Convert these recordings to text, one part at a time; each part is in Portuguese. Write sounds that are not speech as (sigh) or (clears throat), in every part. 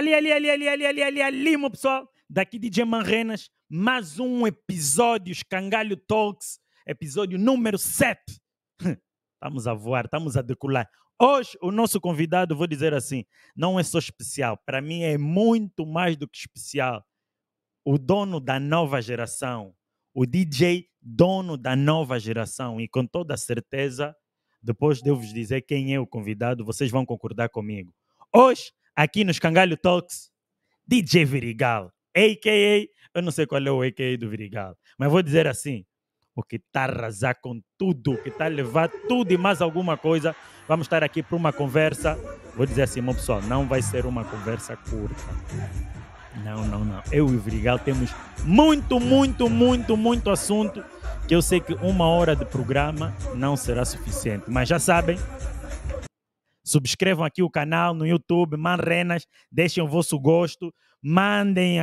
Ali, ali, ali, ali, ali, ali, ali, ali, meu pessoal. Daqui DJ Manrenas, mais um episódio Escangalho Talks, episódio número 7. (laughs) Estamos a voar, estamos a decolar. Hoje, o nosso convidado, vou dizer assim, não é só especial, para mim é muito mais do que especial. O dono da nova geração, o DJ dono da nova geração, e com toda certeza, depois de eu vos dizer quem é o convidado, vocês vão concordar comigo. Hoje aqui nos Cangalho Talks, DJ Virigal, a.k.a. Eu não sei qual é o a.k.a. do Virigal, mas vou dizer assim, o que está a arrasar com tudo, o que está a levar tudo e mais alguma coisa. Vamos estar aqui para uma conversa, vou dizer assim, meu pessoal, não vai ser uma conversa curta. Não, não, não. Eu e o Virigal temos muito, muito, muito, muito assunto que eu sei que uma hora de programa não será suficiente. Mas já sabem, Subscrevam aqui o canal no YouTube, Manrenas, deixem o vosso gosto, mandem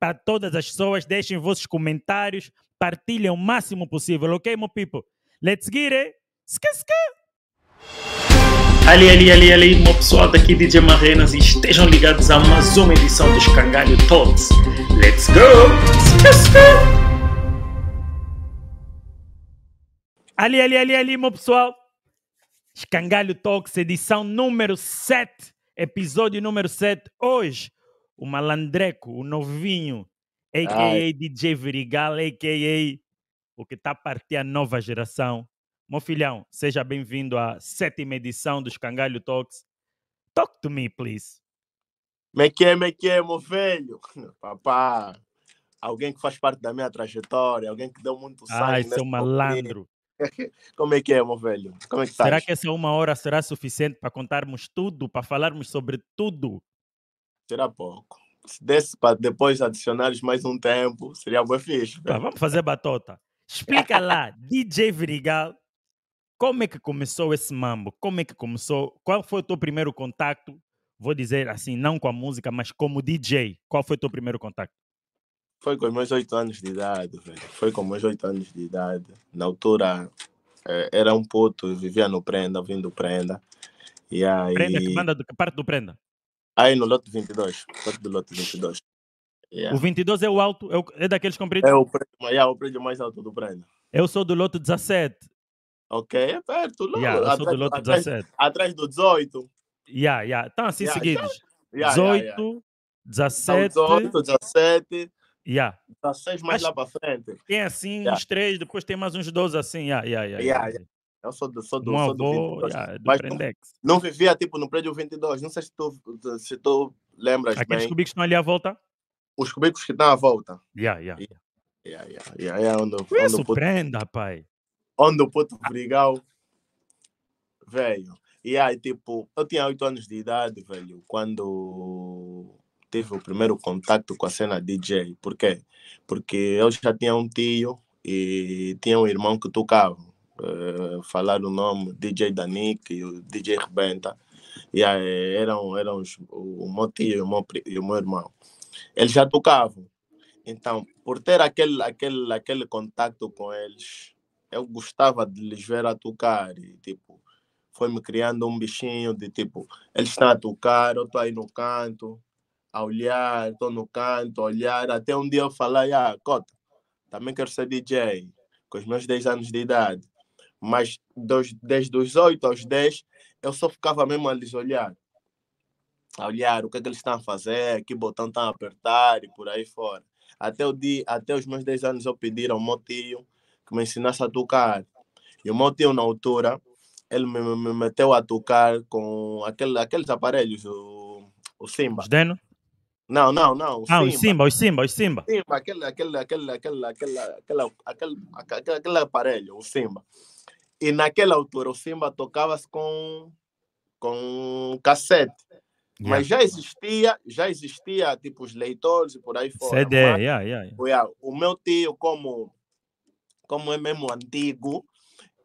para todas as pessoas, deixem vossos comentários, partilhem o máximo possível, ok, meu people? Let's get it! Ska, ska. Ali, ali, ali, ali, meu pessoal daqui DJ Marrenas e estejam ligados a mais uma edição dos Cangalho Talks. Let's go! Ska, ska. Ali, ali, ali, ali, meu pessoal. Escangalho Talks, edição número 7, episódio número 7. Hoje, o malandreco, o novinho, a.k.a. Ai. DJ Virigal, a.k.a. o que está a partir a nova geração. Meu filhão, seja bem-vindo à sétima edição do Escangalho Talks. Talk to me, please. Me é que, é, me é que, meu velho. (laughs) Papá, alguém que faz parte da minha trajetória, alguém que deu muito sangue. Ah, esse é um malandro. (laughs) Como é que é, meu velho? Como é que será que essa uma hora será suficiente para contarmos tudo, para falarmos sobre tudo? Será pouco. Se desse para depois adicionarmos mais um tempo, seria bom fixe. Tá, vamos fazer batota. Explica lá, (laughs) DJ Virigal, como é que começou esse mambo? Como é que começou? Qual foi o teu primeiro contato? Vou dizer assim, não com a música, mas como DJ. Qual foi o teu primeiro contato? Foi com os meus oito anos de idade, velho. Foi com meus oito anos de idade. Na altura, é, era um puto, vivia no Prenda, vindo do Prenda. E aí... Prenda, é que manda do, que parte do Prenda? Aí no lote 22, parte do lote 22. Yeah. O 22 é o alto, é, o, é daqueles compridos? É o, prédio, yeah, é o prédio mais alto do Prenda. Eu sou do lote 17. Ok, é perto, logo. Yeah, eu sou atrás, do lote 17. Atrás, atrás do 18. Yeah, yeah. Então, assim yeah, seguidos. Yeah, 18, yeah, yeah. 17... Então, 18, 17... Yeah. seis mais Acho... lá para frente. Tem assim yeah. uns três depois tem mais uns 12 assim. Yeah, yeah, yeah, yeah, yeah. Assim. Eu sou do, sou do, sou do avô, Yeah, do Mas não, não, vivia tipo no prédio 22. Não sei se tu, se tu lembras Aqueles cubicos que estão ali à volta? Os cubicos que estão à volta. Yeah, yeah. yeah. Yeah, yeah, yeah, yeah. É onde, onde surpreenda, puto, pai. Onde o puto brigal ah. veio. E aí, tipo, eu tinha 8 anos de idade, velho, quando tive o primeiro contato com a cena DJ. Por quê? Porque eu já tinha um tio e tinha um irmão que tocava. Uh, falar o nome DJ Danik e o DJ Rebenta. E aí, eram, eram o meu tio e o meu, e o meu irmão. Eles já tocavam. Então, por ter aquele, aquele, aquele contato com eles, eu gostava de lhes ver a tocar. E, tipo, foi me criando um bichinho de tipo, eles estão a tocar, eu estou aí no canto, a olhar, estou no canto, a olhar, até um dia eu falei, ah, cota, também quero ser DJ, com os meus 10 anos de idade. Mas dos, desde os 8 aos 10, eu só ficava mesmo a lhes olhar. A olhar o que, é que eles estão a fazer, que botão estão a apertar e por aí fora. Até, o dia, até os meus 10 anos eu pedi ao meu tio que me ensinasse a tocar. E o meu tio, na altura, ele me, me meteu a tocar com aquele, aqueles aparelhos, o, o Simba. Os Deno? Não, não, não. Ah, o Simba, o Simba, o Simba. Simba, aquele, aquele, aquele, aquele, aquele, aquele, aquele, aquele aparelho, o Simba. E naquela altura o Simba tocava-se com, com cassete. Yeah. Mas já existia, já existia tipo os leitores e por aí fora. CD, mas, yeah, yeah, yeah. O meu tio, como, como é mesmo antigo,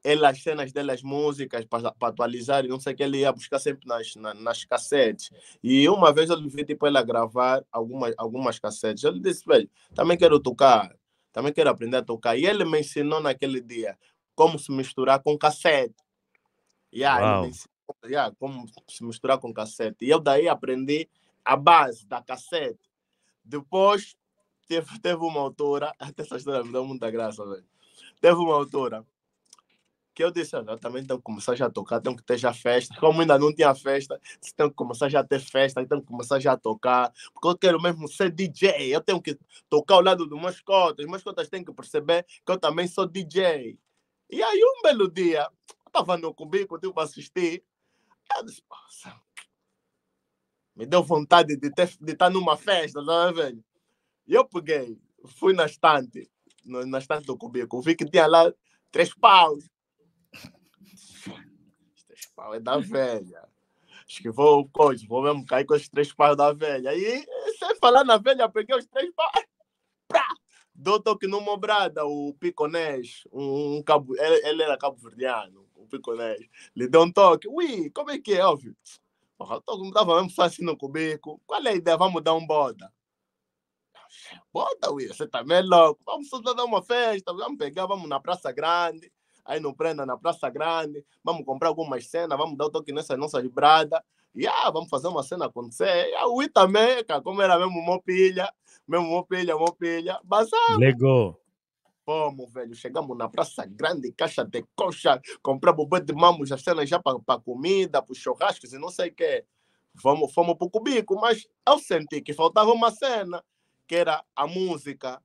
ele, as cenas dele, as músicas para atualizar e não sei o que, ele ia buscar sempre nas, nas, nas cassetes. E uma vez eu vi tipo, ele a gravar algumas, algumas cassetes. Eu lhe disse, velho, também quero tocar, também quero aprender a tocar. E ele me ensinou naquele dia como se misturar com cassete. aí, ele me ensinou, yeah, como se misturar com cassete. E eu daí aprendi a base da cassete. Depois teve, teve uma autora, até (laughs) essa história me deu muita graça, velho. Teve uma autora que eu disse, olha, também tenho que começar já a tocar, tenho que ter já festa. Como ainda não tinha festa, tenho que começar já a ter festa, tenho que começar já a tocar. Porque eu quero mesmo ser DJ, eu tenho que tocar ao lado dos meus Os meus têm que perceber que eu também sou DJ. E aí, um belo dia, eu estava no cubículo, tipo, assistir. Eu disse, me deu vontade de, de estar numa festa, tá vendo? E eu peguei, fui na estante, na estante do cubículo, vi que tinha lá três paus os três pau é da velha. Acho que vou, coisa, vou mesmo cair com os três pau da velha. Aí, sem falar na velha, peguei os três pau. Prá! Dou toque numa brada, o Piconés, um, um cabo, ele, ele, era cabo-verdiano, o Piconés. Lhe deu um toque. Ui, como é que é, óbvio? Porra, tava mesmo fascinando com o bico. Qual é a ideia? Vamos dar um boda. Bota, Will, você também tá é louco. Vamos só dar uma festa, vamos pegar, vamos na Praça Grande aí no Prenda, na Praça Grande, vamos comprar algumas cenas, vamos dar o toque nessas nossas bradas. ah, vamos fazer uma cena acontecer. Yeah, o Itameca, como era mesmo uma pilha, mesmo uma pilha, uma pilha. bazar. Legal. Fomos, velho. Chegamos na Praça Grande, caixa de coxa, compramos bobo de mamos, as cenas já para comida, para churrascos e não sei o quê. Fomos, fomos para o cubico, mas eu senti que faltava uma cena, que era a música.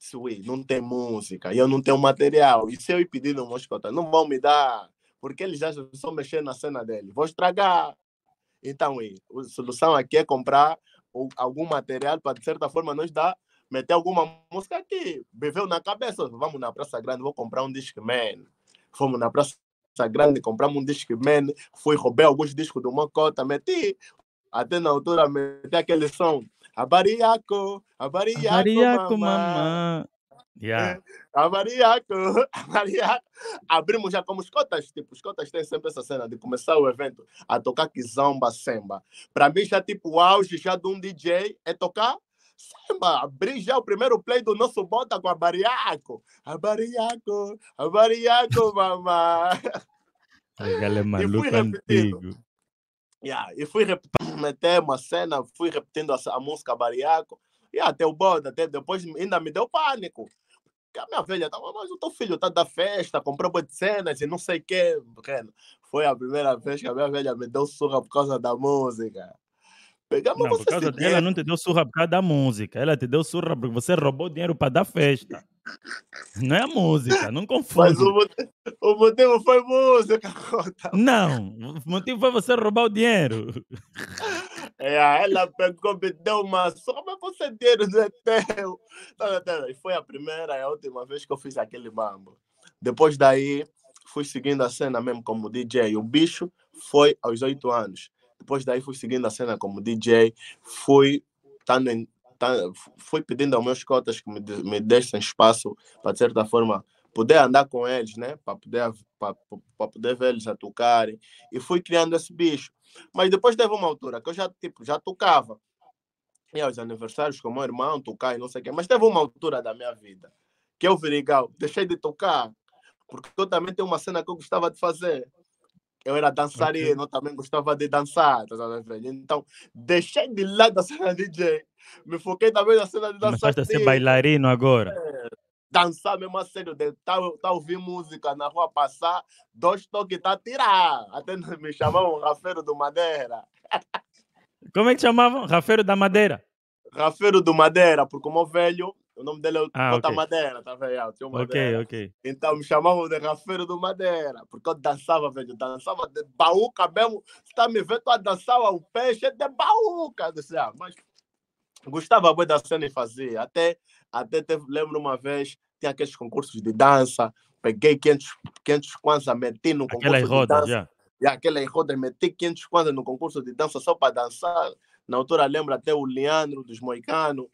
Suí, não tem música, e eu não tenho material. E se eu ir pedir, uma vão tá, não vão me dar, porque eles já estão mexendo na cena dele, vou estragar. Então, e, a solução aqui é comprar algum material para, de certa forma, nos dar, meter alguma música aqui. Bebeu na cabeça, vamos na Praça Grande, vou comprar um Discman. Fomos na Praça Grande, compramos um Discman, fui, roubar alguns discos do Mocota, meti, até na altura, meti aquele som Abariaco, abariaco, abariaco mamã. Yeah. É, abariaco, (laughs) abariaco. Abrimos já como escotas, tipo, escotas Tem sempre essa cena de começar o evento a tocar kizomba, semba. Para mim já tipo o auge já de um DJ é tocar Samba, abri já o primeiro play do nosso bota com a Bariaco. A Bariaco, a Bariaco, mamá. A galera é maluca antigo. Yeah, e fui repetindo meter uma cena, fui repetindo a, a música Bariaco, e até o bode, até depois ainda me deu pânico. Porque a minha velha tava, mas o teu filho está da festa, comprou boas cenas e não sei o quê. Foi a primeira vez que a minha velha me deu surra por causa da música. Pegamos não, por causa dela, não te deu surra por causa da música. Ela te deu surra porque você roubou dinheiro para dar festa. Não é a música, não confunda. Mas o motivo, o motivo foi música. (laughs) Não, o motivo foi você roubar o dinheiro. É, ela pegou, me deu uma mas você dinheiro né? não é teu. E foi a primeira e é a última vez que eu fiz aquele mambo. Depois daí, fui seguindo a cena mesmo como DJ. O bicho foi aos oito anos. Depois daí, fui seguindo a cena como DJ. Fui, tando tando, fui pedindo aos meus cotas que me, me dessem espaço para, de certa forma, poder andar com eles, né? Para poder, poder ver eles a tocarem. E fui criando esse bicho. Mas depois teve uma altura que eu já, tipo, já tocava. E aos aniversários com meu irmão, tocar e não sei o quê. Mas teve uma altura da minha vida que eu virei legal, deixei de tocar. Porque eu também tenho uma cena que eu gostava de fazer. Eu era dançarino, okay. também gostava de dançar. Tá então, deixei de lado a cena DJ. Me foquei também na cena de dançar. Mas a ser bailarino agora. É dançar mesmo a sério, de tá, tá ouvir música na rua passar, dois toques tá tirar. Até me chamavam Rafeiro do Madeira. Como é que chamavam? Rafeiro da Madeira. Rafeiro do Madeira, porque o meu velho, o nome dele é ah, okay. Madeira, tá velho. É Madeira. Ok, ok. Então me chamavam de Rafeiro do Madeira, porque eu dançava, velho, dançava de baúca mesmo. Você tá me vendo, tu dançava o peixe de baúca, do céu. Ah, mas gostava muito da cena e fazia. Até até teve, lembro uma vez, tinha aqueles concursos de dança, peguei 500, 500 kwanza, meti no concurso de rodas, dança. Yeah. E aquelas rodas, meti 500 kwanza no concurso de dança só para dançar. Na altura, lembro até o Leandro dos Moicanos,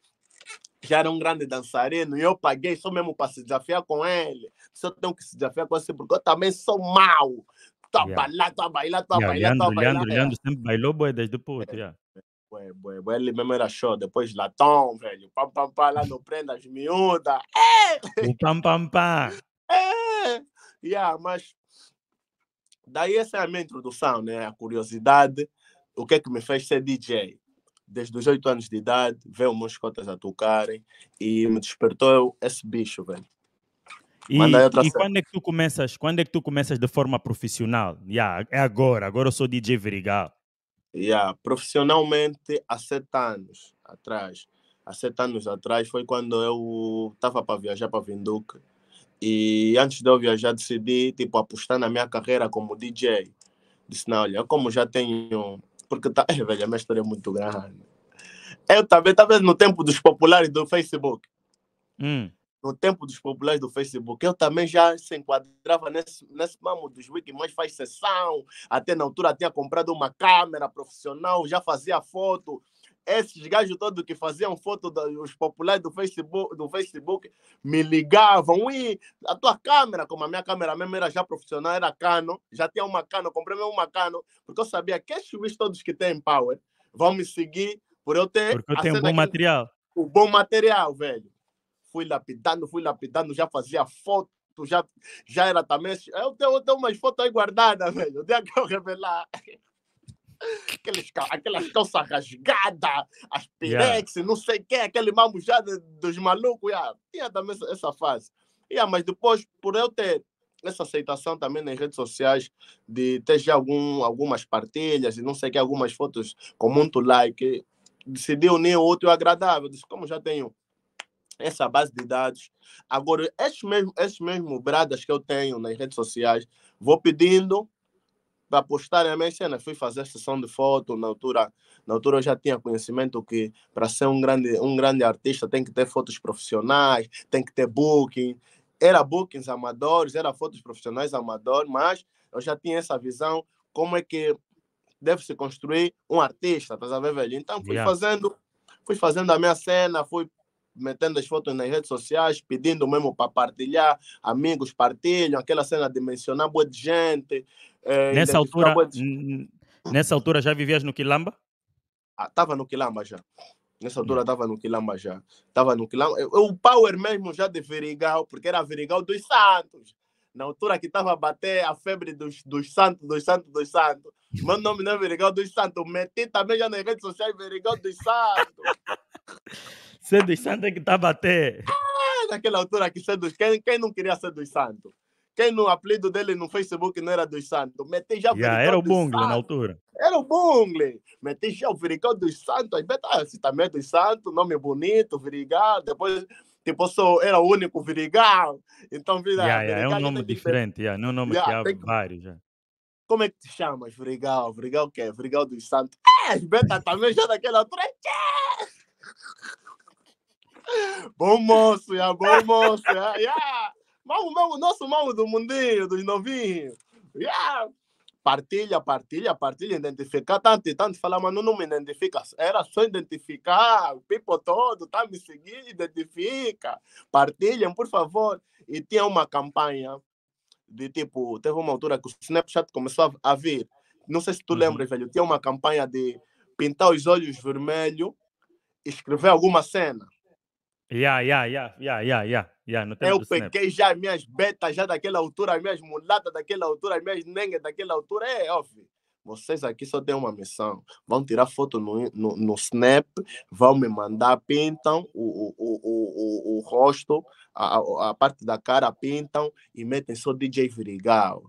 já era um grande dançarino, e eu paguei só mesmo para se desafiar com ele. Só tenho que se desafiar com ele, porque eu também sou mau. Tô yeah. a bailar, tô a bailar, tô a yeah, bailar, Leandro, tô a bailar. Leandro, Leandro sempre bailou boi desde puto, yeah bué, bué, bué. Ele mesmo era show. Depois latão, velho. Pam, pam, pam, lá no prenda, miúda. É! O pam, pam, pam. É! Yeah, mas daí essa é a minha introdução, né? A curiosidade. O que é que me fez ser DJ? Desde os oito anos de idade, veio umas cotas a tocarem e me despertou esse bicho, velho. E, e quando é que tu começas? Quando é que tu começas de forma profissional? Yeah, é agora, agora eu sou DJ Verigal. Yeah, profissionalmente, há sete anos atrás. Há sete anos atrás foi quando eu estava para viajar para Vinduque. E antes de eu viajar, decidi tipo, apostar na minha carreira como DJ. Disse, não, olha, como já tenho. Porque tá. (laughs) É, velho, a minha história é muito grande. Eu também, talvez no tempo dos populares do Facebook. Hum no tempo dos populares do Facebook, eu também já se enquadrava nesse, nesse mamo dos wiki, mas faz sessão. Até na altura tinha comprado uma câmera profissional, já fazia foto. Esses gajos todos que faziam foto dos populares do Facebook, do Facebook me ligavam. E a tua câmera, como a minha câmera mesmo era já profissional, era cano, já tinha uma cano, comprei mesmo uma cano, porque eu sabia que esses todos que têm power vão me seguir por eu ter. Porque eu tenho bom material. O bom material, velho fui lapidando, fui lapidando, já fazia foto, já, já era também. Assim, ah, eu tenho, eu tenho umas fotos aí guardadas, (laughs) velho. O dia que eu revelar. (laughs) Aqueles, aquelas calças rasgadas, as pirex, yeah. não sei o que, aquele mamujado dos malucos. Yeah. Tinha também essa, essa fase. Yeah, mas depois, por eu ter essa aceitação também nas redes sociais de ter já algum, algumas partilhas e não sei que algumas fotos com muito like decidi unir o outro agradável disse como já tenho essa base de dados. Agora, esses mesmos esses mesmo bradas que eu tenho nas redes sociais, vou pedindo para postar a minha cena. Fui fazer a sessão de foto, na altura, na altura eu já tinha conhecimento que para ser um grande, um grande artista tem que ter fotos profissionais, tem que ter booking. Era bookings amadores, era fotos profissionais amadores, mas eu já tinha essa visão como é que deve se construir um artista, tá sabendo, velho? Então fui yeah. fazendo, fui fazendo a minha cena, fui metendo as fotos nas redes sociais, pedindo mesmo para partilhar, amigos partilham, aquela cena de mencionar boa de gente. É, nessa, altura, de... nessa altura já vivias no Quilamba? Estava ah, no Quilamba já. Nessa altura estava hum. no Quilamba já. Estava no Quilamba. Eu, o power mesmo já de Verigal, porque era Verigal dos Santos. Na altura que estava a bater a febre dos, dos Santos, dos Santos, dos Santos. Meu nome não é Verigal dos Santos. Meti também já nas redes sociais Verigal dos Santos. Santos Santo que estar tá bater. Ah, naquela altura que sendo quem, quem não queria ser dos Santos? Quem no apelido dele no Facebook não era dos Santos? Meti já o yeah, Era o Bungle na altura. Era o Bungle. Meti já o Virigão dos Santos. Aí, ah, se também é dos Santos, nome bonito, Virigão. Depois, tipo, sou, era o único Virigão. Então, vira, yeah, yeah, é um nome diferente. Yeah, não é um nome yeah, que há vários. Já. Como é que te chamas? Virigão. Virigão o quê? Virigão dos Santos. É, Beta também já naquela altura. Bom moço, já, bom moço, já, já. Mão, nosso mal do mundinho, dos novinhos. Yeah. Partilha, partilha, partilha, identificar. Tanto, tanto falar, mas não, me identifica. Era só identificar. O people todo tá me seguindo, identifica. Partilhem, por favor. E tinha uma campanha de tipo, teve uma altura que o Snapchat começou a, a vir. Não sei se tu uhum. lembras, velho. Tinha uma campanha de pintar os olhos vermelho escrever alguma cena. Yeah, yeah, yeah, yeah, yeah, yeah, yeah. No eu peguei já as minhas betas já daquela altura, as minhas mulatas daquela altura, as minhas nengas daquela altura. É, óbvio. Vocês aqui só têm uma missão. Vão tirar foto no, no, no Snap, vão me mandar, pintam o, o, o, o, o rosto, a, a parte da cara pintam e metem só DJ Virigal.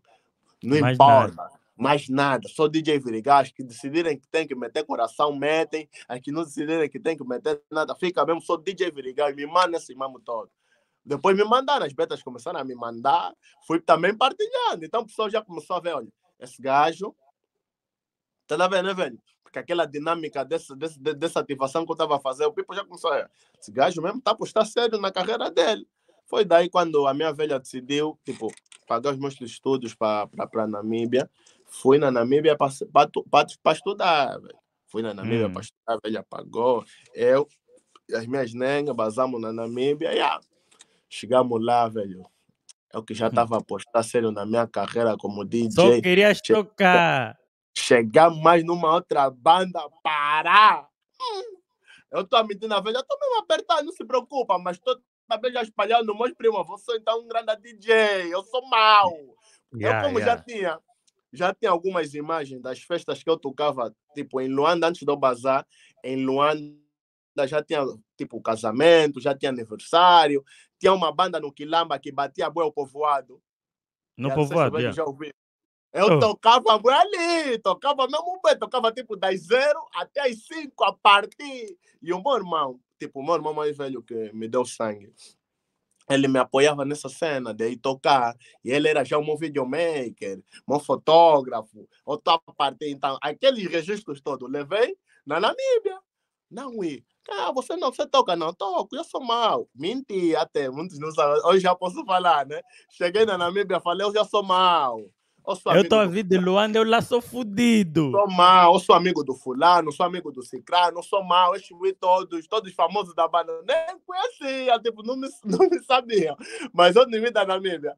Não Mais importa. Nada mais nada, só DJ As que decidirem que tem que meter coração, metem, as que não decidirem que tem que meter nada, fica mesmo só DJ Virigás, me manda esse mamo todo. Depois me mandaram, as betas começaram a me mandar, fui também partilhando, então o pessoal já começou a ver, olha, esse gajo, tá na vendo, né, velho? Porque aquela dinâmica desse, desse, dessa ativação que eu estava fazendo o Pipo já começou a ver, esse gajo mesmo tá apostando sério na carreira dele. Foi daí quando a minha velha decidiu, tipo, pagar os meus estudos para Namíbia, foi na Namíbia, é pastor da árvore. Foi na Namíbia, é hum. pastor da velha apagou é Eu, as minhas nengas, basamos na Namíbia. E, ah, chegamos lá, velho. Eu que já estava hum. apostando sério na minha carreira como DJ. Só querias tocar. Chegar mais numa outra banda, parar. Hum. Eu estou admitindo a velha, eu estou mesmo apertado, não se preocupa, mas estou também já espalhando meus primos. Você então é um grande DJ, eu sou mau. Hum. Yeah, eu, como yeah. já tinha já tem algumas imagens das festas que eu tocava, tipo, em Luanda, antes do bazar, em Luanda já tinha, tipo, casamento, já tinha aniversário, tinha uma banda no Quilamba que batia boa o povoado. No povoado, já ouvi. Eu oh. tocava boa ali, tocava mesmo bem, tocava, tipo, das zero até as cinco a partir. E o meu irmão, tipo, o meu irmão mais velho que me deu sangue, ele me apoiava nessa cena de ir tocar e ele era já um videomaker, um fotógrafo, outra parte. Então, aqueles registros todos levei na Namíbia. Não, e ah, você não, você toca, não toco, eu sou mau. Menti até, muitos não sabem, hoje já posso falar, né? Cheguei na Namíbia, falei, eu já sou mau. Eu tô vida de Luanda, eu lá sou fudido. Sou mal, eu sou amigo do fulano, sou amigo do ciclano, sou mal, eu estive todos, todos famosos da banda, nem conhecia, ah, tipo, não me, (laughs) não me sabia. Mas eu me da Namíbia,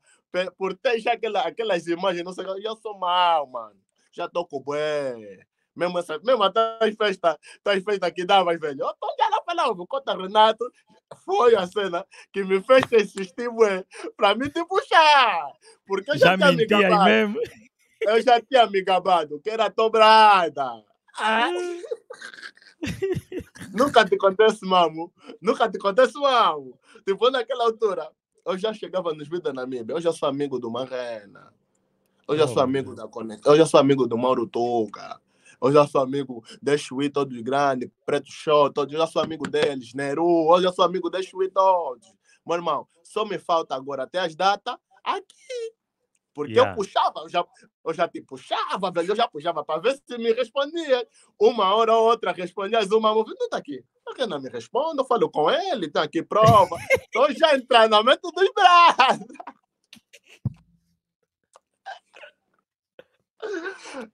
por ter já aquela, aquelas imagens, não sei eu sou mal, mano. Já tô com o bué mesmo, essa, mesmo até as festas, as festas que dava, velho. Eu tô lá vou contar Renato, foi a cena que me fez insistir, ué, para mim te puxar. Porque eu já, já tinha me gabado. Mesmo. Eu já tinha me gabado, que era dobrada. Ah. Nunca te acontece, mamo. Nunca te acontece, mamo. Tipo, naquela altura, eu já chegava nos vídeos da Namíbia, eu já sou amigo do Marrena. Eu já oh, sou amigo da Conexão, eu já sou amigo do Mauro Touca o sou amigo Deshuí, todos grandes, Preto Show, todos, o sou amigo deles, Neru, o sou amigo Deshuí, todos. Meu irmão, só me falta agora até as datas aqui. Porque yeah. eu puxava, eu já, eu já te puxava, velho, eu já puxava para ver se me respondia. Uma hora ou outra respondias, uma movida, tá aqui. Porque não me responde, eu falo com ele, tem tá aqui prova. Então (laughs) já em treinamento dos braços.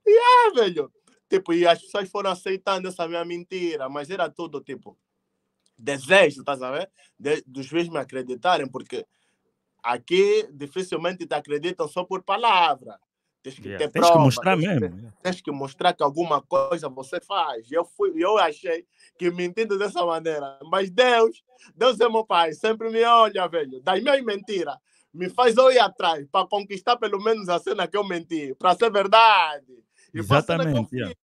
yeah, (laughs) é, velho. Tipo, e as pessoas foram aceitando essa minha mentira, mas era todo tipo desejo, tá sabendo? De, dos juízes me acreditarem, porque aqui dificilmente te acreditam só por palavra. Tens que yeah. ter tens prova, que mostrar tens, mesmo. Tens, tens que mostrar que alguma coisa você faz. Eu fui, eu achei que mentindo dessa maneira, mas Deus, Deus é meu pai, sempre me olha, velho. Das minhas mentiras, me faz olhar atrás para conquistar pelo menos a cena que eu menti, para ser verdade. E Exatamente. Yeah.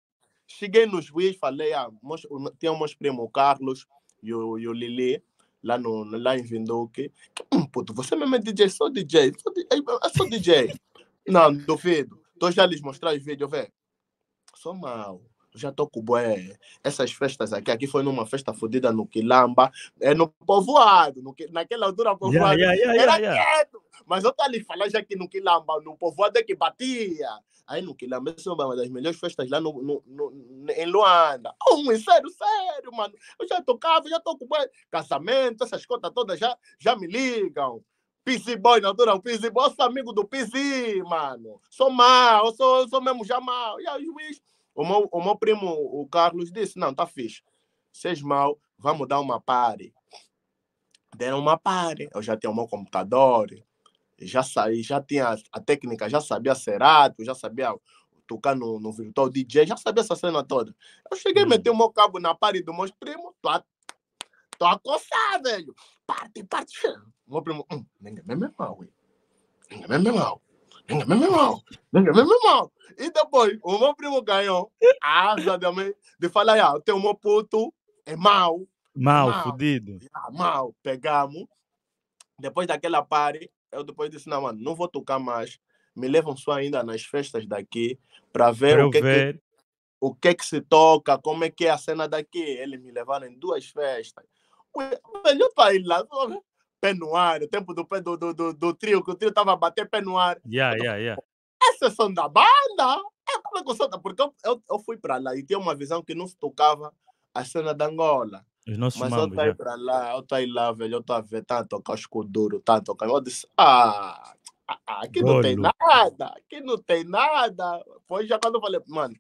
Cheguei no juiz, falei, ah, meus, tem meus primos, o Carlos e o, e o Lili, lá, no, lá em Vinduque. Hum, (clears throat) puto, você mesmo é DJ? Sou DJ, sou DJ. Sou DJ. Não, duvido. Então já lhes mostrar os vídeos, velho. Sou mal já tô com boé. Essas festas aqui, aqui foi numa festa fodida no Quilamba, é no povoado, no, naquela altura povoado yeah, yeah, yeah, era quieto. Mas eu tô ali falando já que no Quilamba, no povoado é que batia. Aí no Quilamba, isso é uma das melhores festas lá no, no, no em Luanda. Oh, sério, sério, mano. Eu já tocava, já tô com boé. Casamento, essas contas todas já, já me ligam. Pizzy Boy, não, não, Pizzy Boy, eu sou amigo do Pizzy, mano. Sou mal, eu sou, eu sou mesmo já mal. E aí, juiz o meu, o meu primo, o Carlos, disse: Não, tá fixe. Vocês mal, vamos dar uma pare. Deram uma pare. Eu já tenho o meu computador, já saí, já tinha a técnica, já sabia serato, já sabia tocar no, no virtual DJ, já sabia essa cena toda. Eu cheguei, hum. meti o meu cabo na pare dos meus primos, tô, a, tô a coçar, velho. Parte, parte. Meu primo, hum, ninguém me é meu mal, Ninguém me é meu mal. Venga, meu irmão. Venga, meu irmão. E depois, o meu primo ganhou já asa de, de falar, ah, o um meu puto é mau. Mal, mal. fodido. Ah, mal. Pegamos. Depois daquela party, eu depois disse, não, mano, não vou tocar mais. Me levam só ainda nas festas daqui para ver pra o que, ver. que o que é que se toca, como é que é a cena daqui. Eles me levaram em duas festas. O melhor para ir lá, pé no ar, o tempo do, do, do, do, do trio, que o trio tava a bater pé no ar. Yeah, yeah, yeah. Essa é som da banda! É como é que o som da... Porque eu, eu, eu fui para lá e tinha uma visão que não se tocava a cena da Angola. Mas mambos, eu tô aí para lá, eu tô aí lá, velho, eu tô a ver, tá a tocar escuduro, tá a tocar... Eu disse, ah, ah, ah aqui não tem nada, aqui não tem nada. Foi já quando eu falei, mano,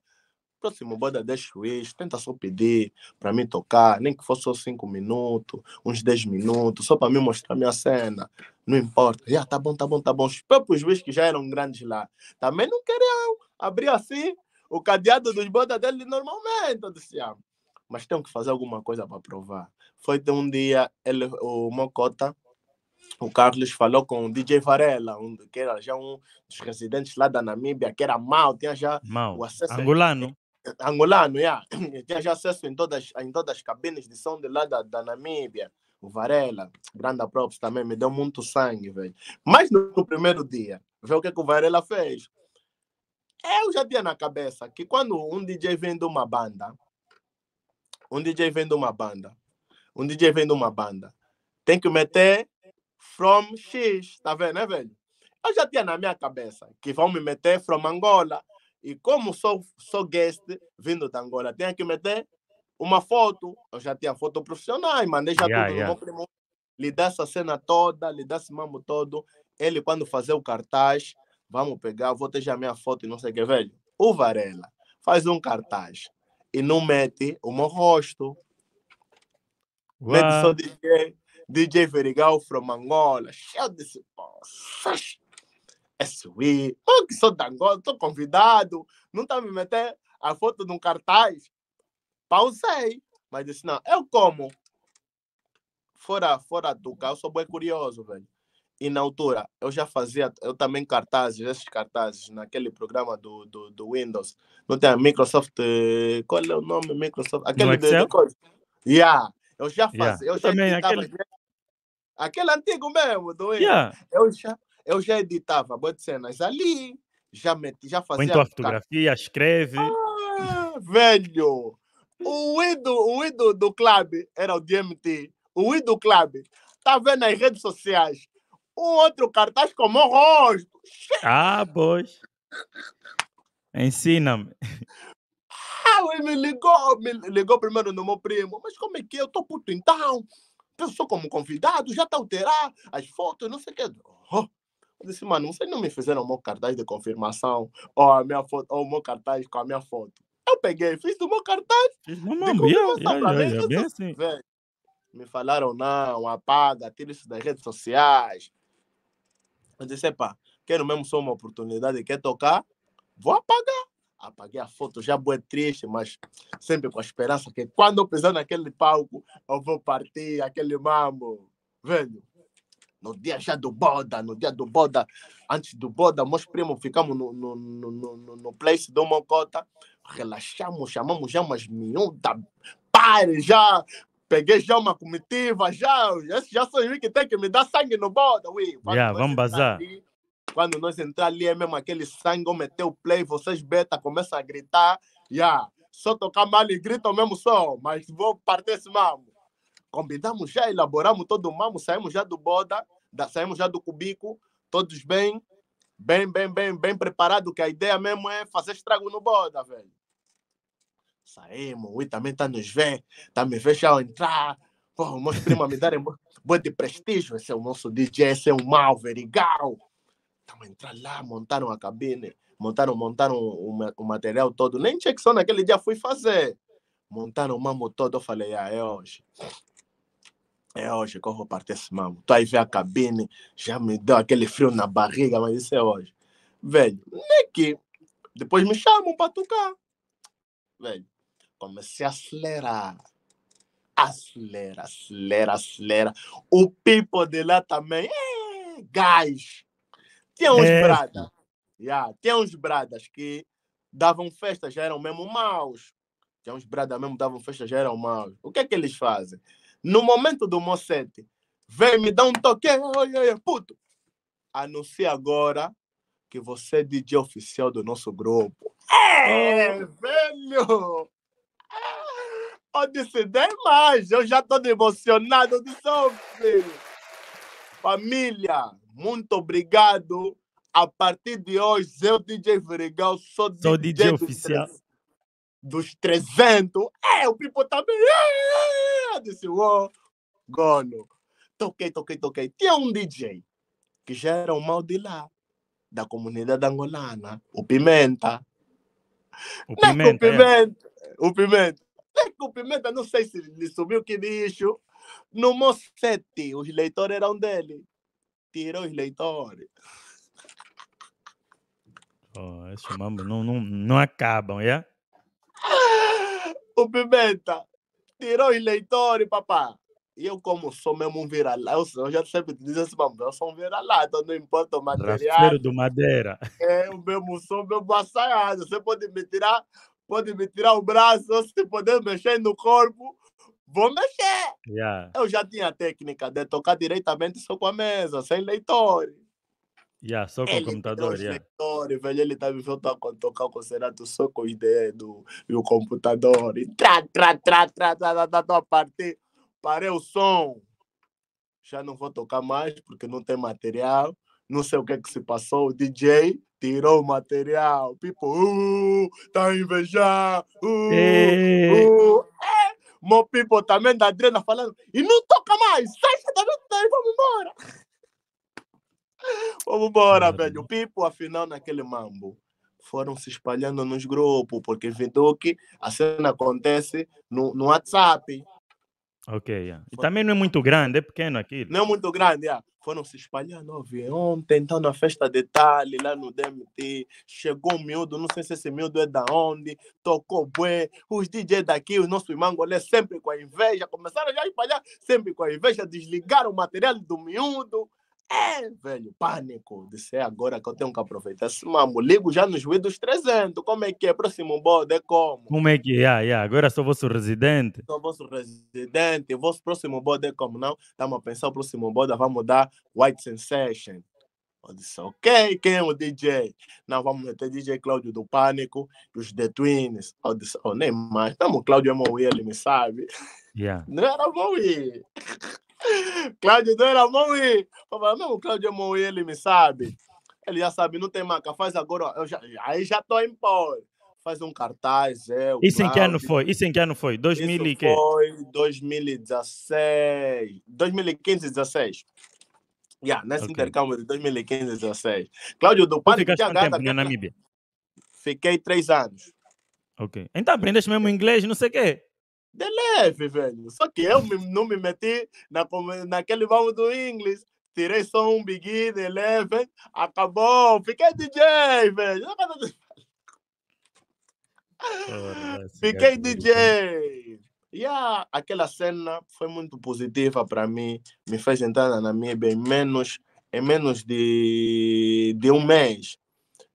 Próximo banda 10 vezes, tenta só pedir para mim tocar, nem que fosse só 5 minutos, uns 10 minutos, só para mim mostrar minha cena. Não importa. Já ah, tá bom, tá bom, tá bom. Os próprios juízes que já eram grandes lá também não queriam abrir assim o cadeado dos bandas dele normalmente. Eu disse, ah, mas tem que fazer alguma coisa para provar. Foi de um dia ele, o Mocota o Carlos falou com o DJ Varela, um, que era já um dos residentes lá da Namíbia, que era mau, tinha já mal. o acesso. Angolano angolano, yeah. tinha já acesso em todas, em todas as cabines de som de lá da, da Namíbia. O Varela, grande props também, me deu muito sangue, velho. Mas no, no primeiro dia, vê o que, é que o Varela fez. Eu já tinha na cabeça que quando um DJ vem de uma banda, um DJ vem de uma banda, um DJ vem de uma banda, tem que meter From X, tá vendo, né, velho? Eu já tinha na minha cabeça que vão me meter From Angola, e como sou, sou guest vindo da Angola, tenho que meter uma foto. Eu já tinha foto profissional, mandei já yeah, tudo. Yeah. Meu primo lhe dá essa cena toda, lhe dá esse mambo todo. Ele, quando fazer o cartaz, vamos pegar, vou ter já minha foto e não sei o que, velho. O Varela faz um cartaz e não mete o meu rosto. Mete só DJ, DJ Verigal from Angola, cheio de pão é suí. Eu que sou da Angola, sou convidado. Não está me meter a foto de um cartaz. Pausei. Mas disse, não, eu como. Fora, fora do carro, sou bem curioso, velho. E na altura, eu já fazia, eu também cartazes, esses cartazes, naquele programa do, do, do Windows. Não tem a Microsoft, qual é o nome? Microsoft, aquele de, de coisa. Yeah, eu já fazia. Yeah. Eu, eu já também, aquele... aquele antigo mesmo do Windows. Yeah. Eu já, eu já editava boas cenas ali, já meti, já fazia. Muito a fotografia, escreve. Ah, velho! O ídolo, o ídolo do clube era o DMT. O ídolo do clube. Tá vendo nas redes sociais. O outro cartaz com o meu rosto. Ah, pois. Ensina-me. Ah, ele me ligou, me ligou primeiro no meu primo. Mas como é que é? eu tô puto então? sou como convidado, já tá alterar as fotos, não sei o que. Oh, disse, mano, vocês não me fizeram o meu cartaz de confirmação ou, a minha foto, ou o meu cartaz com a minha foto. Eu peguei, fiz do meu cartaz. de confirmação yeah, yeah, yeah, Me falaram, não, apaga, tira isso das redes sociais. Eu disse, epá, quero mesmo só uma oportunidade, quer tocar? Vou apagar. Apaguei a foto, já boa triste, mas sempre com a esperança que quando eu pisar naquele palco, eu vou partir aquele mambo. Velho, no dia já do boda, no dia do boda, antes do boda, meus primos ficamos no, no, no, no, no place do Mocota, relaxamos, chamamos já umas miúdas, pare já, peguei já uma comitiva, já, esse já sou eu que tem que me dar sangue no boda, ui. Yeah, vamos bazar. Ali, quando nós entrar ali, é mesmo aquele sangue, eu meter o play, vocês beta, começam a gritar, já, yeah. só tocar mal e gritam mesmo só, mas vou partir esse mamo combinamos já, elaboramos todo o mamo, saímos já do boda, da, saímos já do cubico, todos bem, bem, bem, bem, bem preparado, que a ideia mesmo é fazer estrago no boda, velho. Saímos, o também tá nos vendo, tá me vendo já entrar. Pô, meus primos me darem boa de prestígio, esse é o nosso DJ, esse é o mal, verigal. Estamos entrando entrar lá, montaram a cabine, montaram, montaram o, o, material todo, nem check só naquele dia fui fazer montaram o mamo todo. Eu falei, ah, é hoje. É hoje que eu vou partir esse mambo. Tu aí vê a cabine, já me deu aquele frio na barriga, mas isso é hoje. Velho, nem é que depois me chamam para tocar. Velho, comecei a acelerar. Acelera, acelera, acelera. O people de lá também. É, gás. Tinha uns é. bradas. Yeah, tinha uns bradas que davam festa, já eram mesmo maus. Tinha uns bradas mesmo, davam festa, já eram maus. O que é que eles fazem? No momento do Mocete, vem me dar um toque, oi, oi, puto. Anuncie agora que você é DJ oficial do nosso grupo. É, velho! Ah, eu disse, demais, eu já estou emocionado. de filho. Família, muito obrigado. A partir de hoje, eu, DJ Verigão, sou, sou DJ, DJ oficial. Dos 300. É, o Pipo também. Tá disse, o oh, gono. Toquei, toquei, toquei. Tinha um DJ que já era um mal de lá, da comunidade angolana, o Pimenta. O Pimenta. Não, é o Pimenta. É. O Pimenta. É o Pimenta, não sei se ele subiu que bicho. No Mossete, os leitores eram dele. Tirou os leitores. Oh, esse mambo não, não, não acabam, é? Yeah? O Pimenta tirou o papá. E eu, como sou mesmo um vira-lata, eu, eu, já sempre disse assim, mano, eu sou um vira-lata, não importa o material. Rasteiro do Madeira. É, (laughs) eu eh, mesmo sou meu assaiado. Você pode me tirar, pode me tirar o braço, se puder mexer no corpo, vou mexer. Yeah. Eu já tinha a técnica de tocar direitamente só com a mesa, sem leitores. Yeah, só com ele o computador. Tá yeah. velho, ele tá me vendo a tocar concerto só com os dedos e o computador. E tra, tra, tra, tra, tra, tra, tra, partir. Parei o som. Já não vou tocar mais porque não tem material. Não sei o que, é que se passou. O DJ tirou o material. People, uh, tá invejando. invejar. Uh, uh. É, meu people também da Adriana falando. E não toca mais. Sai, daí vamos embora. Vamos embora, velho. O Pipo, afinal, naquele mambo, foram se espalhando nos grupos, porque em que a cena acontece no, no WhatsApp. Ok, yeah. É. e também não é muito grande, é pequeno aquilo. Não é muito grande, yeah. É. foram se espalhando. Ouvi, ontem, então, na festa de Tali, lá no DMT, chegou um miúdo, não sei se esse miúdo é da onde, tocou bué, os DJs daqui, os nossos mangolés, sempre com a inveja, começaram já a espalhar, sempre com a inveja, desligaram o material do miúdo é, velho, pânico. Disse, é agora que eu tenho que aproveitar. Disse, mamo, ligo já nos joelho dos 300. Como é que é? Próximo bode como? Como é que é? Yeah, yeah. É, agora sou vosso residente. Sou vosso residente. Vosso próximo bode como? Não, estamos a pensar o próximo bode, vamos dar White Sensation. Eu disse, ok, quem é o DJ? Não, vamos meter DJ Cláudio do Pânico e os The Twins. Eu disse, oh, nem mais. Estamos, Cláudio é meu ele me sabe. Yeah. (laughs) Não era bom Cláudio era mão e. não, o Cláudio é mão e ele me sabe. Ele já sabe, não tem marca, faz agora. Eu já, aí já tô em pau. Faz um cartaz, é. Isso Cláudio. em que ano foi? Isso em que ano foi? 2000 Isso e Foi 2016. 2015, 16. Yeah, nesse okay. intercâmbio de 2015 e 2016. Cláudio do Pânico tinha gata. Tempo, na Namíbia? Fiquei três anos. Ok. Então aprendeste mesmo inglês, não sei o quê de leve, velho. Só que eu me, não me meti na, naquele vamos do inglês. Tirei só um bigui de leve, acabou, fiquei DJ, velho. (laughs) Fiquei DJ. E yeah, aquela cena foi muito positiva para mim, me fez entrar na minha bem menos em menos de, de um mês.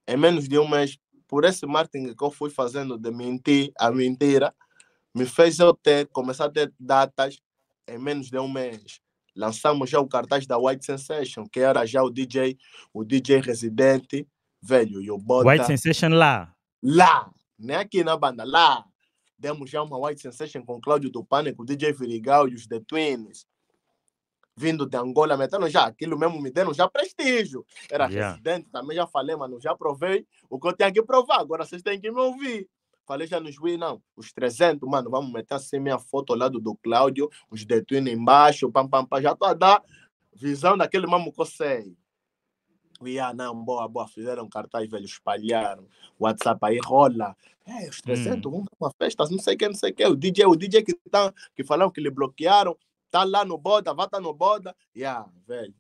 Em menos de um mês, por esse marketing que eu fui fazendo de mentir a mentira, me fez eu ter, começar a ter datas em menos de um mês. Lançamos já o cartaz da White Sensation, que era já o DJ, o DJ residente, velho, e o Bota. White Sensation lá. Lá, nem aqui na banda, lá. Demos já uma White Sensation com o Cláudio do Pânico, DJ Virigal e os The Twins. Vindo de Angola, metendo já aquilo mesmo, me dando já prestígio. Era yeah. residente, também já falei, mano, já provei o que eu tenho que provar, agora vocês têm que me ouvir. Falei já no juiz, não, os 300, mano, vamos meter assim minha foto ao lado do Cláudio, os detuinos embaixo, pam, pam, pam, já tô a dar visão daquele mamo coceiro. E ah, não, boa, boa, fizeram cartaz, velho, espalharam. WhatsApp aí rola. É, os 300, hum. vamos uma festa, não sei o que, não sei o que. O DJ, o DJ que, tá, que falaram que lhe bloquearam, tá lá no boda, vai tá no boda. E ah, velho,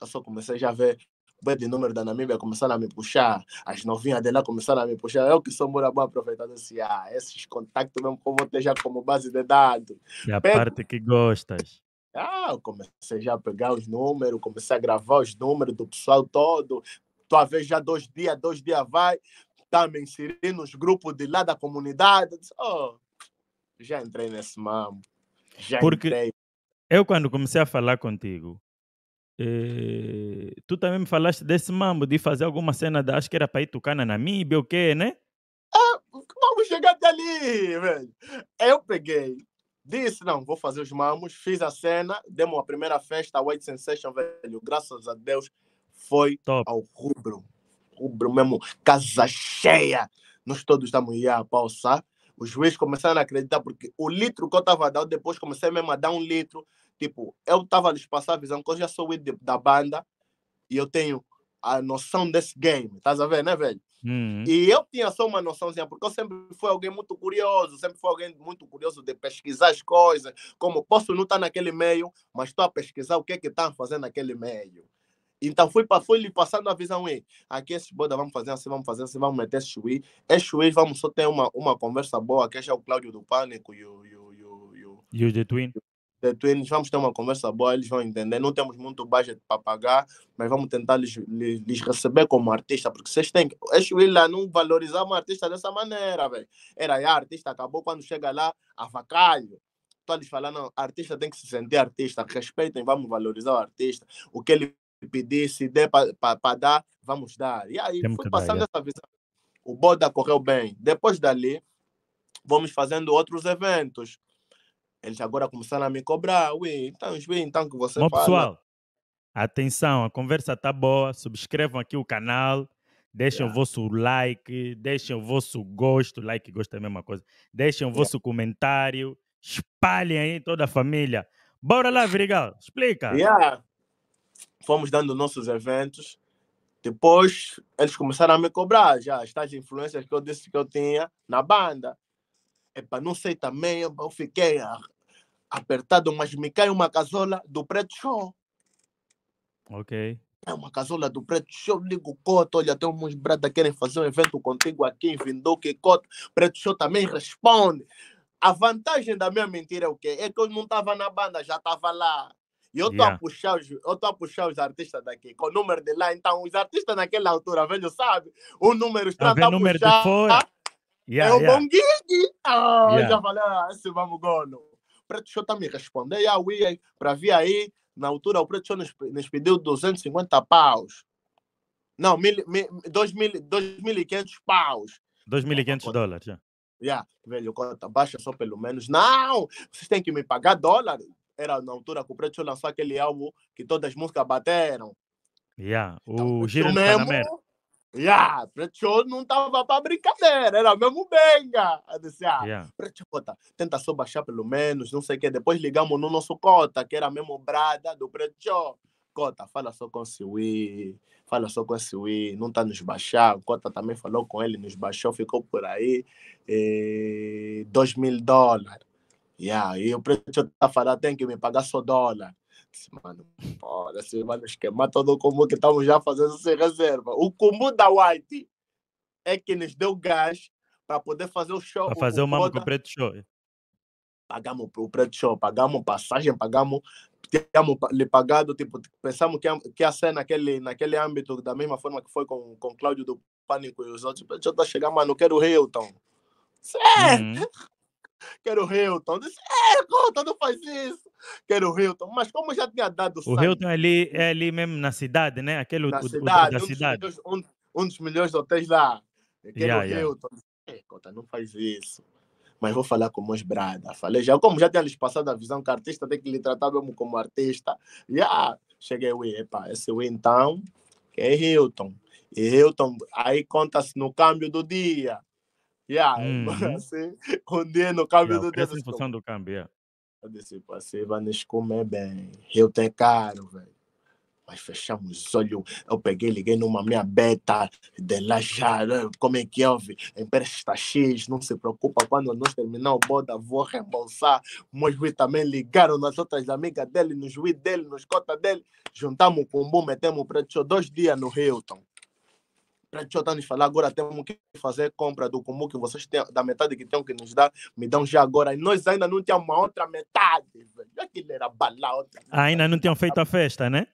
eu só comecei já a ver boi de número da Namíbia começaram a me puxar, as novinhas de lá começaram a me puxar. Eu que sou morabão aproveitando assim, ah, esses contactos mesmo que eu vou ter já como base de dados. e a parte que gostas. Ah, eu comecei já a pegar os números, comecei a gravar os números do pessoal todo. Tua vez já dois dias, dois dias vai, tá me inserindo nos grupos de lá da comunidade. Oh, já entrei nesse mamo, Já Porque entrei. Eu, quando comecei a falar contigo, eh, tu também me falaste desse mambo de fazer alguma cena da. Acho que era para ir tocar na Namíbia, o quê, né? Ah, vamos chegar até ali, velho. Eu peguei, disse: não, vou fazer os mamos, fiz a cena, demo a primeira festa, a White Sensation, velho. Graças a Deus, foi Top. ao rubro. Rubro mesmo, casa cheia. Nós todos estamos aí a pausar. Os juízes começaram a acreditar, porque o litro que eu tava dando, depois comecei mesmo a dar um litro. Tipo, eu tava a lhes passar a visão, porque eu já sou o da banda e eu tenho a noção desse game, estás a ver, né, velho? Uhum. E eu tinha só uma noçãozinha, porque eu sempre fui alguém muito curioso, sempre fui alguém muito curioso de pesquisar as coisas, como posso não estar naquele meio, mas estou a pesquisar o que é que estão fazendo naquele meio. Então fui, pra, fui lhe passando a visão, e aqui esses boda vamos fazer assim, vamos fazer assim, vamos meter esse É Esse chuí, vamos só ter uma, uma conversa boa, que é o Cláudio do Pânico e o... E o, e o, e o, e o The Twin. Portanto, vamos ter uma conversa boa, eles vão entender. Não temos muito budget para pagar, mas vamos tentar lhes, lhes, lhes receber como artista, porque vocês têm que. Eles lá não valorizar um artista dessa maneira, velho. Era aí, ah, artista acabou quando chega lá, avacalho. Estou a lhes falando não, artista tem que se sentir artista, respeitem, vamos valorizar o artista. O que ele pedir, se der para dar, vamos dar. E aí, fui é passando é. essa visão. O Boda correu bem. Depois dali, vamos fazendo outros eventos eles agora começaram a me cobrar. Ui, então, ui, então que você Bom, fala. pessoal, atenção, a conversa tá boa. Subscrevam aqui o canal. Deixem yeah. o vosso like, deixem o vosso gosto, like e gosto é a mesma coisa. Deixem o yeah. vosso comentário, espalhem aí toda a família. Bora lá, Virigal, explica. Yeah. Fomos dando nossos eventos. Depois eles começaram a me cobrar já as tais influências que eu disse que eu tinha na banda. Epa, não sei também, eu fiquei apertado, mas me cai uma casola do Preto Show. Ok. É uma casola do Preto Show, ligo o Coto, olha, tem uns brada querem fazer um evento contigo aqui em Vinduque, Coto. Preto Show também responde. A vantagem da minha mentira é o quê? É que eu não estava na banda, já estava lá. E eu estou yeah. a puxar os, eu estou a puxar os artistas daqui, com o número de lá. Então, os artistas naquela altura, velho, sabe? O número está a puxar. Número de Yeah, é o yeah. bom gig! Ah, yeah. já ah, esse vamos, Gono. O Preto Show tá me respondendo. Yeah, we, para vir aí, na altura, o Preto Show nos, nos pediu 250 paus. Não, 2.500 paus. 2.500 dólares, yeah. yeah. Velho, conta baixa só pelo menos. Não, vocês têm que me pagar dólares. Era na altura que o Preto lançou aquele álbum que todas as músicas bateram. Yeah, então, o então, Giro o Panamera. Yeah, Pretio não estava para brincadeira, era mesmo benga. Eu disse, ah, yeah. tenta só baixar pelo menos, não sei o quê. Depois ligamos no nosso cota, que era mesmo brada do Pretio. Cota, fala só com o Siwi, fala só com o Siwi, não tá nos baixar. Cota também falou com ele, nos baixou, ficou por aí, dois mil dólares. Yeah, e o Pretio tá falando, tem que me pagar só dólar mano, olha assim, mano, esquema todo o combo que estamos já fazendo sem reserva. O combo da White é que nos deu gás para poder fazer o show. Para fazer o, o mambo com o preto show. É. Pagamos o preto show, pagamos passagem, pagamos, tínhamos lhe pagado, tipo, pensamos que que a cena naquele, naquele âmbito, da mesma forma que foi com, com Cláudio do Pânico e os outros, deixa tá eu chegar, mano, quero o Hilton. Certo! É uhum. Quero o Hilton. Disse, é, conta, não faz isso. Quero o Hilton. Mas como já tinha dado o O Hilton é ali, é ali mesmo na cidade, né? Aquele na o, cidade, o, da um cidade. Dos, um, um, dos melhores hotéis lá. Quero yeah, o yeah. Hilton. É, conta, não faz isso. Mas vou falar com o Mons Brada. Falei, já, como já tinha lhes passado a visão que artista tem que lhe tratar mesmo como artista. Yeah. Cheguei, ui, epa, esse ui então, que é Hilton. E Hilton, aí conta-se no câmbio do dia. Yeah, mm-hmm. onde no câmbio yeah, do preço em função do câmbio, yeah. Eu disse, passei, vamos comer bem. Hilton tem caro, velho. Mas fechamos os olhos. Eu peguei, liguei numa minha beta de lajada. Né, como é que houve? É, Empresta X, não se preocupa. Quando nós terminar o boda, vou reembolsar. Meus juiz também ligaram nas outras amigas dele, no juiz dele, nos cotas dele. Juntamos o combo, metemos o só Dois dias no Hilton para já está nos falar, agora temos que fazer compra do comum que vocês têm, da metade que têm que nos dar, me dão já agora. E nós ainda não temos uma outra metade, velho. Aquilo era balão. Ainda não tinham feito a festa, né?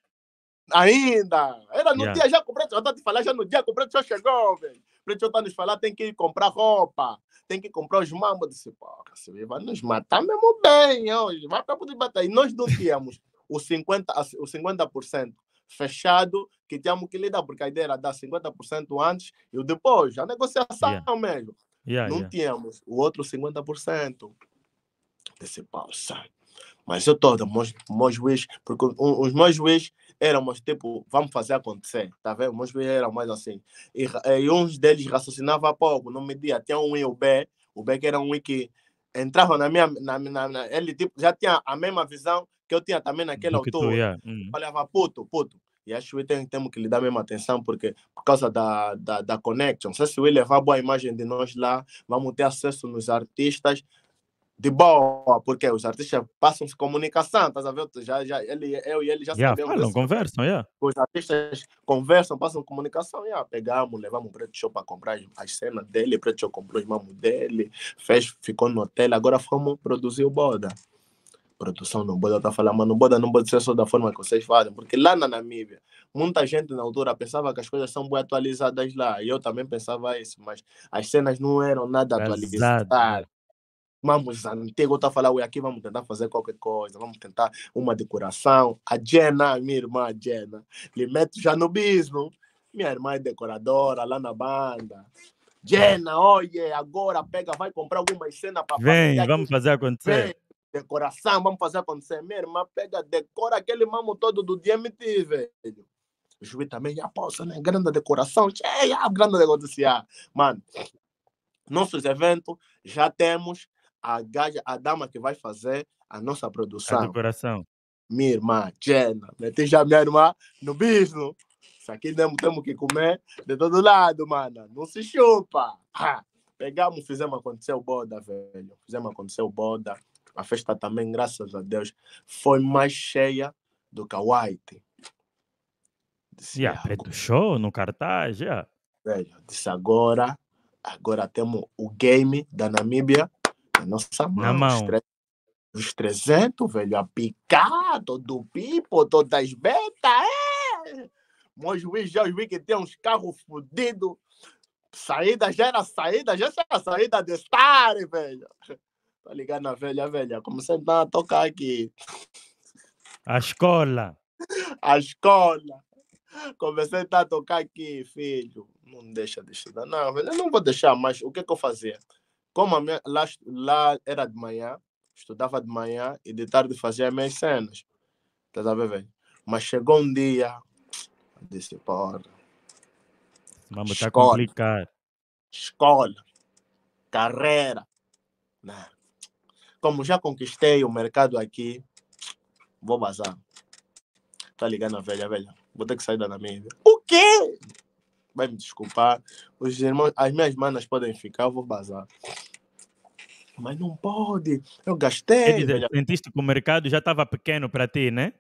Ainda. Era no yeah. dia já comprei, já está te falar, já no dia comprei, já chegou, velho. Para já está nos falar, tem que ir comprar roupa, tem que comprar os mambos. disse, porra, você vai nos matar mesmo bem hoje, vai para poder bater. E nós não tínhamos os 50%, os 50 fechado, que temos que lidar, porque a ideia era dar 50% antes e depois, a negociação yeah. mesmo. Yeah, não yeah. tínhamos o outro 50%. Desse pausa. Mas eu todo, meus, meus juízes porque os meus juízes eram tipo, vamos fazer acontecer, tá vendo? Meus juízes eram mais assim. E, e uns deles raciocinava pouco, não media. Tinha um e o B, o B que era um e que entrava na minha. Na, na, na, ele tipo, já tinha a mesma visão que eu tinha também naquele autor. Yeah. Mm. Falava, puto, puto. E acho que tem, que lhe dar a mesma atenção porque, por causa da, da, da connection. Se o levar boa imagem de nós lá, vamos ter acesso nos artistas de boa, porque os artistas passam comunicação, estás a ver? Já, já, ele, eu e ele já yeah, sabemos. Falam, assim. conversam, yeah. Os artistas conversam, passam comunicação, yeah. pegamos, levamos o Preto Show para comprar as cenas dele, o Preto Show comprou os mamos dele, fez, ficou no hotel, agora fomos produzir o Boda. Produção no Boda, tá falando, mas no Boda não pode ser só da forma que vocês fazem, porque lá na Namíbia, muita gente na altura pensava que as coisas são bem atualizadas lá, e eu também pensava isso, mas as cenas não eram nada atualizadas vamos antigo, está a falar, aqui vamos tentar fazer qualquer coisa, vamos tentar uma decoração. A Jenna, minha irmã, Jenna, lhe meto já no Minha irmã é decoradora lá na banda. Jenna, olha, agora pega, vai comprar algumas cenas para Vem, vamos fazer acontecer. Vem, decoração, vamos fazer acontecer. Minha irmã pega, decora aquele mamo todo do DMT, velho. O juiz também, já ah, posso, né? Grande decoração, cheia, ah, grande negócio. Mano, nossos eventos já temos a, gaja, a dama que vai fazer a nossa produção. A decoração. Minha irmã, Jenna. Né? Meti já minha irmã no bisno. Isso aqui temos, temos que comer de todo lado, mano. Não se chupa. Ha. Pegamos, fizemos acontecer o boda, velho. Fizemos acontecer o boda. A festa também, graças a Deus, foi mais cheia do que a White. Disse, yeah, preto show no cartaz, Velho, disse agora, agora temos o game da Namíbia nossa mão. Na mão. Os 300, velho, a picar, todo pipo, todas betas, é! Meu juiz já vi que tem uns carros fodidos. Saída já era saída, já era saída de estar, velho. Tá ligado na velha, velha? Comecei a tá? tocar aqui. A escola. A escola. Comecei a tá? tocar aqui, filho. Não deixa de estudar. Não, velho, eu não vou deixar mais. O que é que eu fazia? Como minha, lá, lá era de manhã, estudava de manhã e de tarde fazia minhas cenas. Tá velho? Mas chegou um dia, disse, porra. Vamos tá complicado. Escola, carreira. né Como já conquistei o mercado aqui, vou bazar. Tá ligando a velha, velha. Vou ter que sair da minha O quê? Vai me desculpar. Os irmãos, as minhas manas podem ficar, eu vou bazar. Mas não pode. Eu gastei. É dizer, o dentista com o mercado já estava pequeno para ti, né?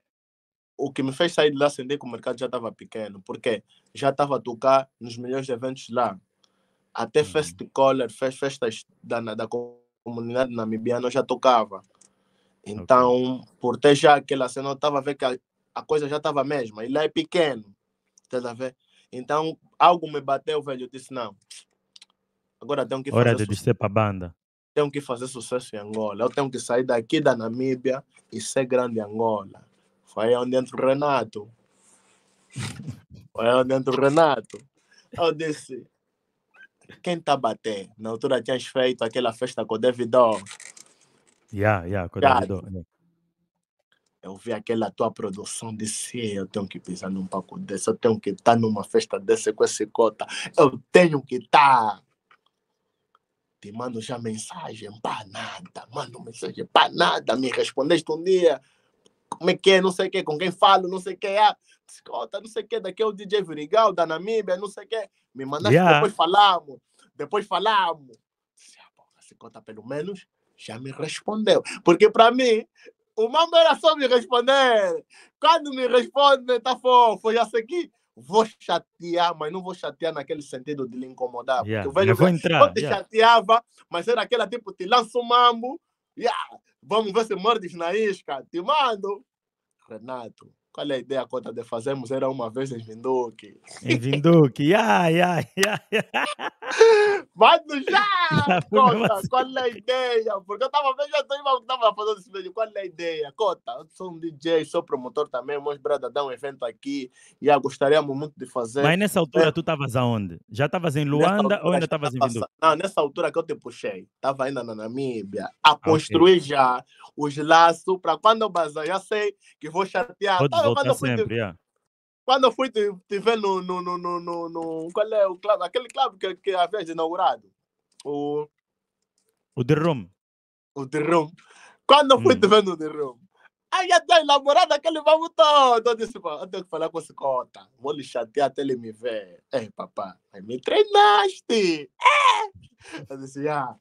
O que me fez sair de lá sentir com o mercado já estava pequeno, porque já estava a tocar nos melhores eventos lá. Até uhum. Fest Collar, fest, festas da, da comunidade namibiana, eu já tocava. Então, okay. por ter já aquela cena, eu estava a ver que a, a coisa já estava a mesma. E lá é pequeno. Estás a ver? Então, algo me bateu, velho. Eu disse: não, agora tenho que fazer. Hora de descer para a banda tenho que fazer sucesso em Angola. Eu tenho que sair daqui da Namíbia e ser grande em Angola. Foi onde entra o Renato. Foi onde entra o Renato. Eu disse, quem tá batendo? Na altura tinhas feito aquela festa com o Davidó. Yeah, yeah, com o Davidó. Né. Eu vi aquela tua produção, disse, eu tenho que pisar num palco desse, eu tenho que estar tá numa festa dessa com esse cota, eu tenho que estar. Tá te mando já mensagem para nada, mando mensagem para nada, me respondeste um dia, como é que é, não sei o que, com quem falo, não sei o que, ah, é, psicota, não sei o que, daqui é o DJ Virigal, da Namíbia, não sei o que, me mandaste, yeah. depois falamos, depois falamos. Ah, se conta pelo menos, já me respondeu, porque para mim, o mambo era só me responder, quando me responde, tá fofo, já sei que vou chatear, mas não vou chatear naquele sentido de lhe incomodar. Yeah. Porque o velho vou entrar, eu te yeah. chateava, mas era aquela tipo, te lança o mambo, yeah, vamos ver se mordes na isca, te mando. Renato, qual é a ideia contra de fazermos? Era uma vez em Vinduque. Em Vinduque, ai, ai, ai. (laughs) Manda já! (laughs) Cota, assim. qual é a ideia? Porque eu tava vendo, eu tô, tava fazendo esse vídeo. Qual é a ideia? Cota, eu sou um DJ, sou promotor também, meus brother dá um evento aqui. E ah, gostaríamos muito de fazer. Mas nessa altura é. tu estavas aonde? Já estavas em Luanda ou ainda estavas em Vinduque? Não, nessa altura que eu te puxei, tava ainda na Namíbia, a ah, construir okay. já os laços para quando eu bazar, já sei que vou chatear. Vou voltar sempre, yeah. Quando eu fui, estiver é. no, no, no, no, no, Qual é o clube? Aquele clube que, que havia é inaugurado. O. O The Room. O The Room. Quando eu fui, te uhum. ver no The Room. Aí tá até elaborado aquele vamos todo. Eu disse, eu tenho que falar com esse cota. Vou lhe chatear até ele me ver. Ei, papá, me treinaste. É. Eu disse, ah,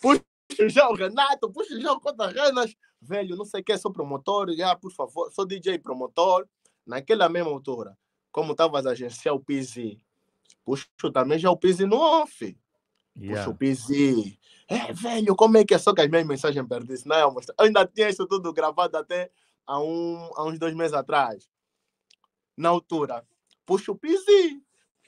puxa o João Renato, puxa o João contra Renas velho, não sei quem, sou promotor, já ah, por favor, sou DJ promotor. Naquela mesma altura, como estavas a agenciar o Pizzi, puxo também já o Pizzi no off. Yeah. Puxa o Pizzi. É, velho, como é que é só que as minhas mensagens perdidas? Não, eu, ainda tinha isso tudo gravado até há, um, há uns dois meses atrás. Na altura, puxa o Pizzi.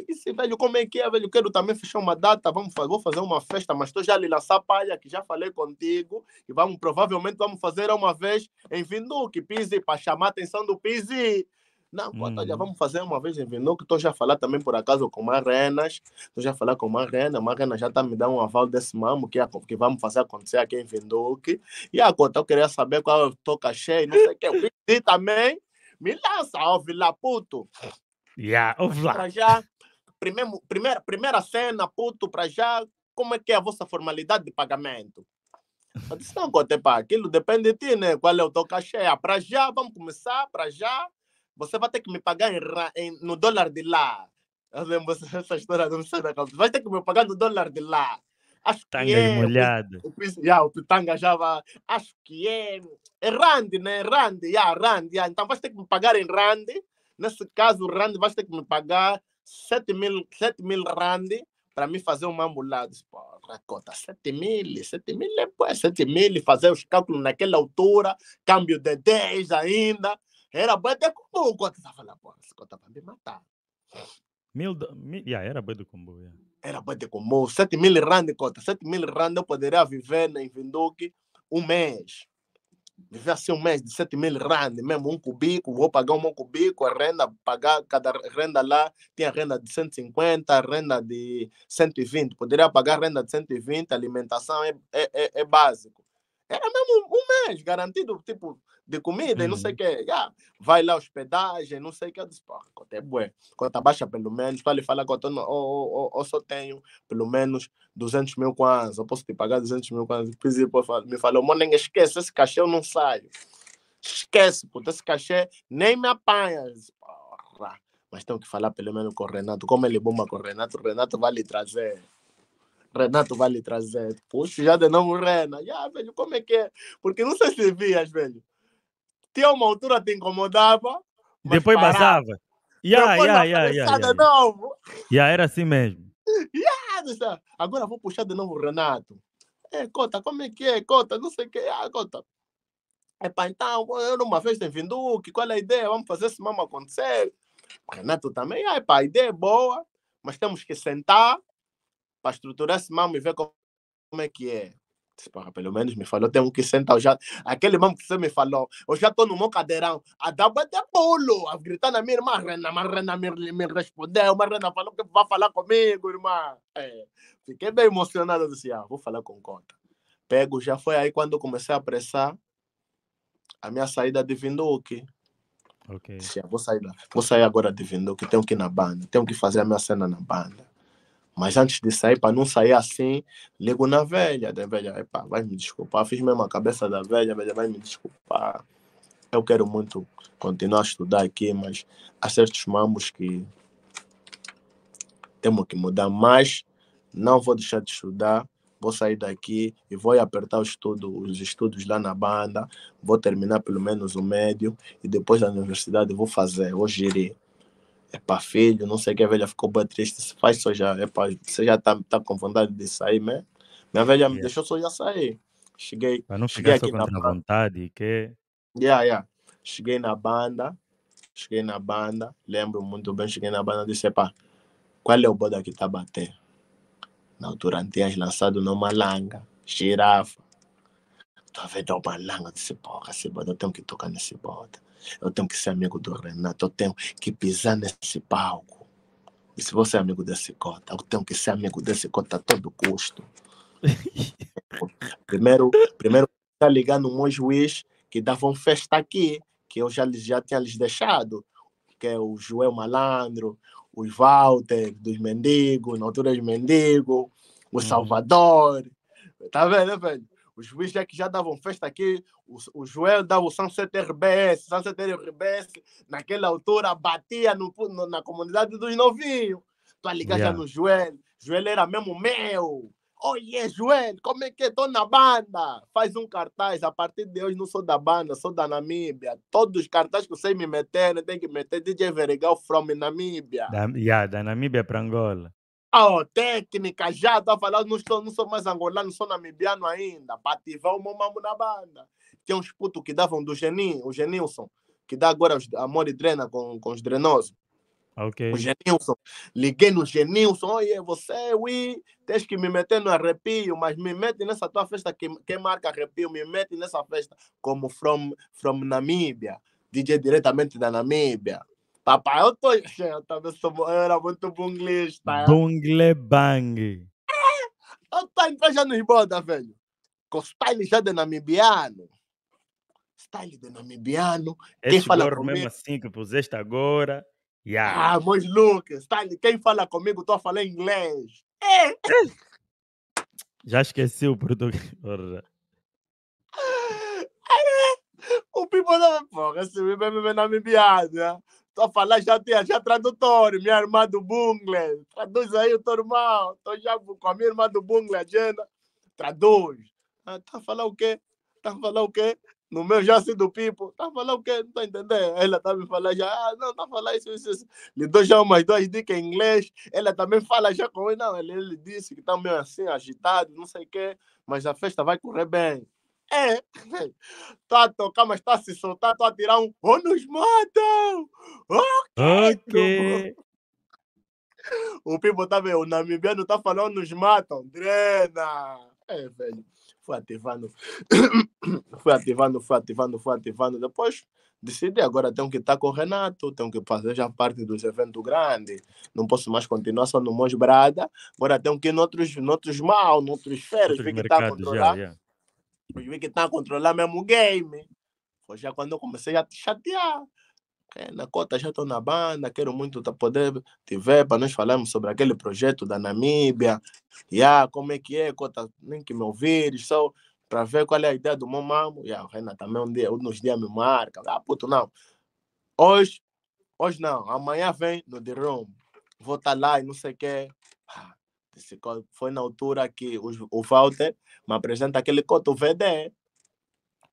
Disse, velho, como é que é, velho? Quero também fechar uma data, vamos fazer, vou fazer uma festa, mas estou já ali lançar palha, que já falei contigo, e vamos, provavelmente vamos fazer uma vez em Vinduque, Pizzi, para chamar a atenção do Pizzi. Não, tá, hum. olha, vamos fazer uma vez em Vinduque, estou já a falar também, por acaso, com Marrenas estou já a falar com Marena, Marena já está me dando um aval desse mamo, que, é, que vamos fazer acontecer aqui em Vinduque. E conta, ah, então eu queria saber qual é o toca cheio, não sei o que, o Pizzi também, me lança, ó, Vila Puto. Yeah, ouve Já, Primeiro, primeira, primeira cena, puto, para já, como é que é a vossa formalidade de pagamento? Eu disse, não, Cote, pá, aquilo depende de ti, né? Qual é o teu cachê? Ah, para já, vamos começar, para já, você vai ter que me pagar em, em, no dólar de lá. Eu lembro essa (laughs) história, não sei da Vai ter que me pagar no dólar de lá. Acho Tanga que é. molhado. O, o, yeah, o Pitanga já vai. Acho que é. É Rand, né? Rand, já, Rand, Já. Então vai ter que me pagar em Rand. Nesse caso, o Rand vai ter que me pagar 7 mil, 7 mil rand para mim fazer uma ambulância. Porra, cota, 7 mil, 7 mil é, pô, 7 é mil, fazer os cálculos naquela altura, câmbio de 10 ainda. Era bem até comum, cota, tá falando, porra, essa cota para me matar. Mil, mil yeah, era bem do combo, yeah. Era bem de combo, 7 mil rand, cota, 7 mil rand eu poderia viver na Invinduque um mês. Devia assim, ser um mês de 7 mil rand, mesmo um cubico, vou pagar um cubico, a renda, pagar cada renda lá, tinha renda de 150, renda de 120, poderia pagar renda de 120, alimentação é, é, é, é básico. Era mesmo um mês garantido, tipo, de comida uhum. e não sei o uhum. que. Yeah. Vai lá, hospedagem, não sei o que. Eu disse, porra, conta é bué. Conta baixa pelo menos. Para lhe falar que eu, eu, só tenho pelo menos 200 mil quantos. Eu posso te pagar 200 mil quantos. Me falou, mano, esquece, esse cachê eu não saio. Esquece, puta, esse cachê nem me apanhas. Porra. Mas tenho que falar pelo menos com o Renato. Como ele bomba com o Renato, o Renato vai lhe trazer Renato vai lhe trazer. Puxa, já de novo Renato. Já, velho, como é que é? Porque não sei se vias, velho. Tinha uma altura te incomodava. Depois passava. Yeah, Depois yeah, yeah, yeah, yeah, de novo. Yeah, era assim mesmo. Yeah, agora vou puxar de novo o Renato. É, Cota, como é que é? Cota, não sei o que. Ah, Cota. pá, então, era uma festa em Vinduque, qual é a ideia? Vamos fazer esse mama acontecer. Renato também, ah, pá, a ideia é boa, mas temos que sentar, para estruturar esse mamo e ver como, é que é. Porra, pelo menos me falou, tem um que sentar. Já, aquele mesmo que você me falou, eu já estou no meu cadeirão, a dar é de pulo, a gritar na minha irmã, Rena, mas Rena me, me respondeu, mas Rena falou que vai falar comigo, irmã. É, fiquei bem emocionado, disse, ah, vou falar com conta. Pego, já foi aí quando comecei a apressar a minha saída de Vinduque. Ok. Disse, ah, vou sair, vou sair agora de Vinduque, tenho que ir na banda, tenho que fazer a minha cena na banda. Mas antes de sair, para não sair assim, ligo na velha. Da velha, vai me desculpar. Fiz mesmo a cabeça da velha, velha vai me desculpar. Eu quero muito continuar a estudar aqui, mas há certos mamos que temos que mudar. Mas não vou deixar de estudar. Vou sair daqui e vou apertar os estudos, os estudos lá na banda. Vou terminar pelo menos o médio e depois da universidade vou fazer, vou gerir é para filho, não sei que a velha ficou bem triste, se faz só já, é para você já está tá com vontade de sair, né? Minha velha yeah. me é. deixou só já sair. Cheguei. Para não chegar cheguei só aqui na vontade, que. Yeah, yeah. Cheguei na banda, cheguei na banda, lembro muito bem, cheguei na banda e disse, pá, qual é o boda que está batendo? Na altura antes lançado no Malanga, girafa. Tô vendo o Malanga, disse, porra, esse boda, eu tenho que tocar nesse boda. Eu tenho que ser amigo do Renato. Eu tenho que pisar nesse palco. E se você é amigo desse cota, eu tenho que ser amigo desse cota a todo custo. (laughs) primeiro, primeiro tá ligando meu juiz que davam festa aqui, que eu já, já tinha lhes deixado, que é o Joel Malandro, o Walter dos Mendigos, na altura dos Mendigos, o uhum. Salvador. Tá vendo, velho? Os juízes é que já davam festa aqui, o, o Joel dava o Sunset RBS, Sunset RBS, naquela altura batia no, no, na comunidade dos novinhos. Tu tá ligado yeah. no Joel, Joel era mesmo meu. Oi, oh, yeah, Joel, como é que é? Tô na banda. Faz um cartaz. A partir de hoje não sou da banda, sou da Namíbia. Todos os cartazes que vocês me meterem, tem que meter DJ Verigal from Namíbia. Da, yeah, da Namíbia para Angola. Oh, técnica, já estava falando, não, estou, não sou mais angolano, sou namibiano ainda. Bativão, ativar meu na banda. Tinha uns putos que davam do Geninho, o Genilson, que dá agora os, amor e drena com, com os drenosos. Okay. O Genilson. Liguei no Genilson, é você, ui, tens que me meter no arrepio, mas me mete nessa tua festa, que, que marca arrepio, me mete nessa festa, como from, from Namíbia, DJ diretamente da Namíbia. Papai, eu tô enchendo, tá? eu era muito bunglista. Tá? Bunglebang. É, eu tô entrando já nos borda, velho. Com style já de namibiano. Style de namibiano. Esse quem fala comigo... mesmo assim que puseste agora. Yeah. Ah, mas Lucas, style, quem fala comigo, tô falando inglês. É. Já esqueci o português. (laughs) É, é. O people não... Porra, esse bebê é namibiano, né? Estou a falar já, já é tradutório, minha irmã do Bungle. Traduz aí o teu mal. Estou já com a minha irmã do Bungle, agenda. Traduz. Está ah, a tá falar o quê? Está a falar o quê? No meu já do Pipo. Está a falar o quê? Não estou a entender. Ela está me falando já. Ah, não, está a falar isso, isso, isso. Lhe dou já umas duas dicas em inglês. Ela também fala já com ele. Não, ele, ele disse que está meio assim, agitado, não sei o quê. Mas a festa vai correr bem. É, (laughs) tá a tocar, mas tá a se soltar, tá a tirar um. oh, nos matam! Ok! okay. O Pipo tá vendo, o namibiano tá falando nos matam. Drena! É, velho. Fui ativando. (coughs) fui ativando, fui ativando, fui ativando. Depois decidi, agora tenho que estar com o Renato, tenho que fazer já parte dos eventos grandes. Não posso mais continuar só no brada. Agora tenho que ir noutros, noutros mal, noutros férias, tem que estar a controlar. Já, eu vê que estão a controlar mesmo o game. Foi já quando eu comecei a te chatear. Na cota já estou na banda, quero muito poder te ver para nós falarmos sobre aquele projeto da Namíbia. Yeah, como é que é, cota, nem que me ouvires, só para ver qual é a ideia do meu mamo. Yeah, o Renan também um dia, nos dias me marca. Ah, puto, não. Hoje, hoje não, amanhã vem no The Room. Vou estar tá lá e não sei o quê. Ah, foi na altura que o, o Walter me apresenta aquele coto VD.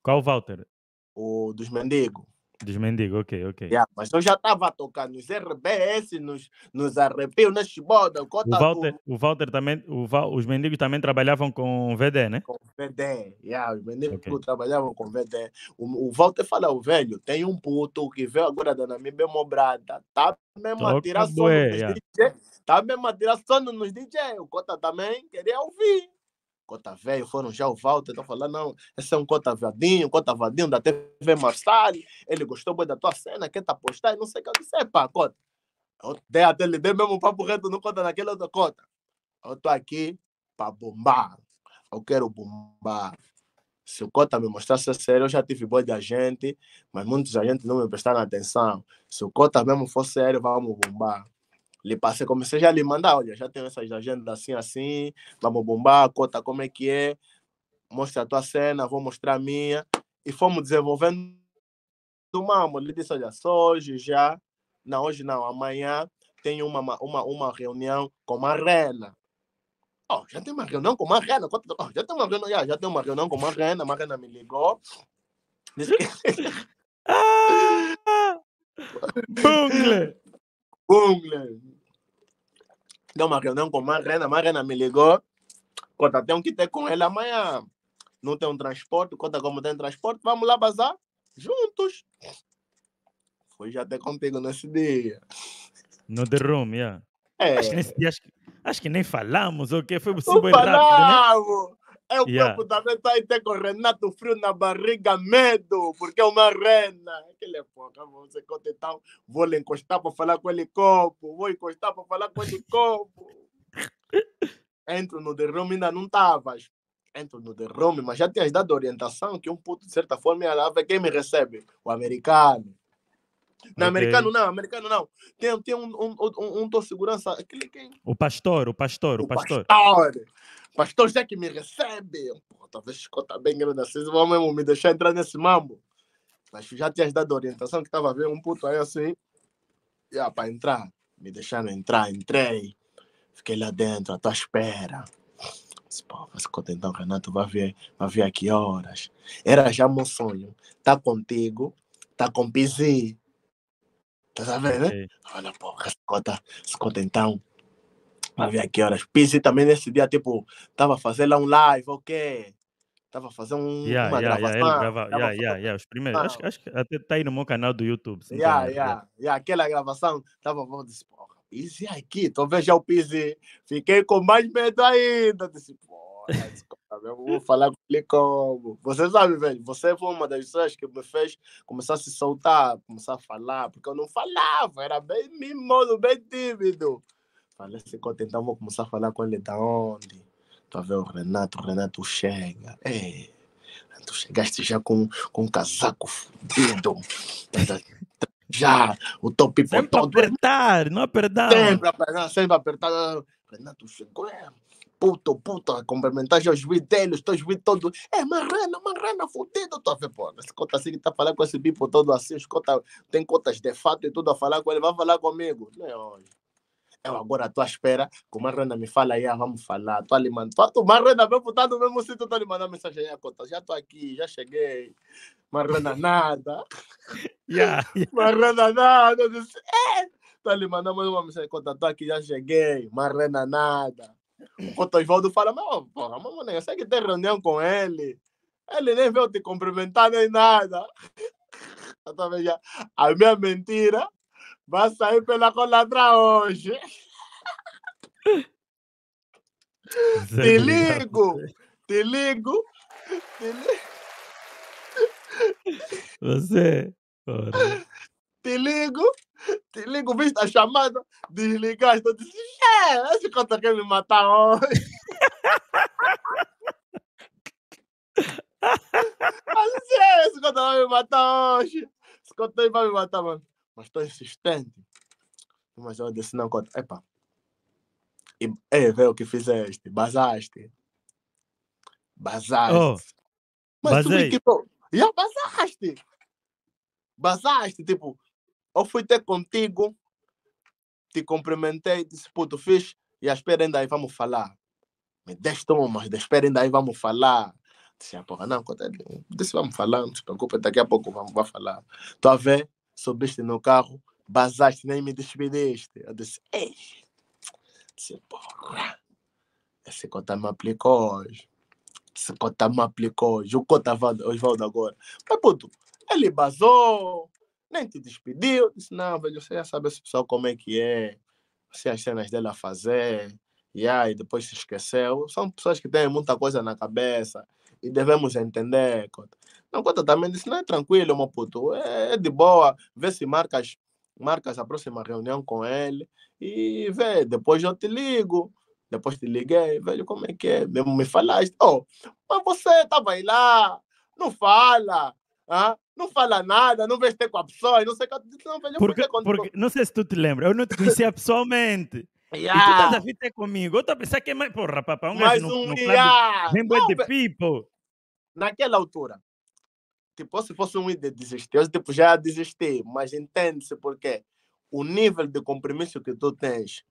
Qual Walter? O dos mendigos. Dos mendigos, ok, ok. Yeah, é, mas eu já estava a tocar nos RBS, nos, nos arrepios, nas chibodas. O Walter, o Walter também, o, os mendigos também trabalhavam com VD, né? Com VD, yeah, é, os mendigos okay. trabalhavam com VD. O, o Walter fala, o velho, tem um puto que veio agora da Namíbia Mobrada, tá mesmo Toca a tirar sono nos yeah. É. DJ, tá mesmo a tirar sono nos DJ, o Cota também queria ouvir. Cota Velho, foram já o Walter, estão falando, não, esse é um Cota Vadinho, Cota Vadinho da TV Marçal, ele gostou muito da tua cena, quer tá postar, não sei o que, eu disse, pá, Cota, eu dei até ele dei mesmo um papo reto no conta naquele outro Cota, eu tô aqui para bombar, eu quero bombar. Se o Cota me mostrasse sério, eu já tive boi de agente, mas muitos agentes não me prestaram atenção. Se o Cota mesmo for sério, vamos bombar. Ele passa como você já lhe manda, olha, já tem essas agendas assim, assim, vamos bombar, conta como é que é, mostra a tua cena, vou mostrar a minha. E fomos desenvolvendo uma amor. Ele disse, olha, só hoje já, não, hoje não, amanhã tem uma, uma, uma reunião com a Rena. Oh, já tem uma reunião com a Rena, oh, já tem uma reunião, já, já tem uma reunião com a Rena, a Rena me ligou. Disse que... (laughs) Ah! (laughs) Bungle! bom, Guilherme. Deu uma reunião com a Marrena, a Marrena me ligou. Conta, tenho que ter com ela amanhã. Não tem um transporte, conta como tem transporte, vamos lá bazar juntos. Fui já até contigo nesse dia. No The Room, yeah. É. Acho, que nesse dia, acho, acho que nem falamos, o okay? que foi possível rápido, né? É o yeah. corpo também tá aí com o Renato frio na barriga, medo, porque é uma rena. Aquele é foca, você conta e tal. Vou lhe encostar para falar com ele copo, vou encostar para falar com ele copo. Entro no derrame, ainda não estavas. Entro no Room, mas já tinhas dado orientação que um puto, de certa forma, ia lá ver quem me recebe. O americano. Não, okay. americano não, americano não. Tem, tem um, um, um, um do segurança. Aquele quem? O pastor, o pastor, o, pastor. pastor. Pastor já que me recebe. Pô, talvez escota bem grande assim. Vão mesmo me deixar entrar nesse mambo. Mas já tinhas dado orientação que estava vendo um puto aí assim. E ah, para entrar. Me deixaram entrar, entrei. Fiquei lá dentro, à tua espera. Disse, pô, vai se contentar, Renato, vai ver, vai ver a que horas. Era já meu sonho. Tá contigo, tá com Pizzi Estás a ver, né? Olha, porra, se conta, então. Vai ver aqui horas. Pise também nesse dia, tipo, tava fazendo lá um live, ok? Tava fazendo um, yeah, uma yeah, gravação. Yeah, grava, yeah, yeah, yeah, os primeiros. Ah. Acho, acho, que até tá aí no meu canal do YouTube. Yeah, entender. yeah, yeah. Aquela gravação, tava bom, disse, porra, Pise é aqui, tô vendo já o Pise. Fiquei com mais medo ainda. Disse, porra, (laughs) Eu vou falar com ele como. Você sabe, velho, você foi uma das pessoas que me fez começar a se soltar, começar a falar, porque eu não falava, era bem mimoso, bem tímido. Falei assim, então vou começar a falar com ele da onde? Tu a ver o Renato, o Renato chega. é tu chegaste já com, com um casaco fudido. já, o top Sempre todo. apertar, não apertar. Sempre apertar, sempre apertar. Renato chegou, é puto, puta, cumprimentar os vídeos teus vídeos todos. É marrana, marrana, fudido, tu a ver, pô. Esse cota assim que tá falando com esse bipo todo assim, os cota, tem cotas de fato e tudo a falar com ele, vai falar comigo. Não é hoje. Eu agora estou à espera que o Marrena me fala aí, ah, vamos falar. Estou ali, mano. tu Marrena meu tá no mesmo sítio, estou ali mandando mensagem aí a ah, conta. Já estou aqui, já cheguei. Marrena nada. yeah, (laughs) yeah. Marrena nada. Eu disse, é. Estou ali mandando uma mensagem, conta, estou aqui, já cheguei. Marrena nada. (coughs) O Ivaldo fala, mas porra, mano, eu sei que tem reunião com ele. Ele nem veio te cumprimentar nem nada. (laughs) A minha mentira vai sair pela colatra hoje. (laughs) Te ligo, te ligo, (laughs) te ligo. Você. Porra. Te ligo, te ligo, viste a chamada, desligaste, então eu disse, é, esse conta quer me matar hoje. Assim, (laughs) é, esse conta vai me matar hoje. Esse conta aí vai me matar, mano. Mas estou insistente. Mas eu disse, não, conta, epa. E, é, vê o que fizeste, basaste. Basaste. Oh, Mas basei. tu me Já basaste. Basaste, tipo, eu fui ter contigo, te cumprimentei, disse, puto, fiz, e a ainda aí, vamos falar. Me dez tomas, ainda aí, vamos falar. Disse, ah, porra, não, conta Disse, vamos falar, não se preocupe, daqui a pouco vamos, falar. Tu a ver, subiste no carro, basaste, nem me despediste. Eu disse, ei. Disse, porra, esse conta me aplicou hoje. Esse conta me aplicou hoje. O conta Osvaldo agora. Mas, puto, ele basou nem te despediu. Disse, não, velho, você já sabe esse pessoal como é que é, se as cenas dela a fazer, e aí, depois se esqueceu. São pessoas que têm muita coisa na cabeça e devemos entender, Cota. Não, conta também disse, não, é tranquilo, meu puto, é, é de boa, vê se marcas, marcas a próxima reunião com ele e vê, depois eu te ligo. Depois te liguei, velho, como é que é? Mesmo me falaste, oh, mas você estava aí lá, não fala, ah? não fala nada, não veste com a pessoa, não sei quanto. Não, velho, porque, porque, não sei se tu te lembra, eu não te conhecia (laughs) pessoalmente. Yeah. E tu estás a vir ter comigo. Eu estou a pensar que é mais. Porra, papá, um mais um, no, no yeah. club, não, de people. Naquela altura, tipo, se fosse um de desistir, eu tipo, já desisti, mas entende-se porque o nível de compromisso que tu tens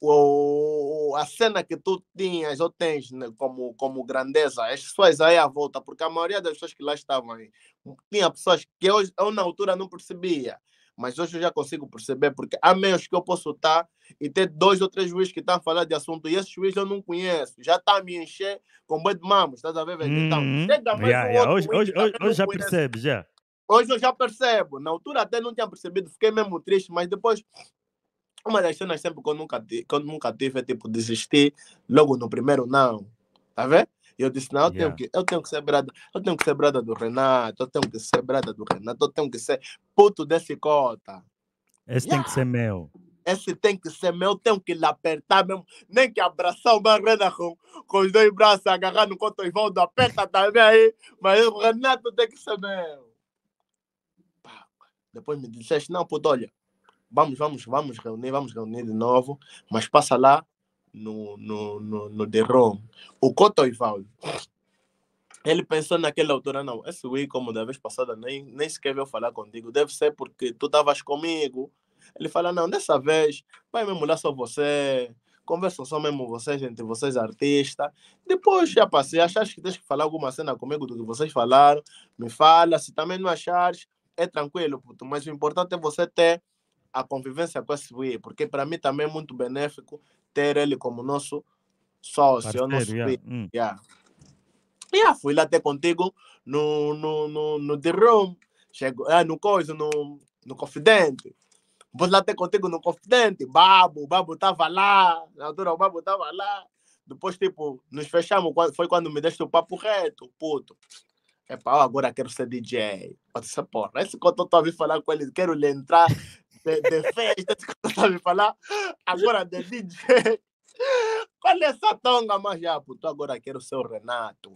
o, a cena que tu tinhas ou tens né, como, como grandeza, as pessoas aí à volta, porque a maioria das pessoas que lá estavam aí, hum, tinha pessoas que eu, eu na altura não percebia, mas hoje eu já consigo perceber, porque há meios que eu posso estar e ter dois ou três juízes que estão a falar de assunto, e esses juízes eu não conheço, já está a me encher com boi de mamos, estás a ver, velho? Então, uhum. chega mais yeah, um yeah. Hoje, hoje, hoje, hoje já percebes, já. Hoje eu já percebo. Na altura até não tinha percebido, fiquei mesmo triste, mas depois uma das cenas sempre que eu nunca, que eu nunca tive é tipo desistir logo no primeiro não. Tá vendo? E eu disse, não, eu, yeah. tenho que, eu tenho que ser brada, eu tenho que ser brada do Renato, eu tenho que ser brada do Renato, eu tenho que ser puto desse cota. Esse yeah. tem que ser meu. Esse tem que ser meu, tenho que lhe apertar mesmo. Nem que abraçar o Barrena com, com os dois braços, agarrar no conto Ivaldo, aperta também aí. Mas o Renato tem que ser meu. Depois me disseste, não, puto, olha, Vamos, vamos, vamos reunir, vamos reunir de novo, mas passa lá no, no, no, no The Room. O Coto Ivaldo, ele pensou naquela altura, ah, não, esse Wii, como da vez passada, nem, nem sequer veio falar contigo, deve ser porque tu estavas comigo. Ele fala, não, dessa vez vai mesmo lá só você, conversam só mesmo vocês, entre vocês artistas. Depois, já passei, achas que tens que falar alguma cena comigo do que vocês falaram, me fala, se também não achares, é tranquilo, puto, mas o importante é você ter a convivência com esse Bui, porque para mim também é muito benéfico ter ele como nosso sócio, Parceiro, nosso yeah. Hum. Yeah. yeah. fui lá até contigo no, no, no, no The Room, chego, ah, no coisa, no, no Confidente. Vou lá até contigo no Confidente, Babo, o Babo estava lá, na altura o Babo estava lá. Depois, tipo, nos fechamos, foi quando me deste o papo reto, puto. É pau, agora quero ser DJ. ser porra, esse que eu tô, tô a falar com ele, quero lhe entrar (laughs) de, de festas, que sabe falar. Agora, de DJ. Qual é essa tonga mais já, tu Agora quero ser o Renato.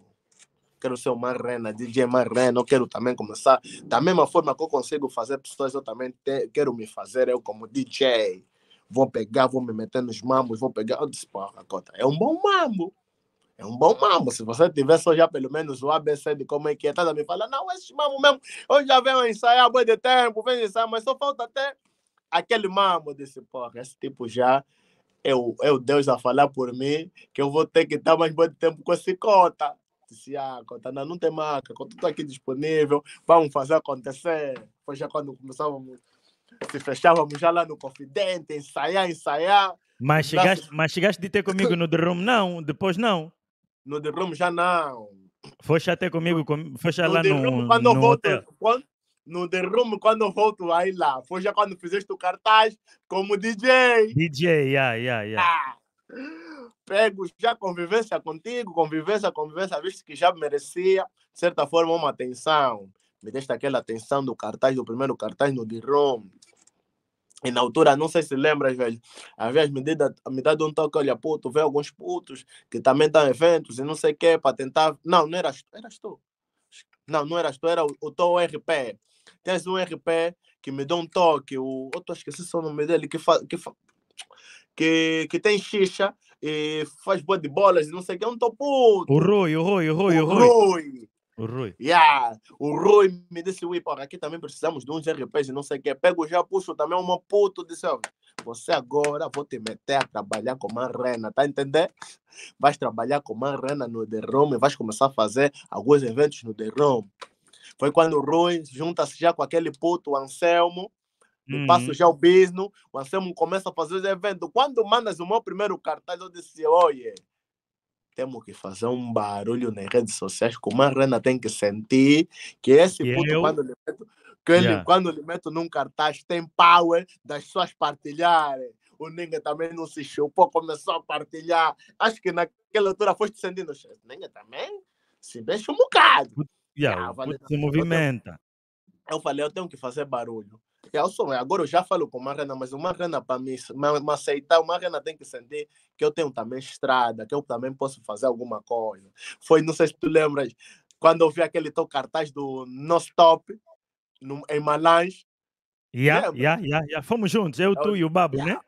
Quero ser o Marrena, DJ Marrena. Eu quero também começar. Da mesma forma que eu consigo fazer pessoas, eu também te, quero me fazer eu como DJ. Vou pegar, vou me meter nos mambos, vou pegar. Eu disse, pô, conta, é um bom mambo. É um bom mambo. Se você tivesse já pelo menos o ABC de como é que é, tá, tá me fala, não, esse mambo mesmo, eu já venho ensaiar há muito tempo, venho ensaiar, mas só falta até aquele mamo disse, porra, esse tipo já é o, é o Deus a falar por mim, que eu vou ter que estar mais muito tempo com esse cota. Disse, ah, cota, não, não tem marca, cota, estou aqui disponível, vamos fazer acontecer. Foi já quando começávamos, se fechávamos já lá no Confidente, ensaiar, ensaiar. Mas chegaste, lá, mas chegaste de ter comigo no The Room, não? Depois não? No The Room já não. Foste até comigo, com, foste lá no, room, quando no voltei, hotel. Quando, no Room, quando volto aí lá. Foi já quando fizeste o cartaz como DJ. DJ, yeah, yeah, yeah. Ah, pego já convivência contigo, convivência, convivência, visto que já merecia, de certa forma, uma atenção. Me deste aquela atenção do cartaz, do primeiro cartaz no The Room. E na altura, não sei se lembras, velho, havia as medidas, a metade de um toque, olha, puto, vê alguns putos que também estão eventos e não sei o que, para tentar... Não, não eras, eras tu. Não, não eras tu, era o, o teu RP. Tens um RP que me dá um toque, o outro, esqueci só o nome dele, que, fa, que, fa, que, que tem xixa e faz boa de bolas e não sei o que, é um topo. O Rui, o Rui, o Rui, o Rui. O Rui. O Rui. Yeah. O Rui me disse, ui, porra, aqui também precisamos de uns RPs e não sei o que. Pego já, puxo também é uma puto, disse, você agora vou te meter a trabalhar com uma rena, tá entendendo? Vais trabalhar com uma rena no The Room e vais começar a fazer alguns eventos no The Room. Foi quando o Rui junta-se já com aquele puto, o Anselmo, uhum. passo já o business, o Anselmo começa a fazer os eventos. Quando mandas o meu primeiro cartaz, eu disse, olha, temos que fazer um barulho nas redes sociais, como a Rena tem que sentir que esse e é puto, eu? quando ele mete, que yeah. quando ele meto num cartaz, tem power das suas partilharem o Ninga também não se chupou, começou a partilhar. Acho que naquela altura foste sentindo, Ninga também se mexe um bocado. Yeah, ah, se movimenta. Eu, eu falei, eu tenho que fazer barulho. Eu é sou, agora eu já falo com uma rena, mas uma rena para me, me, aceitar, uma rena tem que sentir que eu tenho também estrada, que eu também posso fazer alguma coisa. Foi, não sei se tu lembras, quando eu vi aquele teu cartaz do No Stop, no, em Malange. Yeah, yeah, yeah, yeah, Fomos juntos, eu, eu tu e o Babu, yeah. né?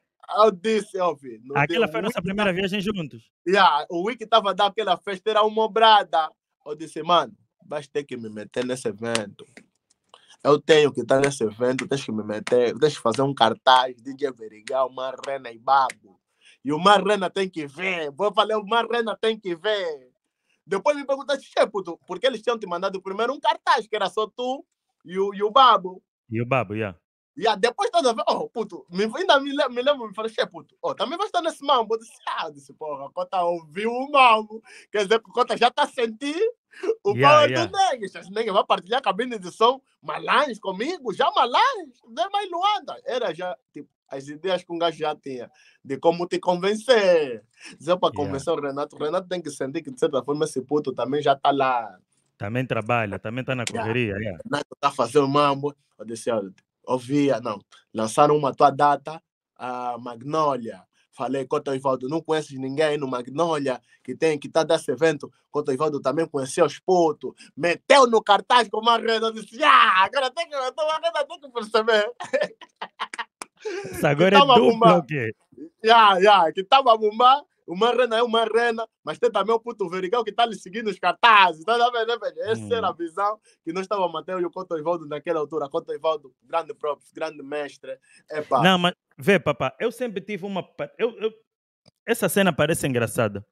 Eu disse, eu vi. Aquela foi a nossa primeira viagem juntos. Yeah, o Wiki estava dando aquela festa, era uma brada. Eu disse, mano, vais ter que me meter nesse evento. Eu tenho que estar nesse evento, tens que me meter, tens que fazer um cartaz, de DJ Verigal, Marrena e Babo. E o Marrena tem que ver. Vou falar, o Marrena tem que ver. Depois me perguntaste, puto, porque eles tinham te mandado primeiro um cartaz, que era só tu e o, e o Babo. E o Babo, yeah. Yeah, depois toda vez, oh, puto, me, ainda me, lembro, me lembro, me falei, puto, oh, também vai estar nesse mambo. Eu disse, ah, eu disse, porra, a Cota ouviu o mambo. Quer dizer, que a Cota já está sentindo. O yeah, Paulo yeah. É do Negas. As Negas vai partilhar a cabine de som. Malange comigo? Já Malange? Não é mais Luanda. Era já, tipo, as ideias que um gajo já tinha de como te convencer. Dizer para convencer yeah. o Renato. O Renato tem que sentir que, de certa forma, esse puto também já está lá. Também trabalha, também está na correria. Yeah. Yeah. Renato está fazendo mambo. Eu disse, olha, ouvia, não. Lançaram uma tua data, a Magnólia. Falei, Cota Ivaldo, não conheces ninguém no Magnolia que tem que tá desse evento. Cota Ivaldo também conheceu os putos, meteu no cartaz com uma renda, disse, ah, agora tem que, eu uma renda, tem (laughs) que perceber. Isso agora é duplo, ok? Yeah, que estava a bombar o Marrana é o Marrana, mas tem também o puto Verigão que está lhe seguindo os cartazes. Tá vendo? Né, essa hum. era a hum. visão que nós estávamos mantendo o Coto Ivaldo naquela altura. Coto Ivaldo, grande próprio, grande mestre. Epa. Não, mas vê, papá, eu sempre tive uma. Eu, eu... Essa cena parece engraçada,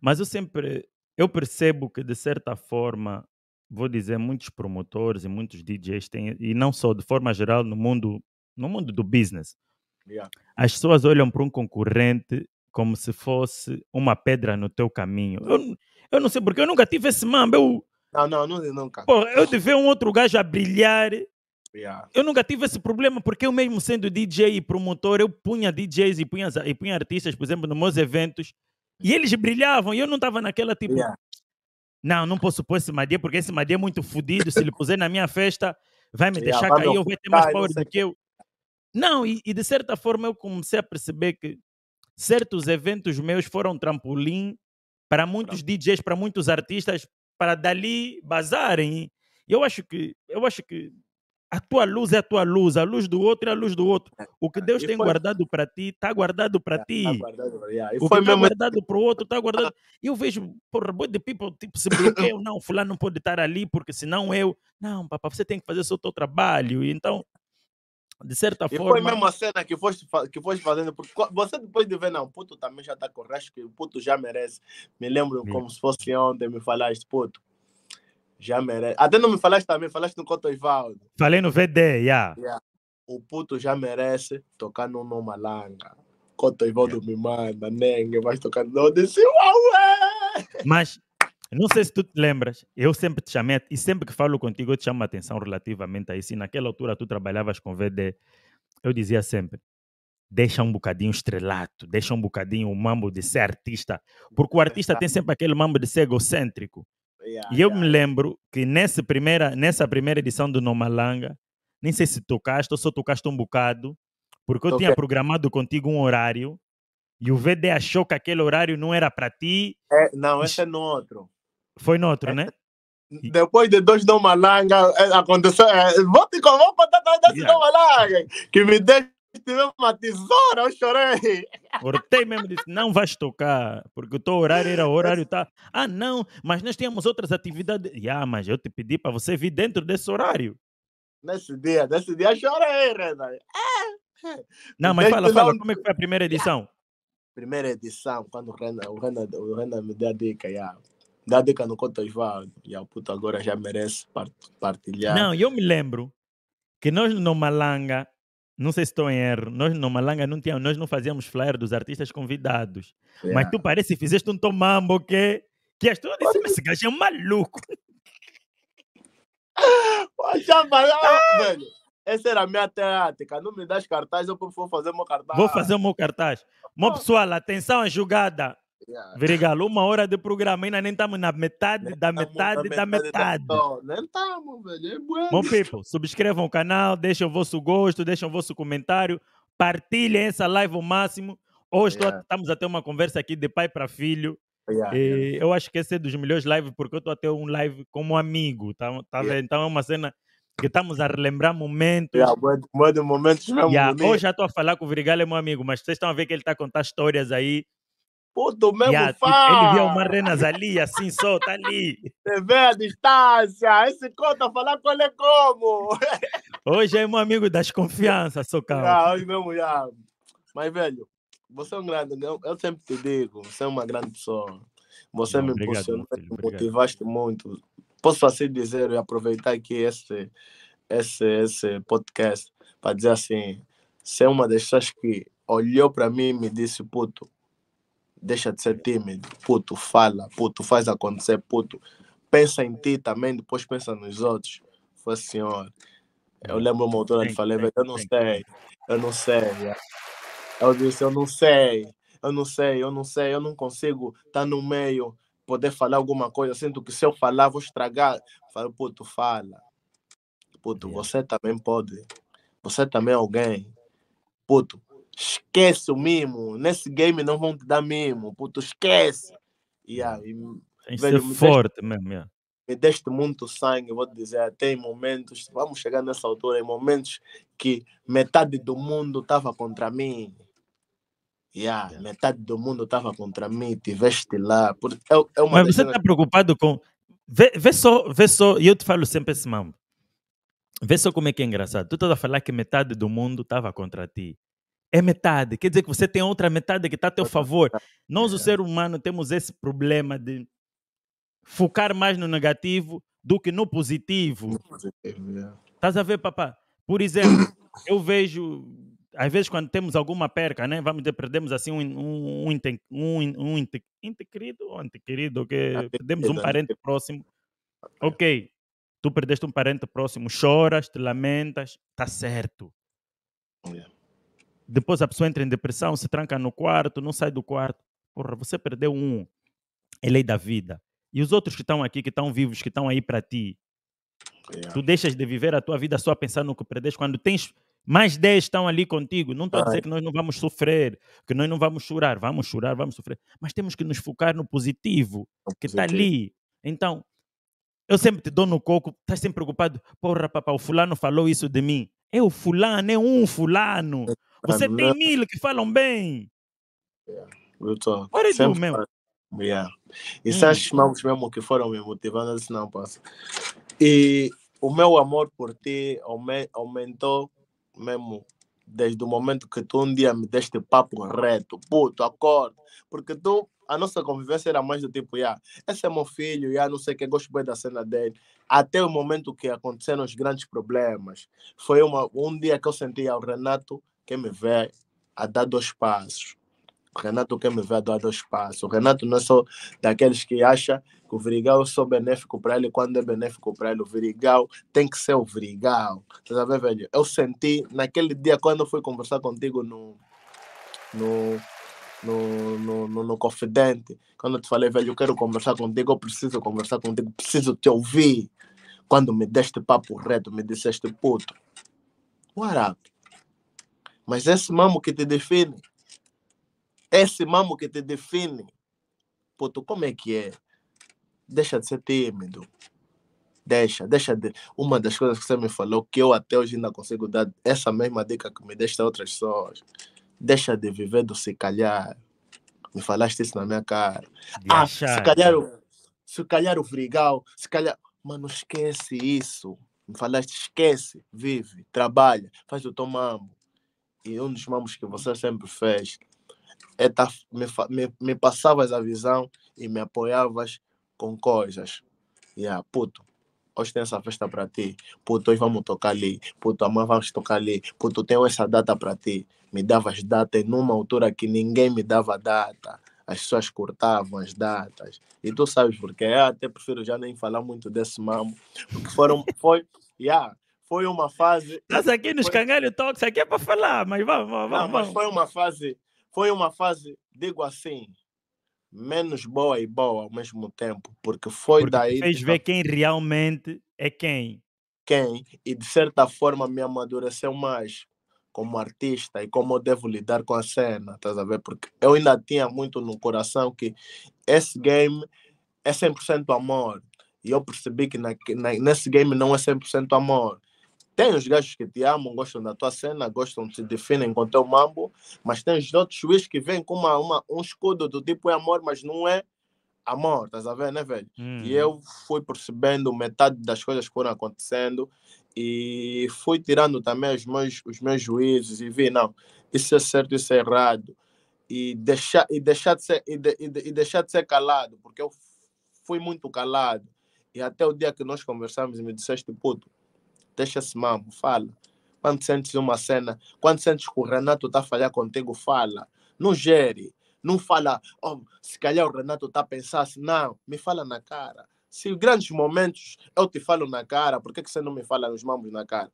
mas eu sempre. Eu percebo que, de certa forma, vou dizer, muitos promotores e muitos DJs têm, e não só, de forma geral, no mundo, no mundo do business. Yeah. As pessoas olham para um concorrente como se fosse uma pedra no teu caminho. Eu, eu não sei porque eu nunca tive esse mamba. Eu, não, não, nunca. Pô, eu de ver um outro gajo a brilhar. Yeah. Eu nunca tive esse problema porque eu mesmo sendo DJ e promotor, eu punha DJs e punha, e punha artistas, por exemplo, nos meus eventos. E eles brilhavam e eu não estava naquela tipo... Yeah. Não, não posso pôr esse Madia porque esse Madia é muito fodido. Se ele puser na minha festa, vai me yeah, deixar cair ou vai ter mais power do que eu. Não, e, e de certa forma eu comecei a perceber que certos eventos meus foram trampolim para muitos DJs, para muitos artistas, para dali bazarem. Eu acho que eu acho que a tua luz é a tua luz, a luz do outro é a luz do outro. É, o que é, Deus e tem foi... guardado para ti, está guardado para é, ti. Tá guardado, yeah. O que está guardado para o outro, está guardado. Eu vejo, porra, boi de people, tipo, se bloqueiam, (coughs) não, fulano não pode estar ali, porque senão eu. Não, papá, você tem que fazer o seu trabalho. Então, de certa e forma. Foi mesmo a cena que foste, que foste fazendo, porque você depois de ver, não, puto também já está com que o puto já merece. Me lembro Sim. como se fosse ontem, me falaste, puto, já merece. Até não me falaste também, falaste no Coto Ivaldo. Falei no VD, yeah. yeah. O puto já merece tocar no Nomalanga. Coto Ivaldo yeah. me manda, nengue, vai tocar no. Eu disse, uau, Mas não sei se tu te lembras, eu sempre te chamei, e sempre que falo contigo, eu te chamo a atenção relativamente a isso. E naquela altura tu trabalhavas com VD, eu dizia sempre: deixa um bocadinho estrelato, deixa um bocadinho o mambo de ser artista, porque o artista tem sempre aquele mambo de ser egocêntrico. e eu me lembro que nessa primeira, nessa primeira edição do Nomalanga, nem sei se tocaste ou só tocaste um bocado, porque eu okay. tinha programado contigo um horário e o VD achou que aquele horário não era para ti. É, não, esse é no outro. Foi noutro, é, né? Depois de dois não malanga, é, aconteceu. É, vou, te, vou contar dois yeah. não malanga, que me deixa uma tesoura, eu chorei. Cortei mesmo, disse, não vais tocar, porque o teu horário era o horário (laughs) tá. Ah, não, mas nós tínhamos outras atividades. Ah, mas eu te pedi para você vir dentro desse horário. Nesse dia, nesse dia eu chorei, Renan. É. (laughs) Não, mas fala, fala, como é que foi a primeira edição? Primeira edição, quando o Renan o Renan o me deu a dica, yeah. Dá dica no Cotas Vago. E o puto agora já merece partilhar. Não, eu me lembro que nós no Malanga, não sei se estou em erro, nós no Malanga não tínhamos, nós não fazíamos flyer dos artistas convidados. Yeah. Mas tu parece que fizeste um tomambo que, que as pessoas disseram, esse gajo é um maluco. (laughs) Já ah, velho. Essa era a minha teática. Não me das cartaz, eu vou fazer meu cartaz. Vou fazer o meu cartaz. Meu pessoal, atenção à jogada. Yeah. uma hora de programa ainda nem estamos na metade, da, metade da metade Nem estamos, velho. É Bom, people, subscrevam o canal, deixem o vosso gosto, deixem o vosso comentário, partilhem essa live ao máximo. Hoje yeah. estamos até uma conversa aqui de pai para filho. Yeah, yeah. Eu acho que esse é dos melhores lives, porque eu estou até um live como amigo, tá, tá vendo? Então é uma cena que estamos a relembrar momentos. Yeah, momentos yeah. Hoje já estou a falar com o Virgal, é meu amigo, mas vocês estão a ver que ele está a contar histórias aí puto mesmo yeah, faz. Ele viu o Marrenas ali, assim, só, tá ali. Você vê a distância, esse conta falar com ele é como. Hoje é um amigo das confianças, Socão. Ah, hoje mesmo, yeah. Mas, velho, você é um grande, eu, eu sempre te digo, você é uma grande pessoa. Você Não, me obrigado, impulsionou, filho, me motivaste muito. Posso assim dizer e aproveitar aqui esse, esse, esse podcast para dizer assim, você é uma das pessoas que olhou para mim e me disse, puto, deixa de ser tímido, puto, fala, puto, faz acontecer, puto, pensa em ti também, depois pensa nos outros. Foi assim ó Eu lembro uma altura que falei, eu não sei, eu não sei. Eu disse, eu não sei, eu não sei, eu não sei, eu não consigo estar tá no meio, poder falar alguma coisa. Sinto que se eu falar, vou estragar. fala puto, fala. Puto, você também pode. Você também é alguém. Puto, esquece o mimo, nesse game não vão te dar mimo, puto, esquece. Yeah, hum. e, Tem velho, ser me forte deste, mesmo, yeah. Me deste muito sangue, vou te dizer, até ah, em momentos, vamos chegar nessa altura, em momentos que metade do mundo estava contra mim. yeah, Metade do mundo estava contra mim, tiveste lá. Por, é, é uma Mas você está preocupado com. Vê, vê só, vê só, e eu te falo sempre esse mambo. Vê só como é que é engraçado. Tu estás a falar que metade do mundo estava contra ti é metade. Quer dizer que você tem outra metade que está a teu favor. Nós, o é. ser humano, temos esse problema de focar mais no negativo do que no positivo. No positivo é. Estás a ver, papá? Por exemplo, eu vejo, às vezes, quando temos alguma perca, né? Vamos dizer, perdemos assim um, um, um, um, um interquerido, um interquerido, que perdemos um parente próximo. Ok, tu perdeste um parente próximo, choras, te lamentas, tá certo. Yeah. Depois a pessoa entra em depressão, se tranca no quarto, não sai do quarto. Porra, você perdeu um. É lei da vida. E os outros que estão aqui, que estão vivos, que estão aí para ti. É. Tu deixas de viver a tua vida só pensando no que perdeste. Quando tens mais 10 estão ali contigo. Não estou a dizer que nós não vamos sofrer, que nós não vamos chorar. Vamos chorar, vamos sofrer. Mas temos que nos focar no positivo, no que está ali. Então, eu sempre te dou no coco, estás sempre preocupado. Porra, papá, o fulano falou isso de mim. É o fulano, é um fulano. É. Você tem mil que falam bem. Yeah. É, eu estou. What do mesmo? Yeah. E hum. esses mamos mesmo que foram me motivando, disse, não posso. E o meu amor por ti aumentou mesmo desde o momento que tu um dia me deste papo reto, puto, acorda, porque tu, a nossa convivência era mais do tipo, yeah, esse é meu filho, yeah, não sei o que, gosto bem da cena dele, até o momento que aconteceram os grandes problemas, foi uma, um dia que eu senti ao Renato quer me ver a dar dois passos. O Renato quer me ver a dar dois passos. O Renato não é só daqueles que acha que o virigal é só benéfico para ele quando é benéfico para ele. O virigal tem que ser o virigal Você sabe, velho? Eu senti naquele dia quando eu fui conversar contigo no. no no, no, no, no Confidente, quando eu te falei, velho, eu quero conversar contigo, eu preciso conversar contigo, preciso te ouvir. Quando me deste papo reto, me disseste, puto, what up? Mas esse mamo que te define, esse mamo que te define, puto, como é que é? Deixa de ser tímido. Deixa, deixa de. Uma das coisas que você me falou, que eu até hoje ainda consigo dar essa mesma dica que me deste a outras pessoas. Deixa de viver do se calhar. Me falaste isso na minha cara. ah, né? se calhar o, se calhar o Vrigal, se calhar. Mano, esquece isso. Me falaste, esquece, vive, trabalha, faz o teu mambo e um dos mamos que você sempre fez é tá, me, me, me passavas a visão e me apoiavas com coisas. Yeah, puto, hoje tem essa festa para ti. Puto, hoje vamos tocar ali. Puto, amanhã vamos tocar ali. Puto, tenho essa data para ti. Me davas data numa altura que ninguém me dava data. As pessoas cortavam as datas. E tu sabes porquê Eu ah, até prefiro já nem falar muito desse mamo. Porque foram, foi, yeah, foi uma fase. Nós (laughs) tá aqui nos foi... Cangalho Talks, aqui é para falar, mas vamos, vamos, Não, vamos. Mas foi uma fase, foi uma fase, digo assim, menos boa e boa ao mesmo tempo, porque foi porque daí. Fez ver tá quem realmente é quem. Quem, e de certa forma me amadureceu mais como artista e como eu devo lidar com a cena, estás a ver? Porque eu ainda tinha muito no coração que esse game é 100% amor. E eu percebi que na, na, nesse game não é 100% amor tem os gajos que te amam, gostam da tua cena, gostam, te definem com o teu mambo, mas tem os outros juízes que vêm com uma, uma, um escudo do tipo é amor, mas não é amor, estás a ver, né, velho? E uhum. eu fui percebendo metade das coisas que foram acontecendo e fui tirando também os meus, os meus juízes e vi, não, isso é certo, isso é errado. E deixar, e deixar, de, ser, e, de, e, e deixar de ser calado, porque eu fui muito calado. E até o dia que nós conversamos e me disseste, puto, deixa esse mambo, fala. Quando sentes uma cena, quando sentes que o Renato está a falhar contigo, fala. Não gere, não fala, oh, se calhar o Renato está a pensar assim, não, me fala na cara. Se grandes momentos eu te falo na cara, por que, que você não me fala nos mambos na cara?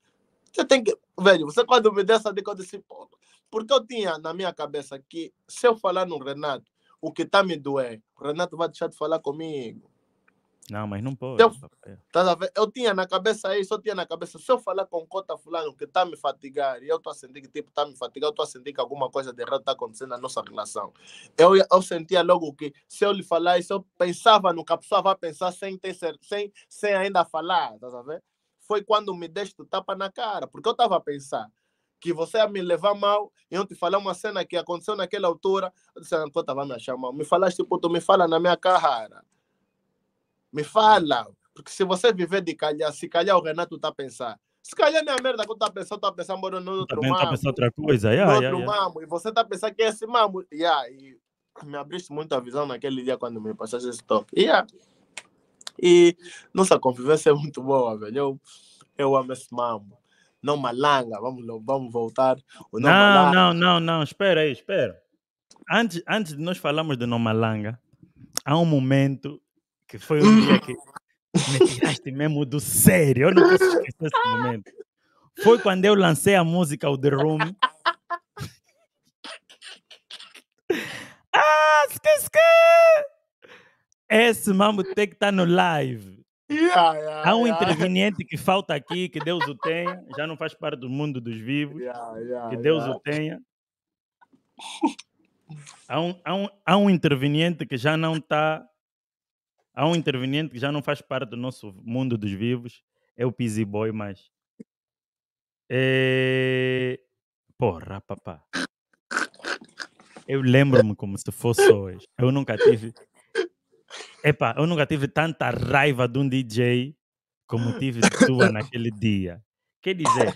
Você tem que, velho, você quando me deu essa dica, eu disse, pô, porque eu tinha na minha cabeça que se eu falar no Renato, o que está me doendo, o Renato vai deixar de falar comigo. Não, mas não pode. Eu, então, tá, é. tá eu tinha na cabeça aí, só tinha na cabeça. Se eu falar com cota fulano que está me fatigar e eu estou a sentir que tipo está me fatigar, eu estou a sentir que alguma coisa de errado está acontecendo na nossa relação. Eu, eu sentia logo que se eu lhe falar isso, eu pensava no que a pessoa vai pensar sem, ter, sem, sem ainda falar, tá sabendo? Foi quando me deste o tapa na cara, porque eu estava a pensar que você ia me levar mal e eu te falar uma cena que aconteceu naquela altura, eu disse, ah, cota vai me achar mal. Me falaste, tu me fala na minha cara me fala. Porque se você viver de calhar, se calhar o Renato está a pensar. Se calhar nem é a merda que eu tá pensando, tá pensando moro no tá outro Também mamo. Tá pensando outra coisa, yeah, no yeah, outro yeah. mamo. E você tá pensando que é esse mamo. Yeah, e me abriste muita visão naquele dia quando me passaste esse toque. Yeah. E nossa convivência é muito boa, velho. Eu, eu amo esse mamo. Não malanga, vamos, vamos voltar. Não, não, não, não, não, espera aí, espera. Antes, antes de nós falarmos de não malanga, há um momento que foi um dia que me tiraste mesmo do sério. Eu não posso esquecer esse momento. Foi quando eu lancei a música O The Room. (laughs) ah, esqueci! Esse mambo tem que estar tá no live. Yeah, yeah, Há um yeah. interveniente que falta aqui, que Deus o tenha. Já não faz parte do mundo dos vivos. que Deus o tenha. Há um, há, um, há um interveniente que já não está Há um interveniente que já não faz parte do nosso mundo dos vivos, é o Pizzy Boy, mas. É... Porra, papá. Eu lembro-me como se fosse hoje. Eu nunca tive. Epá, eu nunca tive tanta raiva de um DJ como tive tua naquele dia. Quer dizer,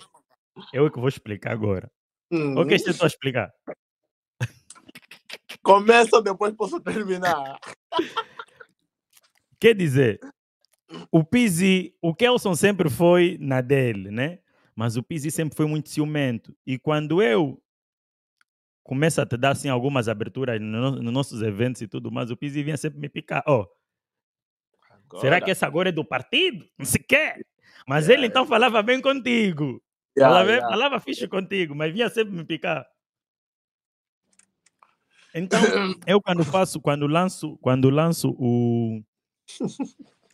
eu é que vou explicar agora. Hum. Ou queres a explicar? Começa, depois posso terminar. Quer dizer, o Pizzi, o Kelson sempre foi na dele, né? Mas o Pizzi sempre foi muito ciumento. E quando eu começo a te dar assim, algumas aberturas nos no nossos eventos e tudo mais, o Pizzi vinha sempre me picar. Oh, será que essa agora é do partido? Não se quer. Mas yeah, ele então falava bem contigo. Yeah, falava, yeah. falava fixe contigo, mas vinha sempre me picar. Então, (coughs) eu quando faço, quando lanço, quando lanço o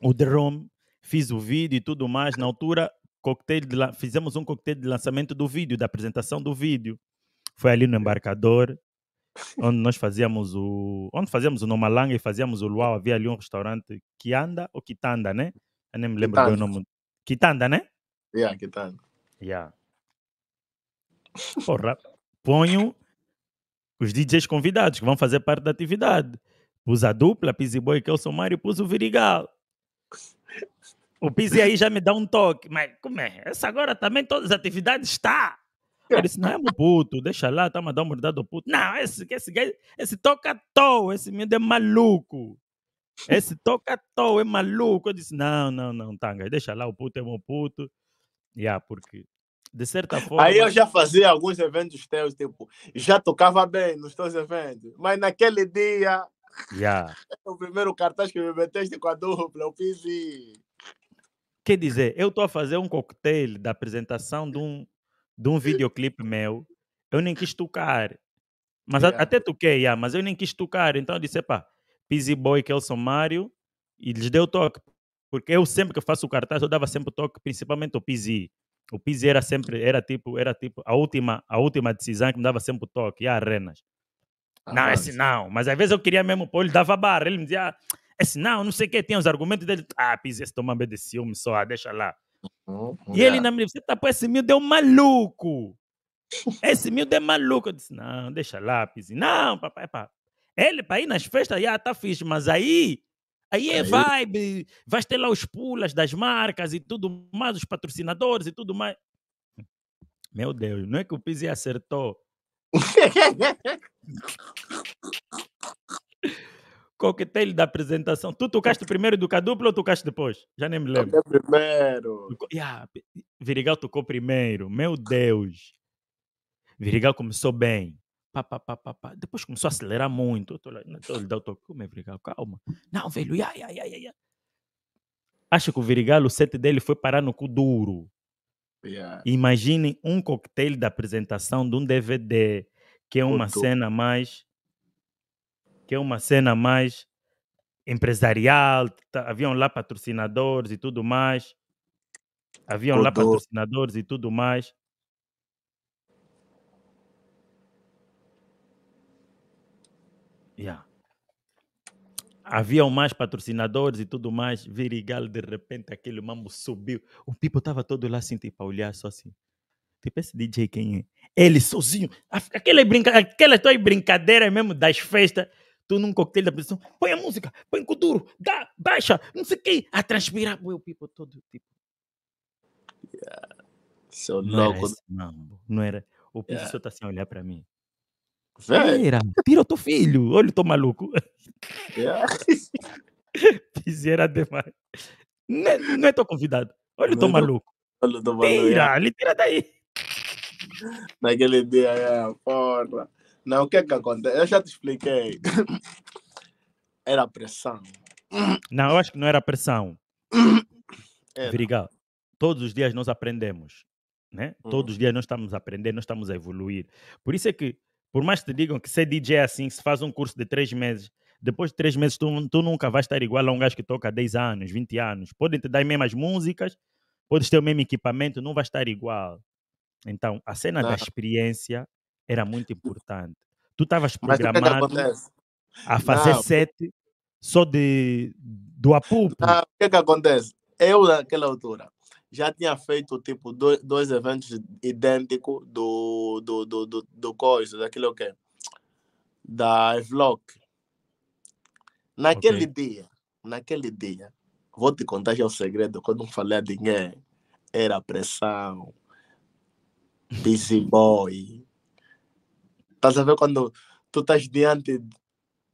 o The Room, fiz o vídeo e tudo mais. Na altura, coquetel la... fizemos um coquetel de lançamento do vídeo, da apresentação do vídeo. Foi ali no embarcador, onde nós fazíamos o. onde fazíamos o Nomalanga e fazíamos o Luau. Havia ali um restaurante Kianda ou Kitanda, né? Eu nem me lembro Kitanda. nome. Kitanda, né? Yeah, Kitanda. Yeah. Porra, ponho os DJs convidados que vão fazer parte da atividade. Usa dupla, boy que eu sou Mário, pus o Virigal. O Pizzi aí já me dá um toque. Mas como é? Essa agora também todas as atividades está. Ele disse, não é meu puto, deixa lá, tá mandando uma mordida do puto. Não, esse, esse, esse, esse toca toa, esse miúdo é maluco. Esse toca tol é maluco. Eu disse, não, não, não, Tanga, deixa lá, o puto é meu puto. E yeah, porque de certa forma. Aí eu já fazia alguns eventos teus, tipo, já tocava bem nos teus eventos, mas naquele dia Yeah. (laughs) o primeiro cartaz que me meteste com a dupla, o Pizzi. Quer dizer, eu estou a fazer um coquetel da apresentação de um, de um videoclipe meu. Eu nem quis tocar. Mas yeah. a, até toquei, yeah, mas eu nem quis tocar. Então eu disse, pá, Pizzy Boy, Kelson Mário, e lhes deu toque. Porque eu sempre que faço o cartaz, eu dava sempre o toque, principalmente o Pizzy. O Pizzi era sempre, era tipo, era tipo a última, a última decisão que me dava sempre o toque, e a Arenas não, esse é não Mas às vezes eu queria mesmo pôr, ele dava barra. Ele me dizia, esse é sinal, não sei o que. Tem os argumentos dele. Ah, pisei esse tomando de ciúme só, deixa lá. Uhum, e ele é. na minha, você tá pô, esse miúdo é um maluco. Esse miúdo é maluco. Eu disse, não, deixa lá, pisei. Não, papai, pá. Ele para ir nas festas, já ah, tá fixe, mas aí Aí é vibe, vai ter lá os pulas das marcas e tudo mais, os patrocinadores e tudo mais. Meu Deus, não é que o Pizzi acertou (laughs) coquetel da apresentação. Tu tocaste primeiro do Caduplo ou tocaste depois? Já nem me lembro. Toquei primeiro. Yeah. Virigal tocou primeiro. Meu Deus. Virigal começou bem. Pá, pá, pá, Depois começou a acelerar muito. Né, Como é, Virigal? Calma. Não, velho. Yeah, yeah, yeah, yeah. Acho que o Virigal, o set dele foi parar no cu duro. Yeah. Imaginem um coquetel da apresentação de um DVD, que é uma cena mais que é uma cena mais empresarial, tá, haviam lá patrocinadores e tudo mais. Haviam lá patrocinadores e tudo mais. Yeah haviam mais patrocinadores e tudo mais. Virigal, de repente, aquele mambo subiu. O Pipo estava todo lá assim, tipo, a olhar só assim. Tipo, esse DJ quem é? Ele sozinho. Aquela brinca... Aquelas tuas brincadeiras mesmo das festas. Tu num coquetel da pressão. Põe a música, põe duro dá, baixa, não sei o quê. A transpirar. O Pipo todo, tipo. Yeah. Seu não, era esse mambo, não era. O Pipo yeah. só está assim a olhar para mim. Pera, tira o teu filho. Olha, o teu maluco. Yeah. É. (laughs) Piseira demais. Não é, não é teu convidado. Olha, tá o é teu maluco. Olha, eu tá maluco. É. Tira, ele tira daí. Naquele dia, é, porra. Não, o que é que acontece? Eu já te expliquei. (coughs) Era pressão. (coughs) Não, eu acho que não era pressão. Obrigado. Todos os dias nós aprendemos. Né? Todos os uhum. dias nós estamos a aprender, nós estamos a evoluir. Por isso é que por mais que te digam que ser DJ é assim, se faz um curso de três meses, depois de três meses tu, tu nunca vais estar igual a um gajo que toca há 10 anos, 20 anos. Podem te dar as mesmas músicas, podes ter o mesmo equipamento, não vai estar igual. Então, a cena não. da experiência era muito importante. Tu estavas é programado que que a fazer não. sete só de, do apupo. Ah, o que é que acontece? Eu, naquela altura, já tinha feito tipo dois, eventos idênticos do, do, do, do, do coisa, daquilo que da vlog. Naquele okay. dia, naquele dia, vou te contar já o segredo, quando falei a ninguém, era pressão, busy boy. Estás a ver quando tu estás diante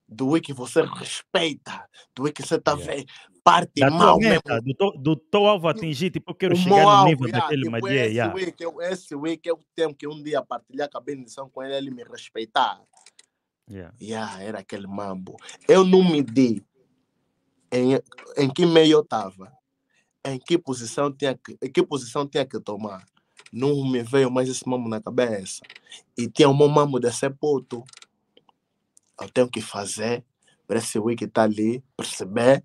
do que você respeita, do que você está yeah. vendo, parte da mal meta, mesmo. Do, to, do teu alvo atingir, tipo, eu quero o chegar no nível yeah, daquele tipo, Madia. Esse, yeah. week, eu, esse week o tempo que um dia partilhar com a benção com ele, ele me respeitar. Yeah. Yeah, era aquele mambo. Eu não me di em, em que meio eu estava, em que posição tinha que, em que posição tinha que tomar. Não me veio mais esse mambo na cabeça. E tinha um mambo de ser puto. Eu tenho que fazer para esse week estar tá ali, perceber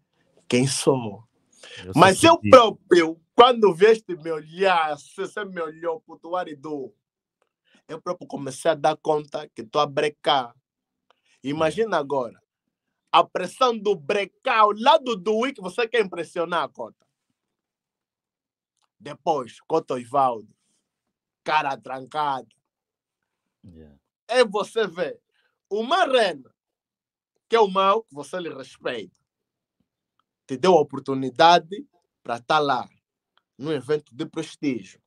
quem sou. Eu Mas eu que... próprio, quando veste me é olhar, se você me olhou para o árido, eu próprio comecei a dar conta que estou a brecar. Imagina agora, a pressão do brecar ao lado do Wick, você quer impressionar a cota. Depois, Cota Osvaldo, cara trancado. Yeah. É você ver uma rena, que é o mal que você lhe respeita te deu a oportunidade para estar tá lá, num evento de prestígio.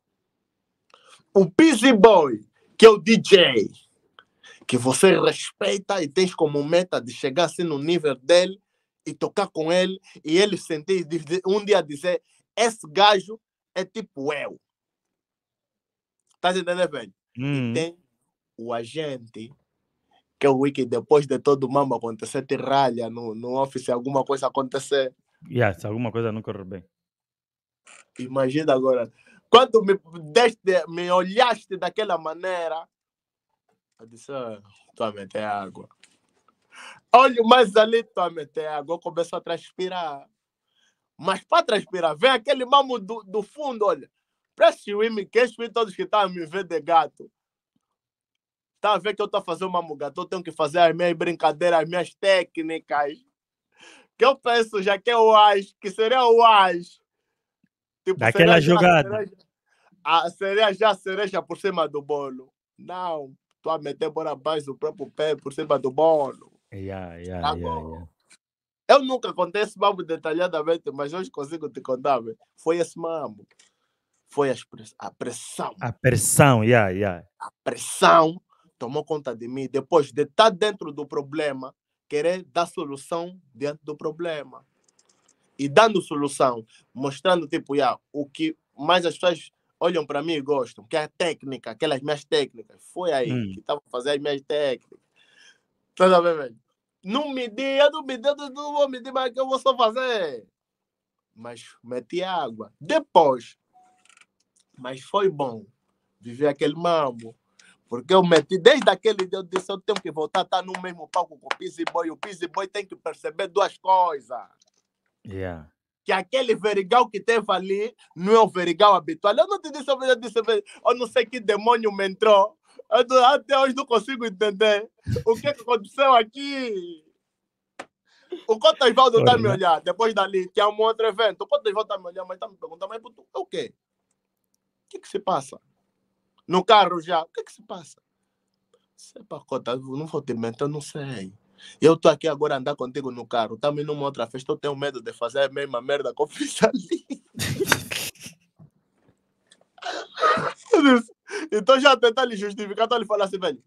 o Busy Boy, que é o DJ, que você respeita e tens como meta de chegar assim no nível dele e tocar com ele e ele sentir um dia dizer: Esse gajo é tipo eu. Estás entendendo, velho? Hum. E tem o agente que é o Wiki, depois de todo o mambo acontecer, te ralha no, no office, alguma coisa acontecer. Yeah, se alguma coisa não correr bem. Imagina agora. Quando me, deste, me olhaste daquela maneira, eu disse, Estou ah, a meter é água. Olha mais ali, estou a meter é água. Eu começo a transpirar. Mas para transpirar, vem aquele mamo do, do fundo, olha. Preste o me queixo todos que estão tá a me ver de gato. Tá a ver que eu estou fazendo mamo gato. Eu tenho que fazer as minhas brincadeiras, as minhas técnicas que eu penso já que é o acho que seria o as tipo, daquela jogada seria, a, ah, seria já cereja por cima do bolo não tu a meter bola abaixo do próprio pé por cima do bolo yeah, yeah, Agora, yeah, yeah. eu nunca contei esse mambo detalhadamente mas hoje consigo te contar véio. foi esse mambo foi a pressão a pressão yeah, yeah. a pressão tomou conta de mim depois de estar tá dentro do problema querer dar solução diante do problema. E dando solução, mostrando, tipo, já o que mais as pessoas olham para mim e gostam, que é a técnica, aquelas minhas técnicas. Foi aí hum. que estava fazendo as minhas técnicas. Tá sabendo, velho? Não me dê, não me dê, não vou me dê, mas que eu vou só fazer. Mas meti água. Depois. Mas foi bom viver aquele mambo. Porque eu meti, desde aquele dia eu disse, eu tenho que voltar a tá estar no mesmo palco com o Pizzy Boy. O Pizzy Boy tem que perceber duas coisas. Yeah. Que aquele verigal que teve ali não é o verigal habitual. Eu não te disse, eu disse, eu não sei que demônio me entrou. Eu, até hoje não consigo entender o que, aconteceu aqui. O Cota Osvaldo está me né? olhando, depois dali, que é um outro evento. O Cota Osvaldo está me olhando, mas está me perguntando, mas o quê? O que, que se passa? no carro já. O que é que se passa? Sei, pacota, não vou te mentir, eu não sei. Eu tô aqui agora andar contigo no carro, também tá numa outra festa, eu tenho medo de fazer a mesma merda que eu fiz ali. então já tentar lhe justificar, estou lhe falar assim, velho.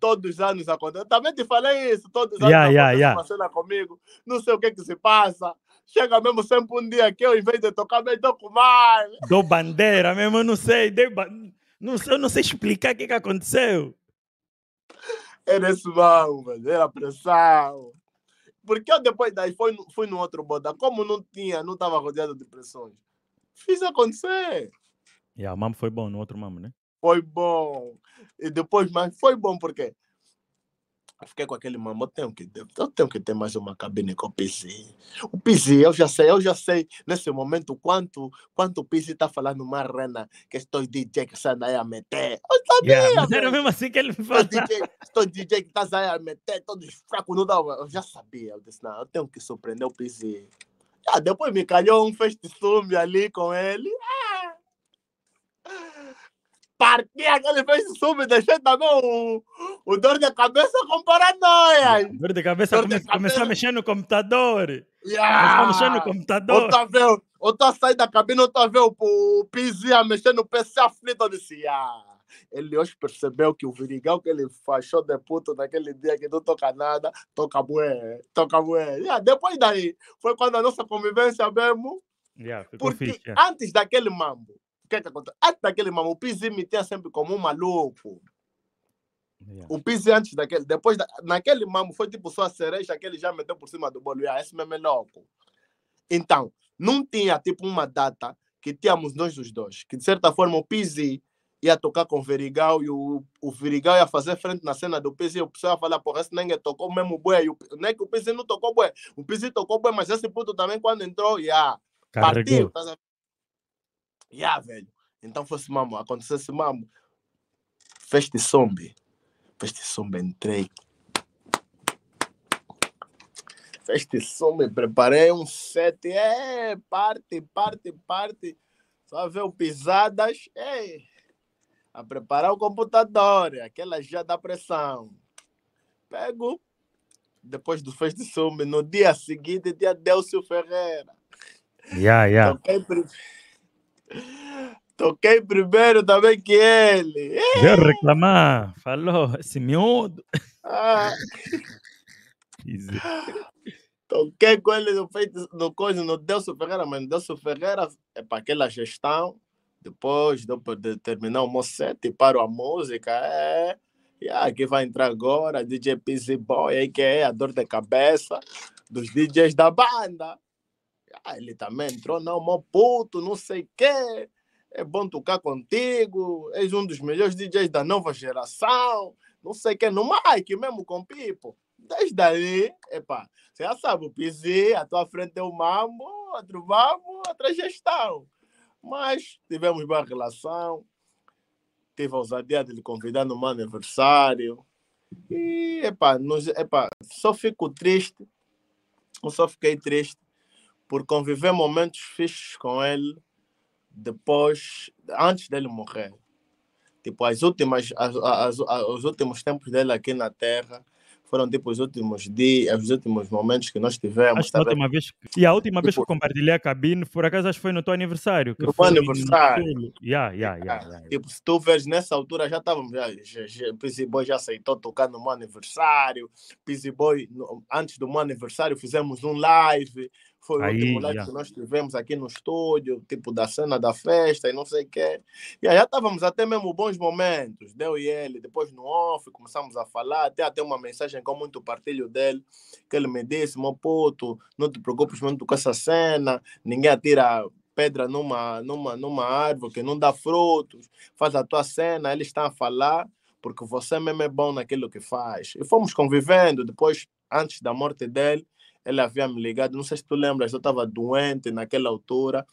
Todos os anos acontece. Também te falei isso, todos os anos yeah, yeah, yeah. cena comigo. Não sei o que que se passa. Chega mesmo sempre um dia que eu, em vez de tocar, me toco mais. Dou bandeira mesmo, eu não sei. Dei bandeira. Não, eu não sei explicar o que, que aconteceu. Era esse mal, mano. Era pressão. Porque eu depois daí fui, fui no outro boda. Como não tinha, não estava rodeado de pressões. Fiz acontecer. E yeah, o mamo foi bom no outro mamo, né? Foi bom. E depois, mas foi bom porque eu fiquei com aquele mamão, eu tenho que ter, eu tenho que ter mais uma cabine com o Pizzi. O Pizzi, eu já sei, eu já sei nesse momento quanto, quanto o Pizzi está falando uma rena que estou DJ que está aí a meter. Eu sabia, yeah, mas era mesmo assim que ele falou. Estou DJ, que está aí a meter, todos fracos, não dá. Eu já sabia, eu disse, não, eu tenho que surpreender o Pizzi. Ah, depois me calhou um festival ali com ele. Ah partia aquele fez sub, deixando também o, o dor de cabeça com paranoia. Dor de cabeça, dor come, de começou a mexer no computador. Yeah. Começou a mexer no computador. Eu vez, outra eu da cabine, eu vez vendo o, o a mexer no PC aflito. Eu disse, yeah ele hoje percebeu que o virigão que ele fechou de puto naquele dia que não toca nada, toca bué, toca bué. Yeah, depois daí, foi quando a nossa convivência mesmo. Yeah, porque fixe, antes daquele mambo, o que é que acontece? Até aquele mamão, o Pizzi me tinha sempre como um maluco. Yeah. O Pizzi antes daquele, depois da, naquele mamo foi tipo só a cereja que ele já meteu por cima do bolo. Yeah, esse mesmo é louco. Então, não tinha tipo uma data que tínhamos nós os dois, que de certa forma o Pizzi ia tocar com o Verigal e o, o Verigal ia fazer frente na cena do Pizzi e o pessoal ia falar, porra, esse ninguém tocou mesmo bué, e o, não é que o Pizzi não tocou bué, o Pizzi tocou bué, mas esse puto também quando entrou, ia yeah, partiu, tá yeah, velho. Então fosse mamo, acontecesse mamo. Feste zombie. Feste zombie, entrei. Feste zombie, preparei um set. É, parte, parte, parte. Só veio pisadas. É. A preparar o computador. Aquela já dá pressão. Pego. Depois do feste zombie, no dia seguinte, dia Delcio Ferreira. Yeah, yeah. Toquei primeiro também que ele. ¡Eh! Veio reclamar, falou, esse miúdo. Ah. Toquei com ele no feito do coisa, no Delcio Ferreira, mas no Delcio Ferreira é eh, para aquela gestão. Depois de terminar o e para a música, é. Eh. Yeah, que vai entrar agora, DJ PC Boy, aí que é a dor de cabeça dos DJs da banda. Ah, ele também entrou, não, mó puto, não sei o quê. É bom tocar contigo, és um dos melhores DJs da nova geração, não sei o quê, no Mike mesmo com Pipo. Desde ali, epá, você já sabe, o Pizzi, à tua frente é o Mambo, outro Mambo, outra gestão. Mas tivemos boa relação, teve a ousadia de lhe convidar no meu aniversário. E, epá, nos, epá, só fico triste, eu só fiquei triste por conviver momentos fixos com ele depois, antes dele morrer. Tipo, as últimas, as, as, as, os últimos tempos dele aqui na Terra foram tipo os últimos dias, os últimos momentos que nós tivemos. Acho tá a última vez que, e a última tipo, vez que tipo compartilhei a cabine, por acaso, acho que foi no teu aniversário. Que no foi aniversário. No... Yeah, yeah, yeah, yeah, Tipo, se tu vês nessa altura, já estávamos. Já, já, já, Pizzy Boy já aceitou tocar no meu aniversário. Pizzy Boy, no, antes do meu aniversário, fizemos um live. Foi aí, o último que nós tivemos aqui no estúdio, tipo da cena da festa e não sei o quê. E aí já estávamos até mesmo bons momentos, deu e ele. Depois no off começamos a falar, até até uma mensagem com muito partilho dele, que ele me disse, meu puto, não te preocupes muito com essa cena, ninguém atira pedra numa, numa, numa árvore que não dá frutos, faz a tua cena, eles estão a falar, porque você mesmo é bom naquilo que faz. E fomos convivendo, depois, antes da morte dele, ele havia me ligado, não sei se tu lembras, eu estava doente naquela altura.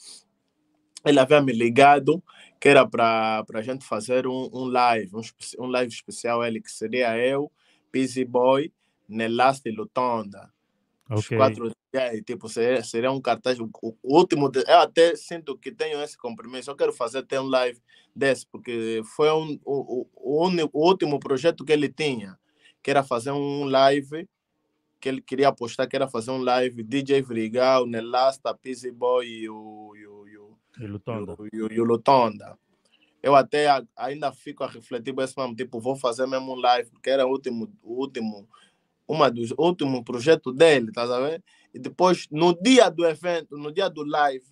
Ele havia me ligado que era para a gente fazer um, um live, um, um, live especial, ele que seria eu, Busy Boy, e Lutonda. Okay. Os quatro dias, é, tipo, seria, seria um cartaz, o, o último, de, eu até sinto que tenho esse compromisso, eu quero fazer até um live desse, porque foi um, o, o, o, único, o último projeto que ele tinha, que era fazer um live que ele queria apostar, que era fazer um live DJ Vrigal, Nelasta, Pizzy Boy e o, e, o, e, o, e, Lutonda. E, o, e, o Lutonda. Eu até ainda fico a refletir com esse mesmo, tipo, vou fazer mesmo um live, porque era o último, o último uma dos últimos projetos dele, tá sabendo? E depois, no dia do evento, no dia do live,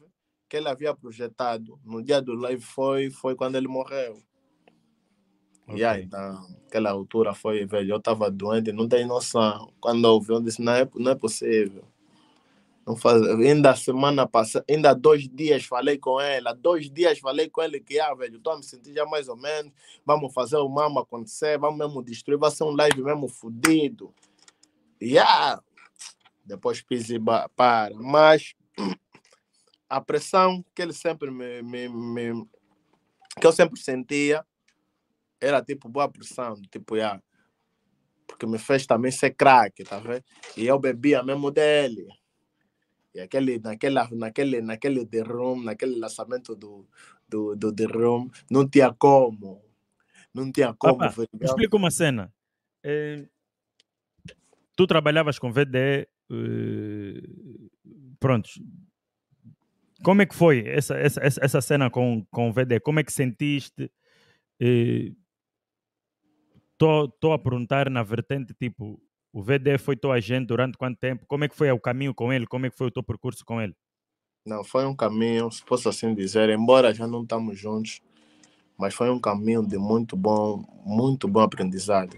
que ele havia projetado, no dia do live foi, foi quando ele morreu. Okay. Yeah, então, aquela altura foi, velho, eu estava doente, não tem noção. Quando ouvi, eu disse, não é, não é possível. Não faz... Ainda semana passada, ainda dois dias falei com ela, dois dias falei com ele que, ah, velho, estou me sentindo já mais ou menos, vamos fazer o mama acontecer, vamos mesmo destruir, vai ser um live mesmo fodido. Yeah! Depois e para. Mas (clears throat) a pressão que ele sempre me, me, me, que eu sempre sentia era tipo boa pressão, tipo, yeah, porque me fez também ser craque, tá vendo? E eu bebia mesmo dele. E aquele, naquela, naquele, naquele The Room, naquele lançamento do, do, do The Room, não tinha como. Não tinha como. Papá, explica uma cena. É, tu trabalhavas com VDE, uh, prontos. Como é que foi essa, essa, essa cena com, com o VDE? Como é que sentiste? Uh, estou a perguntar na vertente tipo, o VD foi teu agente durante quanto tempo? Como é que foi o caminho com ele? Como é que foi o teu percurso com ele? Não, foi um caminho, se posso assim dizer, embora já não estamos juntos, mas foi um caminho de muito bom, muito bom aprendizado.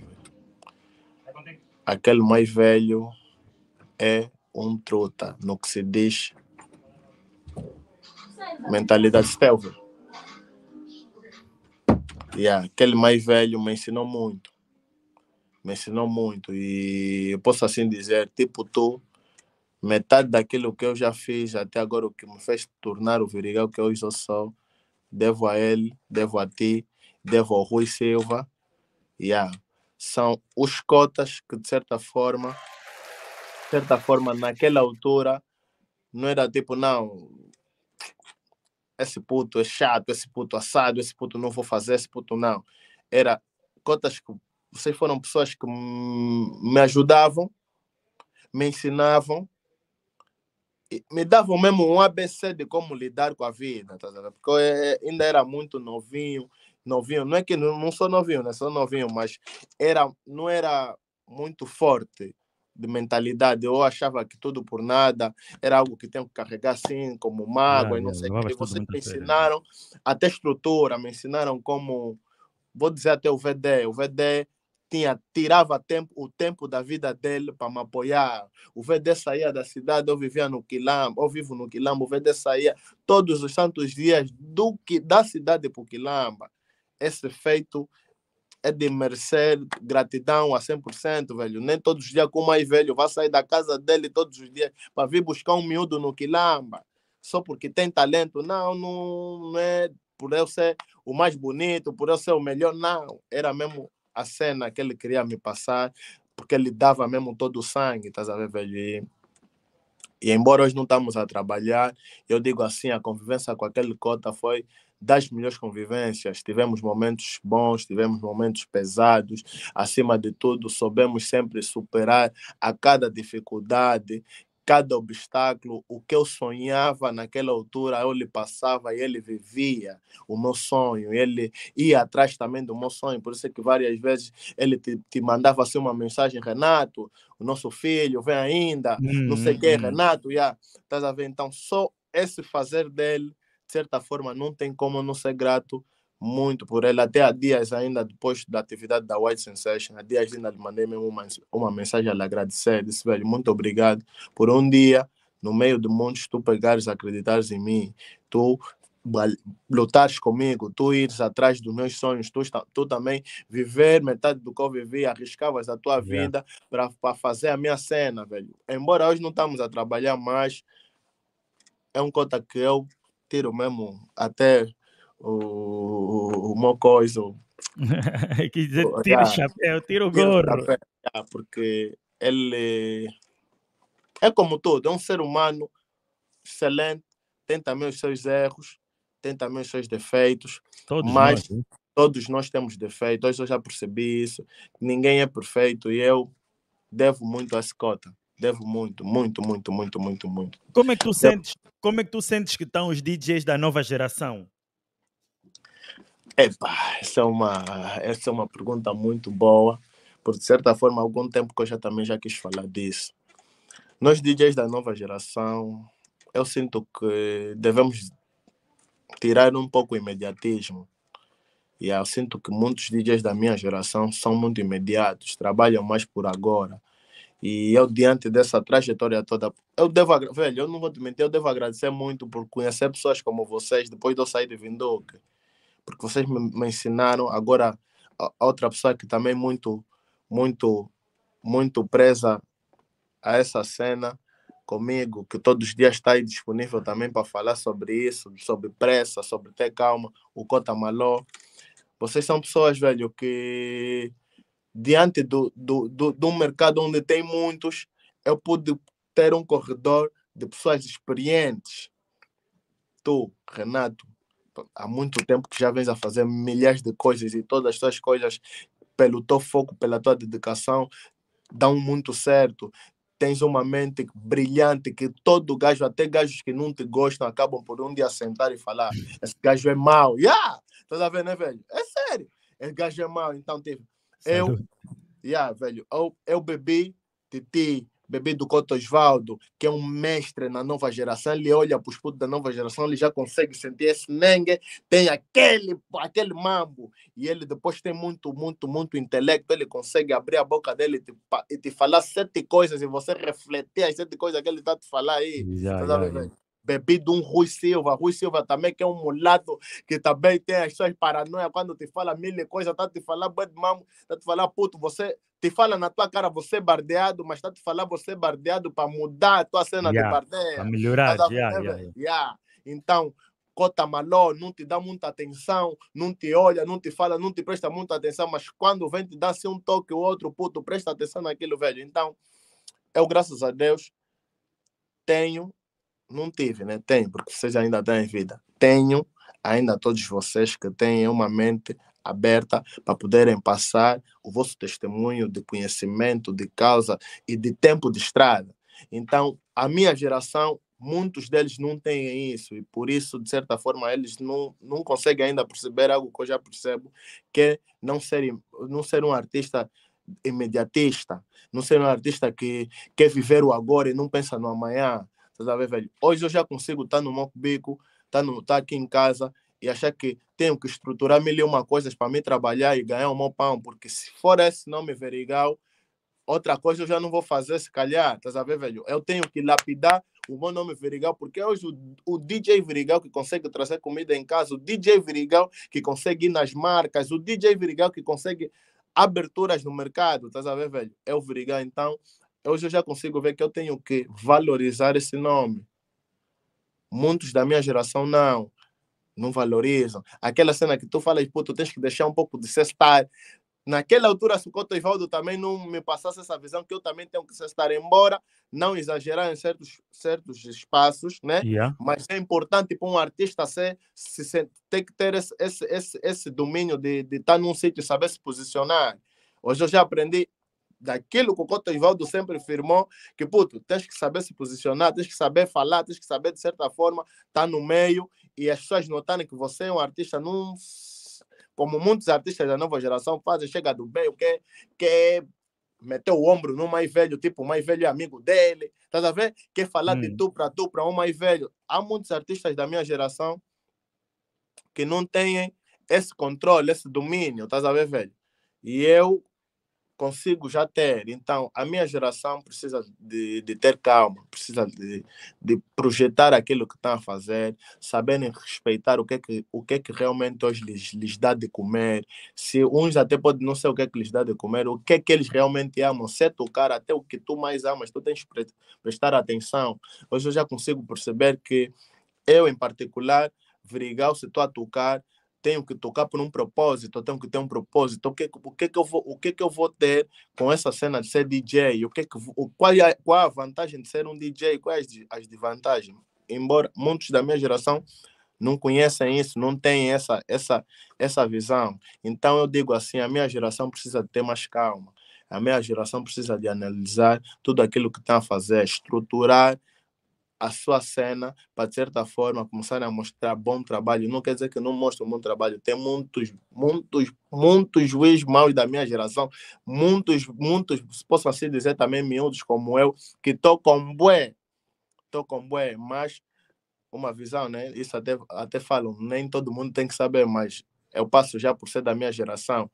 Aquele mais velho é um trota no que se diz mentalidade stealth. Yeah, aquele mais velho me ensinou muito me ensinou muito e eu posso assim dizer, tipo tu, metade daquilo que eu já fiz até agora, o que me fez tornar o Virigal que hoje eu sou, devo a ele, devo a ti, devo ao Rui Silva. Yeah. São os cotas que, de certa forma, de certa forma, naquela altura, não era tipo, não, esse puto é chato, esse puto assado, esse puto não vou fazer, esse puto não. Era cotas que vocês foram pessoas que me ajudavam, me ensinavam, me davam mesmo um ABC de como lidar com a vida, tá, porque eu eh, eh, ainda era muito novinho, novinho, não é que não, não sou novinho, né? Sou novinho, mas era, não era muito forte de mentalidade. Eu achava que tudo por nada era algo que tenho que carregar assim, como mágoa, ah, e não, não sei o que. Vocês me né? ensinaram sério. até estrutura, me ensinaram como. Vou dizer até o VD. O VD tinha, tirava tempo, o tempo da vida dele para me apoiar. O VD saía da cidade, eu vivia no Quilambo, eu vivo no Quilambo, o VD saía todos os santos dias do que da cidade para o Quilamba. Esse feito é de merecer gratidão a 100%, velho. Nem todos os dias com o mais velho vai sair da casa dele todos os dias para vir buscar um miúdo no Quilamba. Só porque tem talento. Não, não, não é por eu ser o mais bonito, por eu ser o melhor. Não, era mesmo a cena que ele queria me passar, porque ele dava mesmo todo o sangue, estás a ver, velho? E, e embora hoje não estamos a trabalhar, eu digo assim, a convivência com aquele cota foi das melhores convivências. Tivemos momentos bons, tivemos momentos pesados. Acima de tudo, soubemos sempre superar a cada dificuldade cada obstáculo, o que eu sonhava naquela altura, eu lhe passava e ele vivia o meu sonho, ele ia atrás também do meu sonho, por isso é que várias vezes ele te, te mandava assim uma mensagem, Renato, o nosso filho vem ainda, hum, não sei o hum. que, hum. Renato, já, estás a ver? Então, só esse fazer dele, de certa forma, não tem como não ser grato muito por ele. Até há dias, ainda depois da atividade da White Sensation, há dias ainda lhe mandei uma, uma mensagem a lhe agradecer. Disse, velho, muito obrigado por um dia, no meio de muitos, tu pegares, acreditares em mim, tu lutares comigo, tu ires atrás dos meus sonhos, tu, tu também viver metade do que eu vivi, arriscavas a tua vida para fazer a minha cena, velho. Embora hoje não estamos a trabalhar mais, é um conta que eu tiro mesmo até o, uma coisa. (laughs) É Quer dizer, tira o chapéu, tira o gorro. porque ele é como todo, é um ser humano excelente, tem também os seus erros, tem também os seus defeitos, todos mas nós, né? todos nós temos defeitos, hoje eu já percebi isso, ninguém é perfeito e eu devo muito a Scott. Devo muito, muito, muito, muito, muito, muito. Como é que tu sentes, como é que tu sentes que estão os DJs da nova geração? Epa, essa é uma, essa é uma pergunta muito boa, porque de certa forma, há algum tempo que eu já também já quis falar disso. Nós DJs da nova geração, eu sinto que devemos tirar um pouco o imediatismo. E eu sinto que muitos DJs da minha geração são muito imediatos, trabalham mais por agora. E eu, diante dessa trajetória toda, eu devo, velho, eu não vou te mentir, eu devo agradecer muito por conhecer pessoas como vocês depois de eu sair de Vindoca porque vocês me, me ensinaram. Agora, a, outra pessoa que também muito, muito, muito presa a essa cena comigo, que todos os dias está aí disponível também para falar sobre isso, sobre pressa, sobre ter calma, o Cota Maló. Vocês são pessoas, velho, que diante do, do, do, do mercado onde tem muitos, eu pude ter um corredor de pessoas experientes. Tu, Renato, há muito tempo que já vens a fazer milhares de coisas e todas as tuas coisas, pelo teu foco, pela tua dedicação, dão muito certo. Tens uma mente brilhante que todo gajo, até gajos que não te gostam, acabam por um dia sentar e falar: hum. esse gajo é mau. Yeah! Estás a ver, né, velho? É sério. Esse gajo é mau. Então, teve. Tipo, eu, yeah, velho, eu, eu bebi de ti bebê do Cota Osvaldo, que é um mestre na nova geração, ele olha para os putos da nova geração, ele já consegue sentir esse mengue tem aquele, aquele mambo, e ele depois tem muito, muito, muito intelecto, ele consegue abrir a boca dele e te, e te falar sete coisas, e você refletir as sete coisas que ele está te falar aí. Yeah, tá de um Rui Silva, Rui Silva também que é um mulato que também tem as suas paranoias, quando te fala mil coisas, está te falando de mambo, está te falando puto, você te fala na tua cara você é bardeado, mas está te falando você é bardeado para mudar a tua cena yeah, de bardeado. Para melhorar, tá yeah, yeah, yeah. Então, cota maló, não te dá muita atenção, não te olha, não te fala, não te presta muita atenção, mas quando vem te dá-se assim um toque ou outro, puto, presta atenção naquilo, velho. Então, eu, graças a Deus, tenho, não tive, né? Tenho, porque vocês ainda têm vida. Tenho, ainda todos vocês que têm uma mente aberta para poderem passar o vosso testemunho de conhecimento, de causa e de tempo de estrada. Então, a minha geração, muitos deles não têm isso e por isso, de certa forma, eles não, não conseguem ainda perceber algo que eu já percebo, que é não ser, não ser um artista imediatista, não ser um artista que quer viver o agora e não pensa no amanhã. Você sabe, velho? Hoje eu já consigo estar no Moco Bico, estar tá no, tá aqui em casa e achar que tenho que estruturar mil e uma coisas para me trabalhar e ganhar um bom pão, porque se for esse nome verigal, outra coisa eu já não vou fazer, se calhar, estás a ver, velho? Eu tenho que lapidar o meu nome Verigal, porque hoje o, o, DJ Verigal que consegue trazer comida em casa, o DJ Verigal que consegue ir nas marcas, o DJ Verigal que consegue aberturas no mercado, estás a ver, velho? É o Verigal, então, hoje eu já consigo ver que eu tenho que valorizar esse nome. Muitos da minha geração não não valorizam. Aquela cena que tu falas, pô, tu tens que deixar um pouco de cestar. Naquela altura, se o Coto Ivaldo também não me passasse essa visão, que eu também tenho que cestar, embora não exagerar em certos, certos espaços, né? Yeah. É. Mas é importante para um artista ser, se, se, ter que ter esse, esse, esse, esse domínio de estar de num sítio e saber se posicionar. Hoje eu já aprendi daquilo que o Cota Osvaldo sempre afirmou, que, puto, tens que saber se posicionar, tens que saber falar, tens que saber, de certa forma, estar tá no meio e as pessoas notarem que você é um artista num... Como muitos artistas da nova geração fazem, chega do bem que, que meter o ombro no mais velho, tipo, o mais velho é amigo dele, tá a ver? Quer falar hum. de tu para tu, para um mais velho. Há muitos artistas da minha geração que não têm esse controle, esse domínio, tá a ver, velho? E eu consigo já ter. Então, a minha geração precisa de, de ter calma, precisa de, de projetar aquilo que está a fazer, sabendo respeitar o que é que, o que, é que realmente hoje lhes, lhes dá de comer. Se uns até podem não sei o que é que lhes dá de comer, o que é que eles realmente amam. Se é tocar até o que tu mais amas, tu tens que prestar atenção. Hoje eu já consigo perceber que eu, em particular, Verigal, se estou a tocar, tenho que tocar por um propósito, eu tenho que ter um propósito. O que, o que, que, eu, vou, o que, que eu vou ter com essa cena de ser DJ? O que que, o, qual, é, qual é a vantagem de ser um DJ? Quais é as desvantagens? Embora muitos da minha geração não conhecem isso, não têm essa, essa, essa visão. Então eu digo assim: a minha geração precisa ter mais calma. A minha geração precisa de analisar tudo aquilo que está a fazer, estruturar a sua cena para, de certa forma, começar a mostrar bom trabalho. Não quer dizer que não mostre um bom trabalho. Tem muitos, muitos, muitos juízes maus da minha geração, muitos, muitos, posso assim dizer também, miúdos como eu, que estou com bué, estou com bué, mas uma visão, né? Isso até, até falam, nem todo mundo tem que saber, mas eu passo já por ser da minha geração.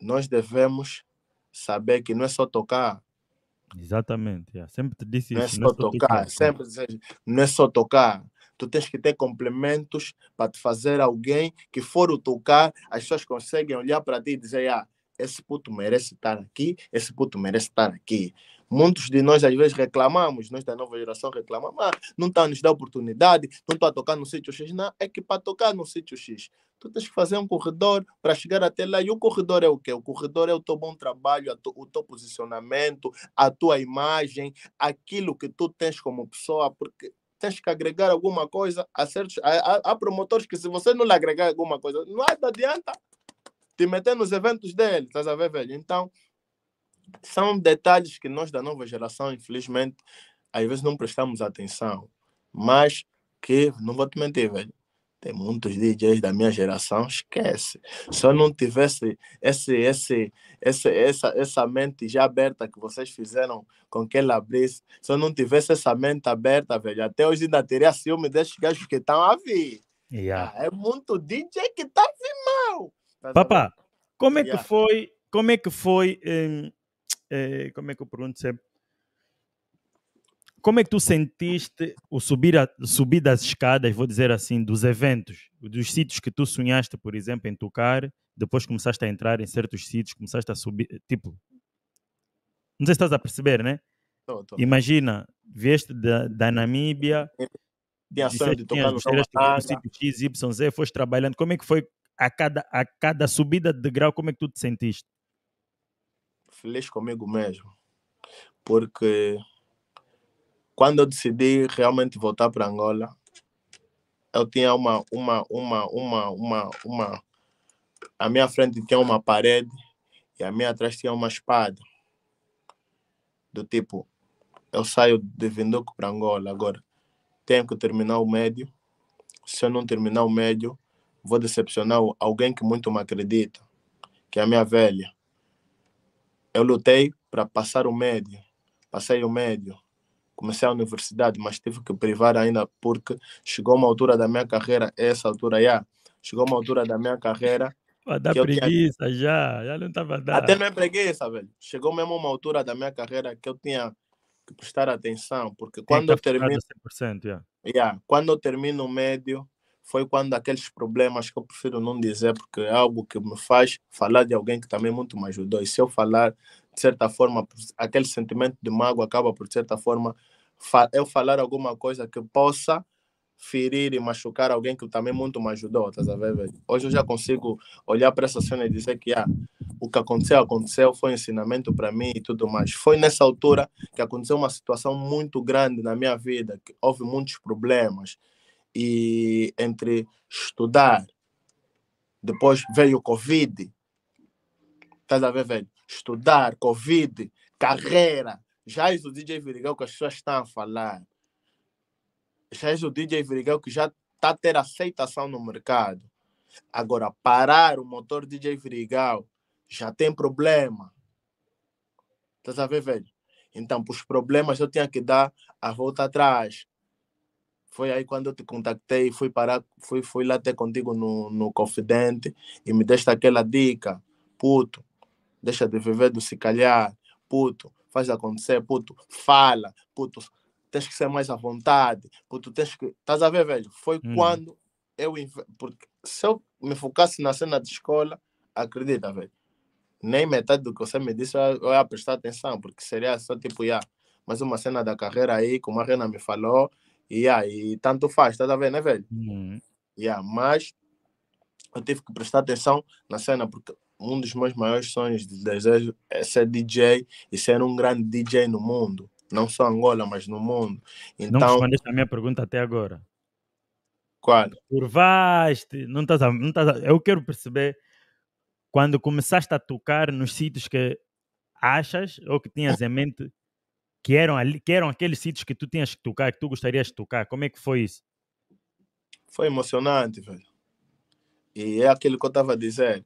Nós devemos saber que não é só tocar Exatamente, yeah. sempre te disse não é isso. É não é só tocar, tipo, tipo sempre não é só tocar. Tu tens que ter complementos para te fazer alguém que for o tocar, as pessoas conseguem olhar para ti e dizer, ah, esse puto merece estar aqui, esse puto merece estar aqui. Muitos de nós às vezes reclamamos, nós da nova geração reclamamos, ah, não está a nos dar oportunidade, não estou a tocar no sítio X. Não, é que para tocar no sítio X, tu tens que fazer um corredor para chegar até lá. E o corredor é o quê? O corredor é o teu bom trabalho, tu, o teu posicionamento, a tua imagem, aquilo que tu tens como pessoa, porque tens que agregar alguma coisa a certos. Há, promotores que, se você não lhe agregar alguma coisa, não adianta te meter nos eventos dele, estás a ver, velho? Então, são detalhes que nós da nova geração, infelizmente, às vezes não prestamos atenção, mas que, não vou te mentir, velho, tem muitos DJs da minha geração, esquece. Se eu não tivesse esse, esse, esse, essa, essa mente já aberta que vocês fizeram com que ele abrisse, se eu não tivesse essa mente aberta, velho, até hoje ainda teria ciúme desses gajos que estão a vir. Yeah. é muito DJ que está a vir mal. Papá, como é que yeah. foi? Como é que foi? Eh, como é que eu pergunto sempre? É, como é que tu sentiste o subir, a, subir das escadas, vou dizer assim, dos eventos, dos sítios que tu sonhaste, por exemplo, em tocar, depois começaste a entrar em certos sítios, começaste a subir, tipo, não sei se estás a perceber, né? Tô, tô. Imagina, vieste da, da Namíbia. Tem ação de tocar no sítio XYZ, foste trabalhando. Como é que foi a cada, a cada subida de grau, como é que tu te sentiste? Feliz comigo mesmo, porque quando eu decidi realmente voltar para Angola, eu tinha uma, uma, uma, uma, uma, uma, a minha frente tinha uma parede e a minha atrás tinha uma espada. Do tipo, eu saio de Vinduco para Angola agora, tenho que terminar o médio. Se eu não terminar o médio, vou decepcionar alguém que muito me acredita, que é a minha velha. Eu lutei para passar o médio, passei o médio, comecei a universidade, mas tive que privar ainda porque chegou uma altura da minha carreira, essa altura já, chegou uma altura da minha carreira. (laughs) Dá preguiça tinha... já, já não estava dando. Até não é preguiça, velho. Chegou mesmo uma altura da minha carreira que eu tinha que prestar atenção, porque quando eu termino. 100%, yeah. Yeah, quando eu termino o médio, foi quando aqueles problemas que eu prefiro não dizer, porque é algo que me faz falar de alguém que também muito me ajudou. E se eu falar, de certa forma, aquele sentimento de mágoa acaba, por certa forma, eu falar alguma coisa que possa ferir e machucar alguém que também muito me ajudou, tá Hoje eu já consigo olhar para essa cena e dizer que ah, o que aconteceu, aconteceu, foi um ensinamento para mim e tudo mais. Foi nessa altura que aconteceu uma situação muito grande na minha vida, que houve muitos problemas, e entre estudar. Depois veio o Covid. Estás a ver, velho? Estudar, Covid, carreira. Já é o DJ Virigão que as pessoas estão a falar. Já é o DJ Virigão que já está a ter aceitação no mercado. Agora, parar o motor DJ Virigal já tem problema. Estás a ver, velho? Então, para os problemas eu tinha que dar a volta atrás. Foi aí quando eu te contactei, fui parar, fui, fui lá até contigo no, no Confidente e me deste aquela dica, puto, deixa de viver do se calhar, puto, faz acontecer, puto, fala, puto, tens que ser mais à vontade, puto, tens que. Estás a ver, velho? Foi hum. quando eu. Porque se eu me focasse na cena de escola, acredita, velho. Nem metade do que você me disse eu, ia prestar atenção, porque seria só tipo, já, mais uma cena da carreira aí, como a Rena me falou, e aí, tanto faz, tá vendo, né, velho? Uhum. Yeah, mas eu tive que prestar atenção na cena, porque um dos meus maiores sonhos de desejo é ser DJ e ser um grande DJ no mundo. Não só Angola, mas no mundo. Então, não respondeste a minha pergunta até agora. Qual? Curvaste, não estás a, não estás a, Eu quero perceber quando começaste a tocar nos sítios que achas ou que tinhas (laughs) em mente que eram, ali, que eram aqueles sítios que tu tinhas que tocar, que tu gostarias de tocar. Como é que foi isso? Foi emocionante, velho. E é aquilo que eu estava a dizer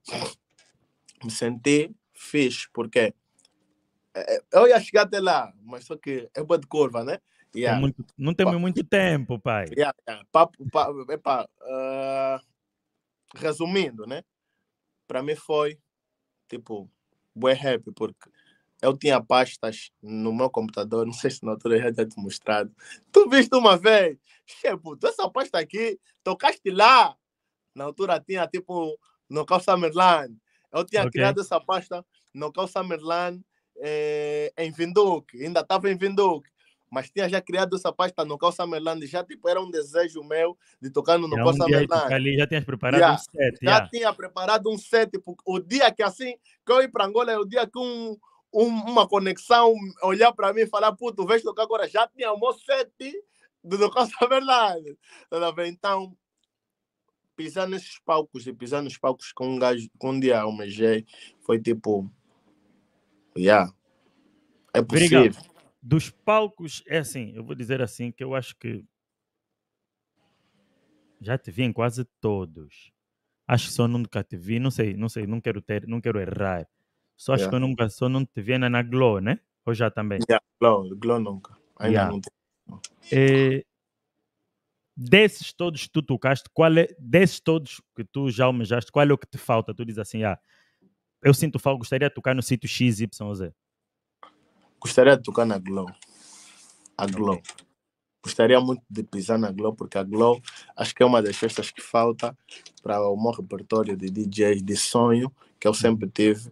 Me senti fixe, porque é, é, eu ia chegar até lá, mas só que é boa de curva, né? É yeah. muito, não temos muito tempo, pai. Yeah, yeah. Papo, papo, epa, uh, resumindo, né? Para mim foi tipo, boa happy, porque eu tinha pastas no meu computador, (laughs) não sei se na altura eu já tinha te mostrado. Tu viste uma vez? Chepo, essa pasta aqui, tocaste lá. Na altura tinha tipo no Summerland. Eu tinha okay. criado essa pasta no Summerland eh, em Vinduque, ainda estava em Vinduque. Mas tinha já criado essa pasta no Summerland, já tipo era um desejo meu de tocar no Nocal um Summerland. Ali, já tinha preparado yeah. um set. Já yeah. tinha preparado um set, porque tipo, o dia que assim, que eu ia para Angola é o dia que um um, uma conexão, olhar para mim e falar, puto, vês tocar agora, já tinha almoço sete do Costa (laughs) Verdade. Então, pisar nesses palcos e pisar nos palcos com um gajo, com um dia almejei, foi tipo, yeah, é possível. Obrigado. Dos palcos, é assim, eu vou dizer assim, que eu acho que já te vi em quase todos. Acho que só nunca te vi, não sei, não sei, não quero ter, não quero errar. Só acho yeah. que eu nunca só não te vi na, Glow, né? Ou já também? Yeah, Glow, Glow nunca. Ainda yeah. não te... É, eh, desses todos que tu tocaste, qual é, desses todos que tu já almejaste, qual é o que te falta? Tu diz assim, ah, eu sinto falta, gostaria de tocar no sítio XYZ. Gostaria de tocar na Glow. A Glow. Gostaria muito de pisar na Glow, porque a Glow acho que é uma das festas que falta para o meu repertório de DJs de sonho que eu uhum. sempre tive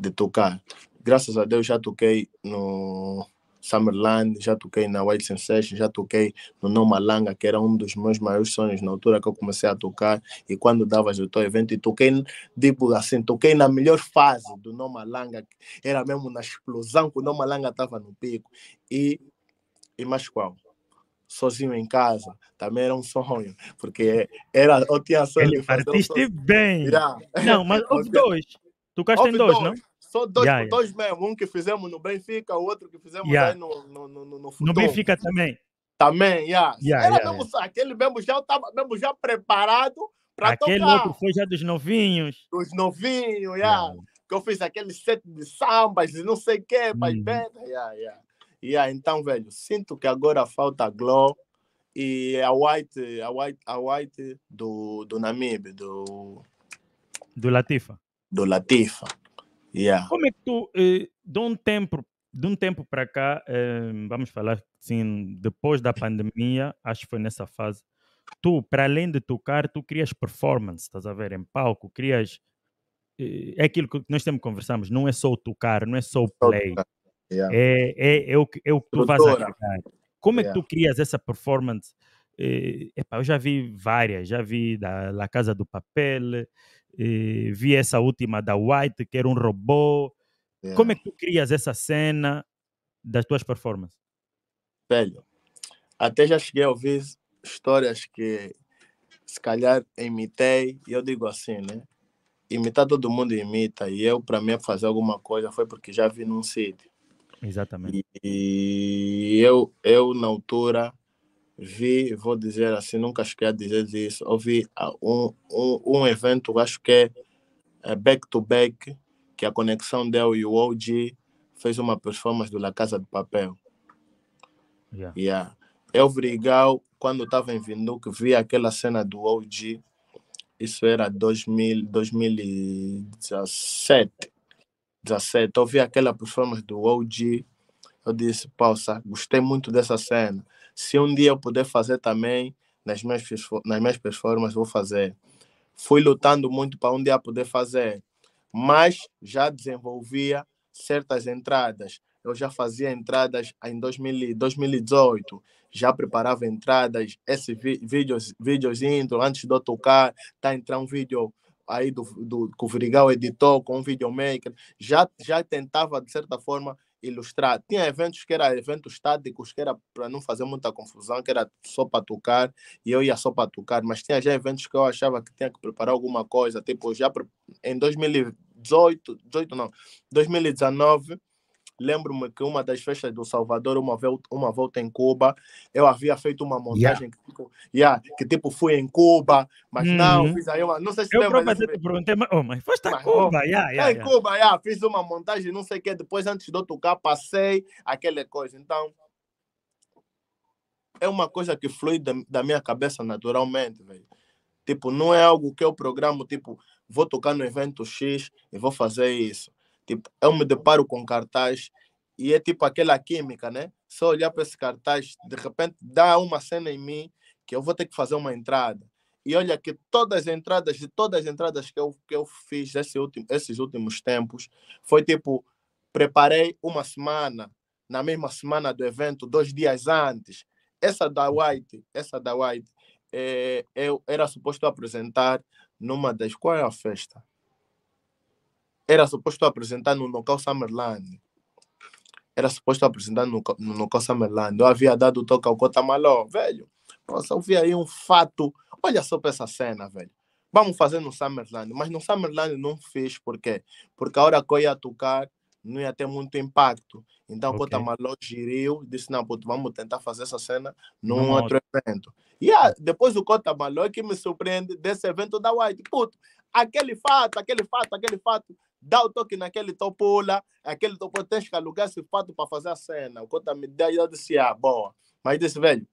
de tocar. Graças a Deus já toquei no Summerland, já toquei na White Sensation, já toquei no Noma Langa que era um dos meus maiores sonhos na altura que eu comecei a tocar e quando dava o teu evento. E toquei, tipo assim, toquei na melhor fase do Noma Langa, era mesmo na explosão que o Noma Langa estava no pico. E, e mais qual? sozinho em casa também era um sonho, porque era, eu tinha sonho Ele partiste um bem. Yeah. Não, mas (laughs) houve dois. Tu em dois, dois, não? Só dois, yeah, dois yeah. mesmo. Um que fizemos no Benfica, o outro que fizemos yeah. no, no, no, no, no Benfica também. Também, yeah. yeah Era mesmo, Aquele mesmo já estava mesmo já preparado para tocar. Aquele outro foi já dos novinhos. Dos novinhos, yeah. Que eu fiz aquele set de sambas e não sei o que, mas uhum. bem, tá, yeah, yeah. Yeah, então, velho, sinto que agora falta glow e a white, a white, a white do, do Namib, do... Do Latifa. Do Latifa. Yeah. Como é que tu, eh, de um tempo, de um tempo para cá, eh, vamos falar assim, depois da pandemia, acho que foi nessa fase, tu, para além de tocar, tu crias performance, estás a ver, em palco, crias. Eh, é aquilo que nós sempre conversamos, não é só o tocar, não é só o play. Yeah. É, é, é, o, que, é o que tu vais a criar. Como é que tu crias essa performance? eu já vi várias, já vi da La Casa do Papel, e eh, vi essa última da White, que era um robô. É. Como é que tu crias essa cena das tuas performances? Velho, até já cheguei a ouvir histórias que se calhar imitei, e eu digo assim, né? Imitar todo mundo imita, e eu, para mim, fazer alguma coisa foi porque já vi num sítio. Exatamente. E, e eu, eu, na altura, vi, vou dizer assim, nunca cheguei a dizer isso, houve ah, um, um, um evento, acho que é, é back to back, que a conexão dela e o OG fez uma performance do La Casa de Papel. Yeah. Yeah. Eu Vrigal, quando estava em Vinduque, vi aquela cena do OG, isso era 2000, 2017. 17, eu vi aquela performance do OG, eu disse, pausa, gostei muito dessa cena se um dia eu puder fazer também, nas minhas, nas minhas performances, vou fazer. Fui lutando muito para um dia poder fazer, mas já desenvolvia certas entradas. Eu já fazia entradas em 2000, 2018, já preparava entradas, esses vídeos, vídeos indo antes de eu tocar, tá entrar um vídeo aí do, do, que o Virigão editou, com o videomaker, já, já tentava, de certa forma, ilustrar. Tinha eventos que eram eventos táticos, que era para não fazer muita confusão, que era só para tocar, e eu ia só para tocar, mas tinha já eventos que eu achava que tinha que preparar alguma coisa, tipo, já em 2018, 18 não, 2019, Lembro-me que uma das festas do Salvador, uma, uma volta em Cuba, eu havia feito uma montagem yeah. que, tipo, yeah, que tipo fui em Cuba, mas uhum. não, fiz aí uma. Não sei se eu lembra. Desse... Eu perguntei, mas, oh, mas foste a mas, Cuba, oh, yeah, yeah, Em Cuba, yeah, fiz uma montagem, não sei o que, depois antes de eu tocar, passei aquela coisa. Então, é uma coisa que flui da, da minha cabeça naturalmente, velho. Tipo, não é algo que eu programo, tipo, vou tocar no evento X e vou fazer isso. Tipo, eu me deparo com cartaz e é tipo aquela química, né? Só olhar para esse cartaz, de repente dá uma cena em mim que eu vou ter que fazer uma entrada. E olha que todas as entradas, de todas as entradas que eu, que eu fiz esse último, esses últimos tempos, foi tipo, preparei uma semana, na mesma semana do evento, dois dias antes. Essa da White, essa da White, é, eu era suposto apresentar numa das. Qual é a festa? era suposto apresentar no local Summerland. Era suposto apresentar no, no Summerland. Eu havia dado o toque ao Cota Maló, velho. Nossa, eu vi aí um fato. Olha só para essa cena, velho. Vamos fazer no Summerland. Mas no Summerland não fiz, por quê? Porque a hora que eu ia tocar, não ia ter muito impacto. Então, okay. Cota a Maló e disse, não, puto, vamos tentar fazer essa cena num não, outro evento. E ah, depois o Cota Maló é que me surpreende desse evento da White. Puto, aquele fato, aquele fato, aquele fato dá o toque naquele topo lá, aquele topo tens que alugar esse fato para fazer a cena. O Cota tá me deu, eu disse, ah, boa. Mas disse, velho,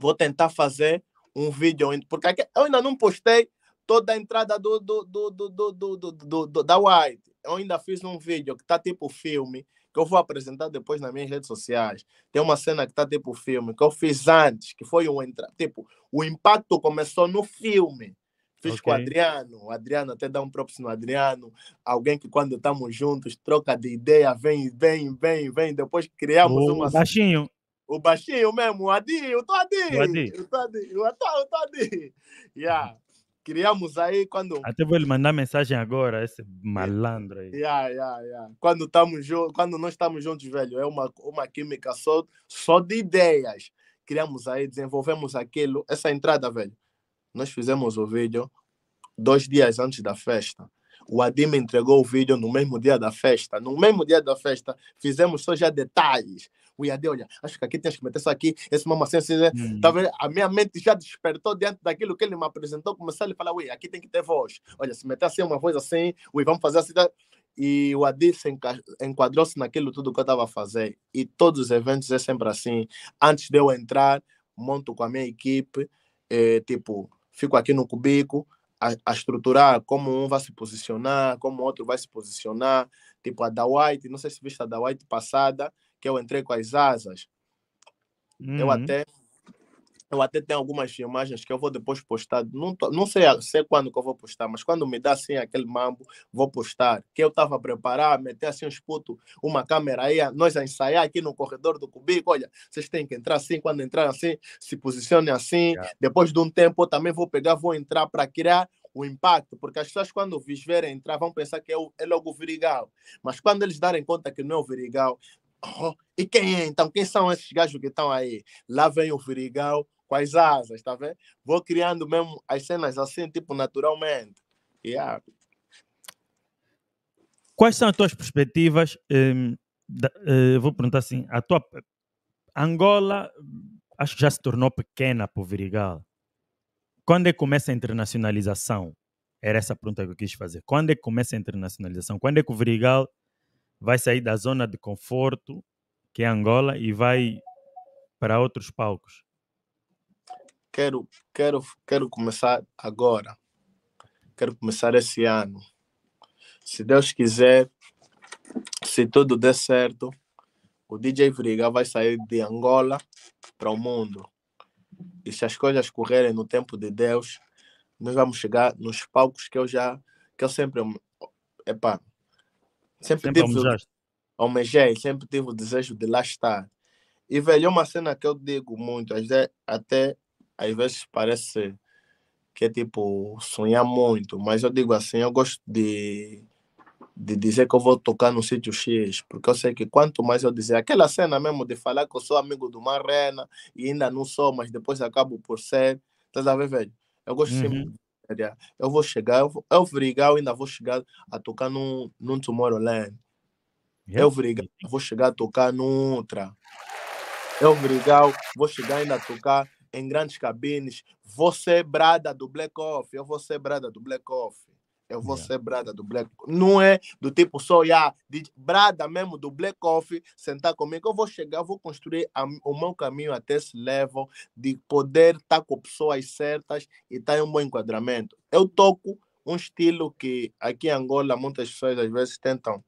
vou tentar fazer um vídeo, porque eu ainda não postei toda a entrada do, do, do, do, do, do, do, do da White. Eu ainda fiz um vídeo que está tipo filme, que eu vou apresentar depois nas minhas redes sociais. Tem uma cena que está tipo filme, que eu fiz antes, que foi um entra... tipo, o impacto começou no filme. Fiz okay. com o Adriano. O Adriano até dá um props no Adriano. Alguém que quando estamos juntos troca de ideia, vem, vem, vem, vem. Depois criamos uma. uma. Baixinho. O baixinho mesmo, o Adi, o Todi. O Adi. O Todi. O Todi. Yeah. Uhum. Criamos aí quando. Até vou lhe mandar mensagem agora, esse malandro aí. Yeah, yeah, yeah. Quando, tamo, quando nós estamos juntos, velho, é uma, uma química só, só de ideias. Criamos aí, desenvolvemos aquilo, essa entrada, velho nós fizemos o vídeo dois dias antes da festa. O Adi me entregou o vídeo no mesmo dia da festa. No mesmo dia da festa, fizemos só já detalhes. O Iade, olha, acho que aqui tens que meter isso aqui, esse mamão assim, talvez tá vendo? A minha mente já despertou diante daquilo que ele me apresentou. Começar a falar, ui, aqui tem que ter voz. Olha, se meter assim uma voz assim, ui, vamos fazer assim. Tá? E o Adi se enquadrou-se naquilo tudo que eu estava a fazer. E todos os eventos é sempre assim. Antes de eu entrar, monto com a minha equipe, é, tipo, fico aqui no cubico a, a, estruturar como um vai se posicionar, como outro vai se posicionar. Tipo a da White, não sei se viste a da White passada, que eu entrei com as asas. Uhum. Eu até eu até tenho algumas imagens que eu vou depois postar. Não, tô, não sei, sei quando que eu vou postar, mas quando me dá assim aquele mambo, vou postar. Que eu estava preparado meter assim uns putos, uma câmera aí, nós a ensaiar aqui no corredor do cubico. Olha, vocês têm que entrar assim, quando entrar assim, se posicionem assim. Depois de um tempo eu também vou pegar, vou entrar para criar o impacto, porque as pessoas quando vierem entrar vão pensar que é, o, é logo o Virigal. Mas quando eles darem conta que não é o Virigal, oh, e quem é então? Quem são esses gajos que estão aí? Lá vem o Virigal com as asas, tá vendo? Vou criando mesmo as cenas assim, tipo, naturalmente. Yeah. É Quais são as tuas perspectivas? Um, da, uh, vou perguntar assim: a tua Angola hum, acho que já se tornou pequena para o Virigal. Quando é que começa a internacionalização? Era essa a pergunta que eu quis fazer. Quando é que começa a internacionalização? Quando é que o Virigal vai sair da zona de conforto, que é Angola, e vai para outros palcos? quero, quero, quero começar agora. Quero começar esse ano. Se Deus quiser, se tudo der certo, o DJ Vriga vai sair de Angola para o mundo. E se as coisas correrem no tempo de Deus, nós vamos chegar nos palcos que eu já, que eu sempre, epa, sempre, sempre tive, almejaste. almejei, sempre tive o desejo de lá estar. E, velho, é uma cena que eu digo muito, até, até às vezes parece que é tipo sonhar muito, mas eu digo assim, eu gosto de, de dizer que eu vou tocar no sítio X, porque eu sei que quanto mais eu dizer, aquela cena mesmo de falar que eu sou amigo do Marrena e ainda não sou, mas depois acabo por ser, tá a velho? Eu gosto uhum. sempre eu vou chegar, eu, vou, brigar, eu ainda vou chegar a tocar num, num Tomorrowland. Eu brigar, vou chegar a tocar num Ultra. Eu brigar, vou chegar ainda a tocar em grandes cabines, você brada do Black Off, eu vou ser brada do Black Off. Eu é vou yeah. ser brada do Black Não é do tipo só já, brada mesmo do Black Off, sentar comigo. Eu vou chegar, vou construir a, o meu caminho até esse level de poder estar tá com pessoas certas e estar tá em um bom enquadramento. Eu toco um estilo que aqui em Angola muitas pessoas às vezes tentam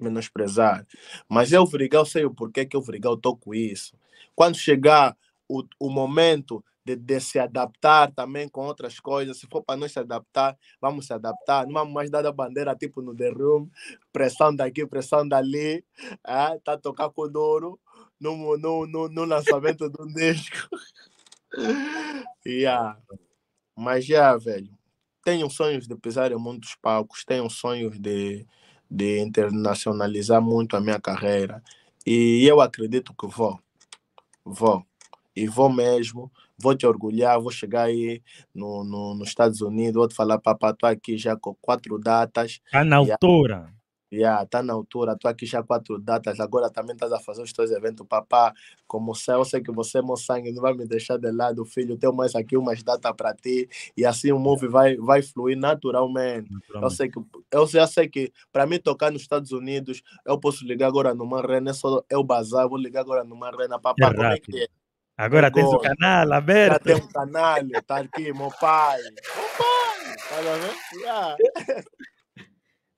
menosprezar. Mas eu, Vrigal, sei o porquê que eu, Vrigal, toco isso. Quando chegar o, o momento de, de, se adaptar também com outras coisas. Se for para nós se adaptar, vamos se adaptar. Não vamos mais dar a bandeira tipo no The Room, pressão daqui, pressão dali, é? tá a tocar com duro no, no, no, no lançamento do (laughs) disco. yeah. Mas já, yeah, velho, tenho sonhos de pisar em muitos palcos, tenho sonhos de, de internacionalizar muito a minha carreira. E eu acredito que vou. Vou e vou mesmo, vou te orgulhar, vou chegar aí no, no, nos Estados Unidos, vou te falar, papá, estou aqui já com quatro datas. Tá na altura. Está yeah, tá na altura, estou aqui já quatro datas, agora também estás a fazer os teus eventos, papá, como céu, eu sei que você é meu sangue, não vai me deixar de lado, filho, tenho mais aqui umas datas para ti, e assim o move vai, vai fluir naturalmente. Eu sei que, eu já sei que para mim tocar nos Estados Unidos, eu posso ligar agora numa arena, é só eu bazar, vou ligar agora numa arena, papá, é como é que é? é? Agora, Agora tens o canal aberto. Já tem um canal, tá aqui, meu pai. Meu pai! Yeah. Tá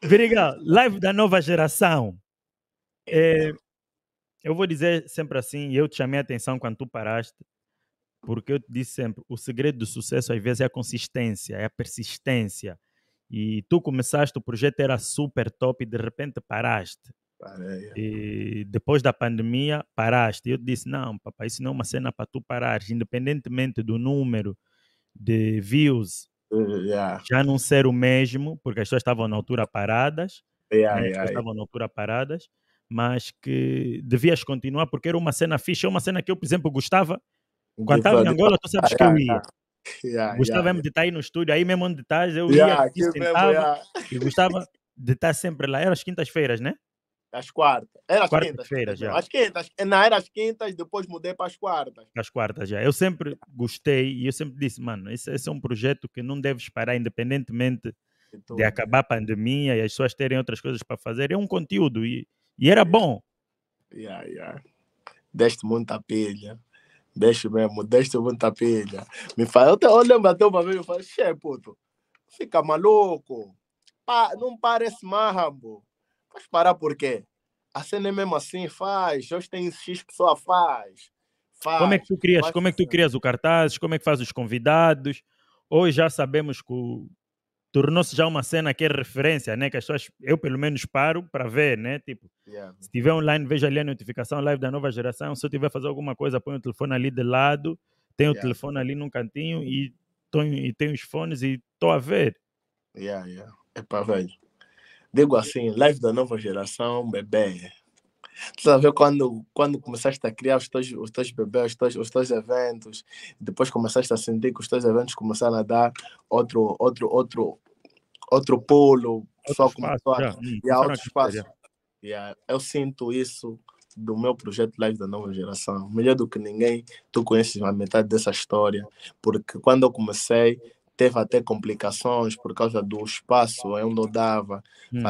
Virigão, (laughs) live da nova geração. É, eu vou dizer sempre assim, eu te chamei a atenção quando tu paraste, porque eu te disse sempre, o segredo do sucesso às vezes é a consistência, é a persistência. E tu começaste, o projeto era super top e de repente paraste. E depois da pandemia, paraste. Eu disse: não, papai, isso não é uma cena para tu parares, independentemente do número de views. Uh, uhum, yeah. Já não ser o mesmo, porque as pessoas estavam na altura paradas. Yeah, né, as pessoas yeah, estavam na altura paradas, mas que devias continuar, porque era uma cena fixa, é uma cena que eu, por exemplo, gostava. Quando estava em Angola, tu sabes que eu (laughs) ia. Yeah, gostava mesmo de estar tá aí no estúdio, aí mesmo onde estás, eu ia, aqui, e gostava de estar sempre lá. Era as quintas-feiras, né? Às quartas. Era às Quarta-feira já. Às quintas. É, na era às quintas, depois mudei para as quartas. As quartas já. Eu sempre gostei e eu sempre disse, mano, esse, esse é um projeto que não deve parar, independentemente então, de né? acabar a pandemia e as pessoas terem outras coisas para fazer. É um conteúdo e, e era bom. Yeah, yeah. Deste muita pilha. Deixa mesmo, deixa muita pilha. Me fala, eu, te, eu lembro até uma vez, eu falei, che, puto, fica maluco. Pa, não parece marrambo. Mas parar por quê? A cena é mesmo assim, faz. Hoje tem X pessoa, faz. faz. Como é que tu crias? como é que tu crias o cartaz? Como é que faz os convidados? Hoje já sabemos que o... tornou-se já uma cena que é referência, né? Que as pessoas, eu pelo menos paro para ver, né? Tipo, yeah. se tiver online, veja ali a notificação live da nova geração. Se eu tiver a fazer alguma coisa, põe o telefone ali de lado, tenho yeah. o telefone ali num cantinho e, tô, e tenho os fones e estou a ver. Yeah, yeah. É para velho digo assim, live da nova geração, bebê. Tu sabe quando, quando começaste a criar os teus, os teus bebês, os teus, os teus eventos, depois começaste a sentir que os teus eventos começaram a dar outro, outro, outro, outro pulo, só começou a, e a outro espaço. Yeah. Eu sinto isso do meu projeto Live da Nova Geração. Melhor do que ninguém, tu conheces a metade dessa história, porque quando eu comecei, teve até complicações por causa do espaço aí onde eu dava. Hum.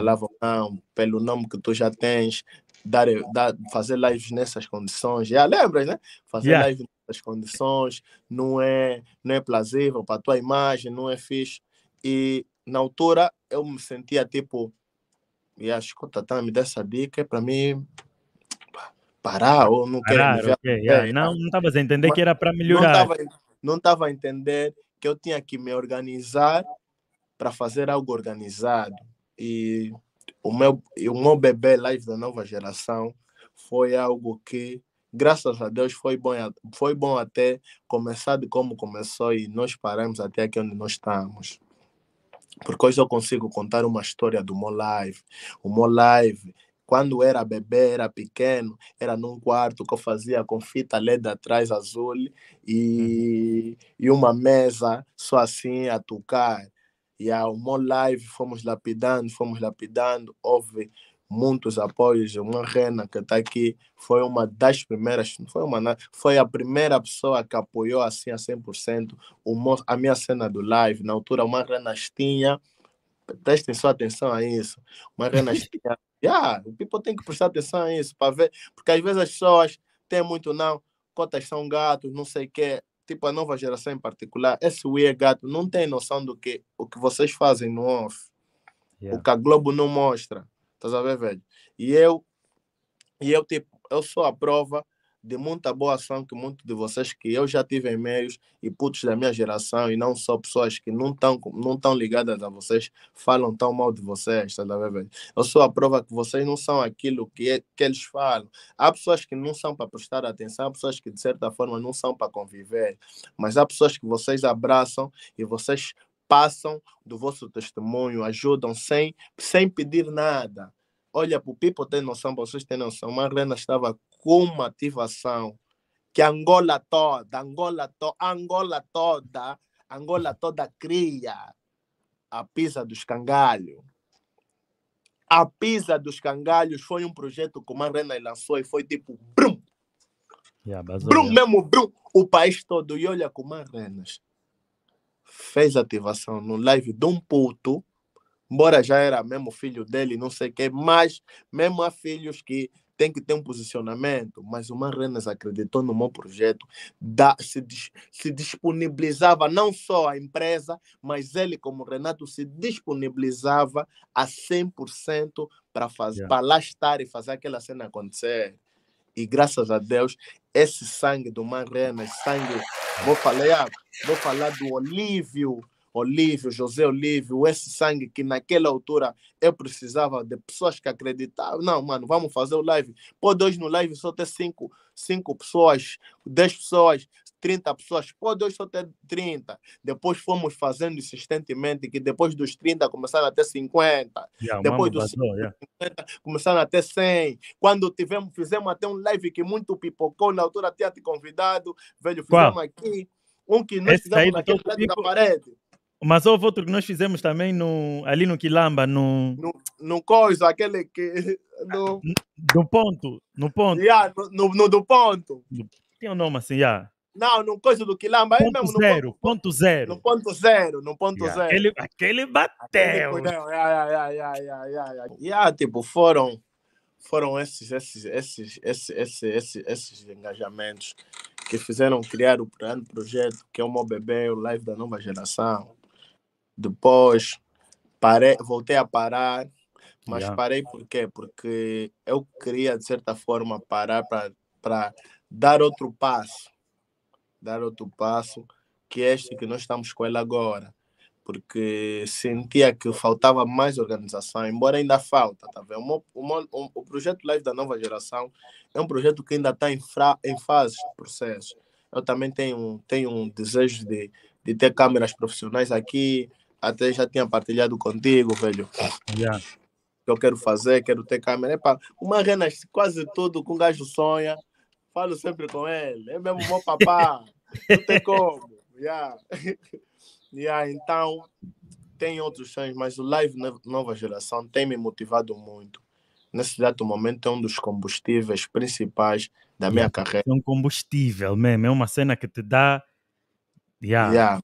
não, pelo nome que tu já tens, dar, dar, fazer lives nessas condições. Já lembras, né? Fazer yeah. nessas condições não é, não é plausível para a tua imagem, não é fixe. E na altura eu me sentia tipo, e acho que o Tatá me dá essa dica é para mim parar ou não parar, me ver. Okay, yeah. Não estavas a entender mas, que era para melhorar. Não estava a entender que eu tinha que me organizar para fazer algo organizado. E o meu, o meu bebê live da nova geração foi algo que, graças a Deus, foi bom, foi bom até começar de como começou e nós paramos até aqui onde nós estamos. Porque hoje eu consigo contar uma história do meu live. O meu live quando era bebê, era pequeno, era num quarto que eu fazia com fita LED atrás azul e, uhum. e uma mesa só assim a tocar. E a uma live fomos lapidando, fomos lapidando, houve muitos apoios. Uma Rena que está aqui foi uma das primeiras, foi uma, foi a primeira pessoa que apoiou assim a 100% o, a minha cena do live. Na altura, uma rena tinha, prestem atenção a isso, uma rena tinha (laughs) Yeah, o people tem que prestar atenção a isso para ver, porque às vezes as pessoas têm muito não, cotas são gatos, não sei o quê. Tipo, a nova geração em particular, esse we gato, não tem noção do que o que vocês fazem no off. Yeah. O que a Globo não mostra. Estás a ver, velho? E eu, e eu, tipo, eu sou a prova de muita boa ação que muitos de vocês que eu já tive em meios e putos da minha geração e não só pessoas que não estão não tão ligadas a vocês falam tão mal de vocês, tá vendo? Eu sou a prova que vocês não são aquilo que, é, que eles falam. Há pessoas que não são para prestar atenção, há pessoas que de certa forma não são para conviver, mas há pessoas que vocês abraçam e vocês passam do vosso testemunho, ajudam sem, sem pedir nada olha para o Pipo tem noção, vocês têm noção. Marlena estava com uma ativação que Angola toda, Angola toda, Angola toda, Angola toda cria a pisa dos cangalhos. A pisa dos cangalhos foi um projeto que o Manrena lançou e foi tipo brum. Yeah, brum yeah. mesmo, brum. O país todo. E olha como Renas fez ativação no live de um puto, embora já era mesmo filho dele, não sei o quê, mas mesmo há filhos que tem que ter um posicionamento, mas o Marrenas acreditou no meu projeto, da, se, se disponibilizava não só a empresa, mas ele, como Renato, se disponibilizava a 100% para yeah. lá estar e fazer aquela cena acontecer. E graças a Deus, esse sangue do Marrenas, sangue, vou falar, ah, vou falar do Olívio, Olívio, José Olívio, esse sangue que naquela altura eu precisava de pessoas que acreditavam. Não, mano, vamos fazer o live. Pode hoje no live só ter cinco, cinco pessoas, dez pessoas, trinta pessoas. Pode hoje só ter trinta. Depois fomos fazendo insistentemente que depois dos trinta começaram a ter Yeah, depois dos é. cinquenta yeah. começaram a ter Quando tivemos, fizemos até um live que muito pipocou, na altura tinha te convidado, velho, fizemos Qual? aqui. Um que nós Esse fizemos naquele lado da parede. Mas houve outro que nós fizemos também no, ali no Quilamba, no... no. No coisa, aquele que. No, ah, do ponto. No ponto. Yeah, no, no, do ponto. Tem um nome assim, yeah. Não, no coisa do Quilamba. É ponto mesmo, zero, no, ponto, zero. No ponto zero, no ponto yeah. zero. Aquele, aquele bateu. Aquele, yeah, yeah, yeah, yeah, yeah, yeah. tipo, foram foram esses, esses, esses, esses, esses, esses, esses engajamentos que fizeram criar o grande projeto que é o meu bebê, o live da nova geração. Depois parei, voltei a parar, mas yeah. parei por quê? Porque eu queria, de certa forma, parar para dar outro passo. Dar outro passo, que é este que nós estamos com ele agora. Porque sentia que faltava mais organização, embora ainda falta, tá vendo? O, o, o projeto Live da Nova Geração é um projeto que ainda está em, fra, em fase de processo. Eu também tenho, tenho um desejo de, de ter câmeras profissionais aqui, até já tinha partilhado contigo, velho. Yeah. Que eu quero fazer, quero ter câmera. Epa, é uma rena quase tudo com um gajo sonha. Falo sempre com ele. É mesmo meu papá. Não tem como. Yeah. yeah, então, tem outros sonhos, mas o Live Nova Geração tem me motivado muito. Nesse dado momento é um dos combustíveis principais da minha é, carreira. É um combustível mesmo, é uma cena que te dá Yeah. yeah.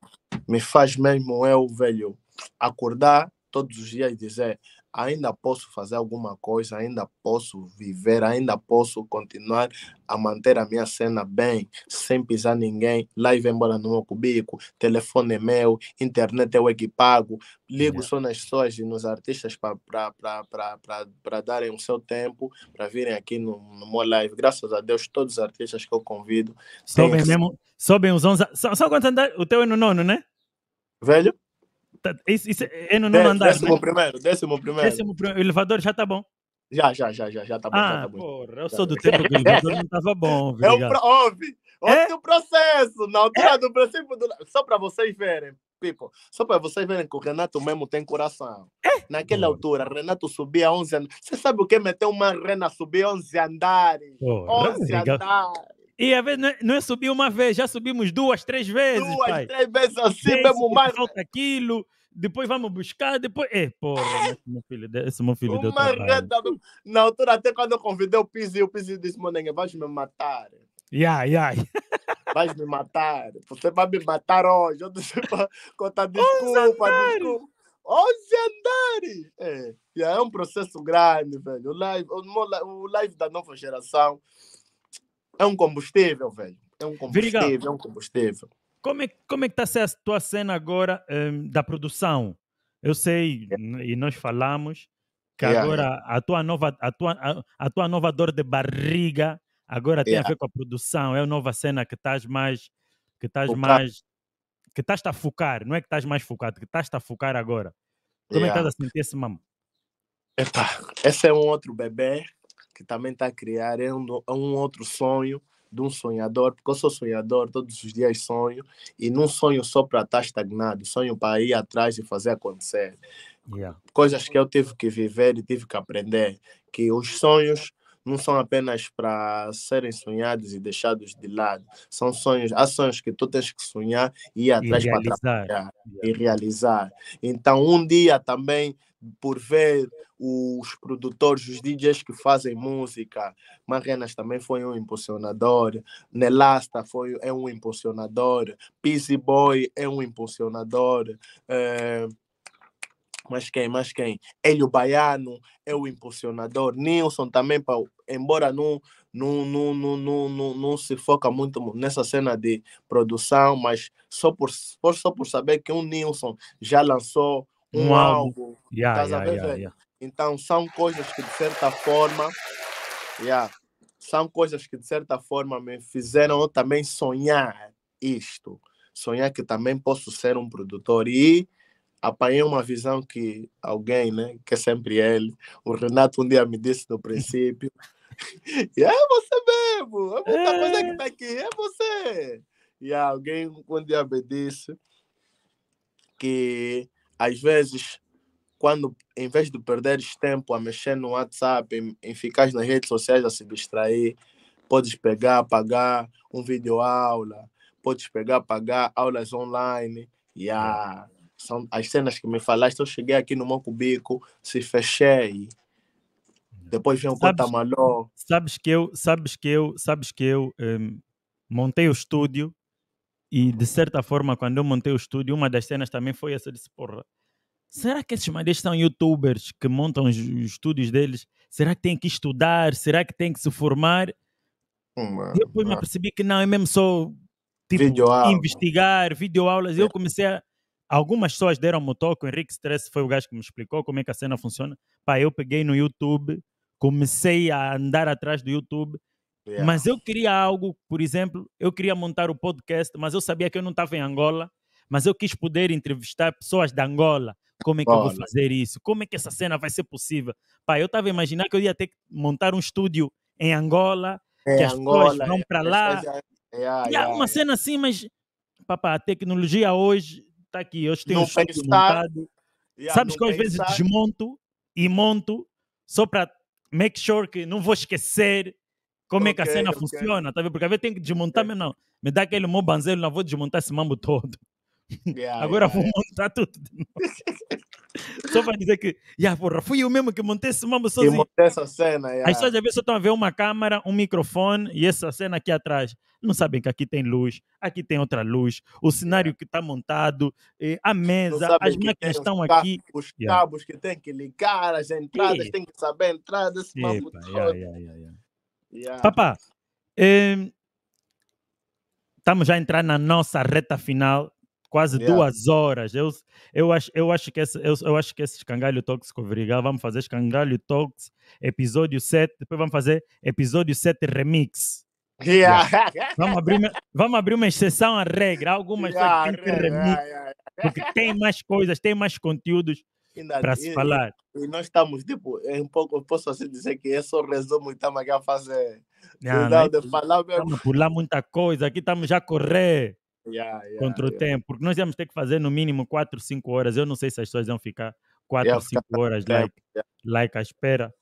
Me faz mesmo eu, velho, acordar todos os dias e dizer: ainda posso fazer alguma coisa, ainda posso viver, ainda posso continuar a manter a minha cena bem, sem pisar ninguém, live embora no meu cubico, telefone é meu, internet é o equipago. ligo só nas pessoas e nos artistas para darem o seu tempo, para virem aqui no, no meu live. Graças a Deus, todos os artistas que eu convido. Sobem mesmo, sobem os 11. Só, só quantos andares? O teu é no nono, né? Velho? Isso, tá, isso é no nono andar. Décimo né? primeiro, décimo primeiro. Décimo primeiro. O elevador já tá bom. Já, já, já, já, já tá bom. Ah, já tá bom. porra, eu sou do tempo que o elevador não tava bom. (laughs) É o pro, ouve, ouve é? processo, na altura é? do princípio do... Só pra vocês verem, people, só pra vocês verem que o Renato mesmo tem coração. É? Naquela porra. altura, Renato subia 11 andares. Você sabe o que é meter uma rena subir 11 andares? Porra, 11 andares. E a vez é, não é subir uma vez, já subimos duas, três vezes. Duas, pai. três vezes assim, Esse, mesmo mais. Falta aquilo, depois vamos buscar, depois. É, porra, é. esse meu filho, esse meu filho deu trabalho. Na altura, até quando eu convidei o Pizzi, o Pizzi disse: Monenga, vais me matar. Yeah, yeah. Vais me matar. Você vai me matar hoje. Eu disse para contar desculpa, desculpa. 11 andares! É, é um processo grande, velho. O live, o, o live da nova geração é um combustível, velho. É um combustível, é um combustível. Como é, como é que está a ser a tua cena agora um, da produção? Eu sei, yeah. É. e nós falamos, que yeah, é. agora yeah. A, tua nova, a, tua, a, a tua nova dor de barriga agora tem a é. ver com a produção. É a nova cena que estás mais... Que estás mais... Que estás a focar. Não é que estás mais focado, que estás a focar agora. Como é que estás a sentir esse mamo? Epa, esse é um outro bebê que também está a criar é um, é um outro sonho de um sonhador, porque eu sou sonhador, todos os dias sonho, e não sonho só para estar tá estagnado, sonho para ir atrás e fazer acontecer. Yeah. Coisas que eu tive que viver e tive que aprender, que os sonhos não são apenas para serem sonhados e deixados de lado. São sonhos, há sonhos que tu tens que sonhar e ir atrás para trabalhar e realizar. Então, um dia também, por ver os produtores, os DJs que fazem música, Marrenas também foi um impulsionador, Nelasta foi, é um impulsionador, Pizzy Boy é um impulsionador. É mas quem? Mas quem? o Baiano é o impulsionador. Nilson também, pra, embora não, não, não, não, não, não, não se foca muito nessa cena de produção, mas só por, só por saber que o um Nilson já lançou um, álbum. Yeah, tá yeah, yeah, yeah, Então são coisas que de certa forma. Yeah, são coisas que de certa forma me fizeram também sonhar isto. Sonhar que também posso ser um produtor. E apanhei uma visão que alguém, né, que é sempre ele, o Renato um dia me disse no princípio, (laughs) e é você mesmo, é muita coisa que está é. aqui, é você. E alguém um dia me disse que às vezes, quando em vez de perderes tempo a mexer no WhatsApp, em, em ficar nas redes sociais a se distrair, podes pegar, pagar um vídeo aula, podes pegar, pagar aulas online, yeah. É ah, são as cenas que me falaste. Eu cheguei aqui no meu cubico, se fechei. Depois vem o Cotamaló. Sabes que eu, sabes que eu, sabes que eu um, montei o estúdio e de certa forma, quando eu montei o estúdio, uma das cenas também foi essa de porra. Será que esses madeis são youtubers que montam os estúdios deles? Será que tem que estudar? Será que tem que se formar? e depois me percebi que não, é mesmo só tipo, investigar, videoaulas. É. Eu comecei a Algumas pessoas deram o toque, o Henrique Stress foi o gajo que me explicou como é que a cena funciona. Pá, eu peguei no YouTube, comecei a andar atrás do YouTube, yeah. mas eu queria algo, por exemplo, eu queria montar o podcast, mas eu sabia que eu não estava em Angola, mas eu quis poder entrevistar pessoas da Angola. Como é que Olha. eu vou fazer isso? Como é que essa cena vai ser possível? Pá, eu estava imaginando que eu ia ter que montar um estúdio em Angola, é, que as Angola, pessoas vão é, para lá. É, é, é, uma cena assim, mas papá, a tecnologia hoje está aqui, hoje tenho um estúdio montado. Yeah, Sabes que às vezes desmonto e monto só para make sure que não vou esquecer como okay, é que a cena okay. funciona, tá vendo? Porque às vezes tem que desmontar, okay. mas não. Me dá aquele meu banzeiro, não vou desmontar esse mambo todo. Yeah, Agora yeah, vou montar tudo. (laughs) (laughs) Só para dizer que, yeah, porra, fui eu mesmo que montei esse mambo sozinho. Eu montei essa cena, yeah. As pessoas às vezes só estão a ver uma câmera, um microfone e essa cena aqui atrás. Não sabem que aqui tem luz, aqui tem outra luz, o cenário é. que está montado, eh, a mesa, as máquinas estão aqui. Os yeah. cabos que tem que ligar, as entradas, yeah. tem que saber a entrada, esse mambo todo. Yeah, yeah, Papá, eh, estamos já a entrar na nossa reta final quase yeah. É. duas horas. Eu, eu, acho, eu, acho que esse, eu, eu acho que esse escangalho tóxico obrigado. Vamos fazer escangalho tóxico, episódio 7. Depois vamos fazer episódio 7 remix. Yeah. Yeah. vamos, abrir uma, vamos abrir uma exceção à regra. Algumas yeah, tem que remix. Porque tem mais coisas, tem mais conteúdos para se falar. E, nós estamos, tipo, é um pouco, posso assim dizer que é só resumo e estamos aqui a fazer. Não, não, não, de falar mesmo. Estamos por lá muita coisa, aqui estamos já a correr yeah, contra o tempo, porque nós íamos ter que fazer no mínimo 4, 5 horas. Eu não sei se as pessoas vão ficar 4 ou 5 horas like, like à espera,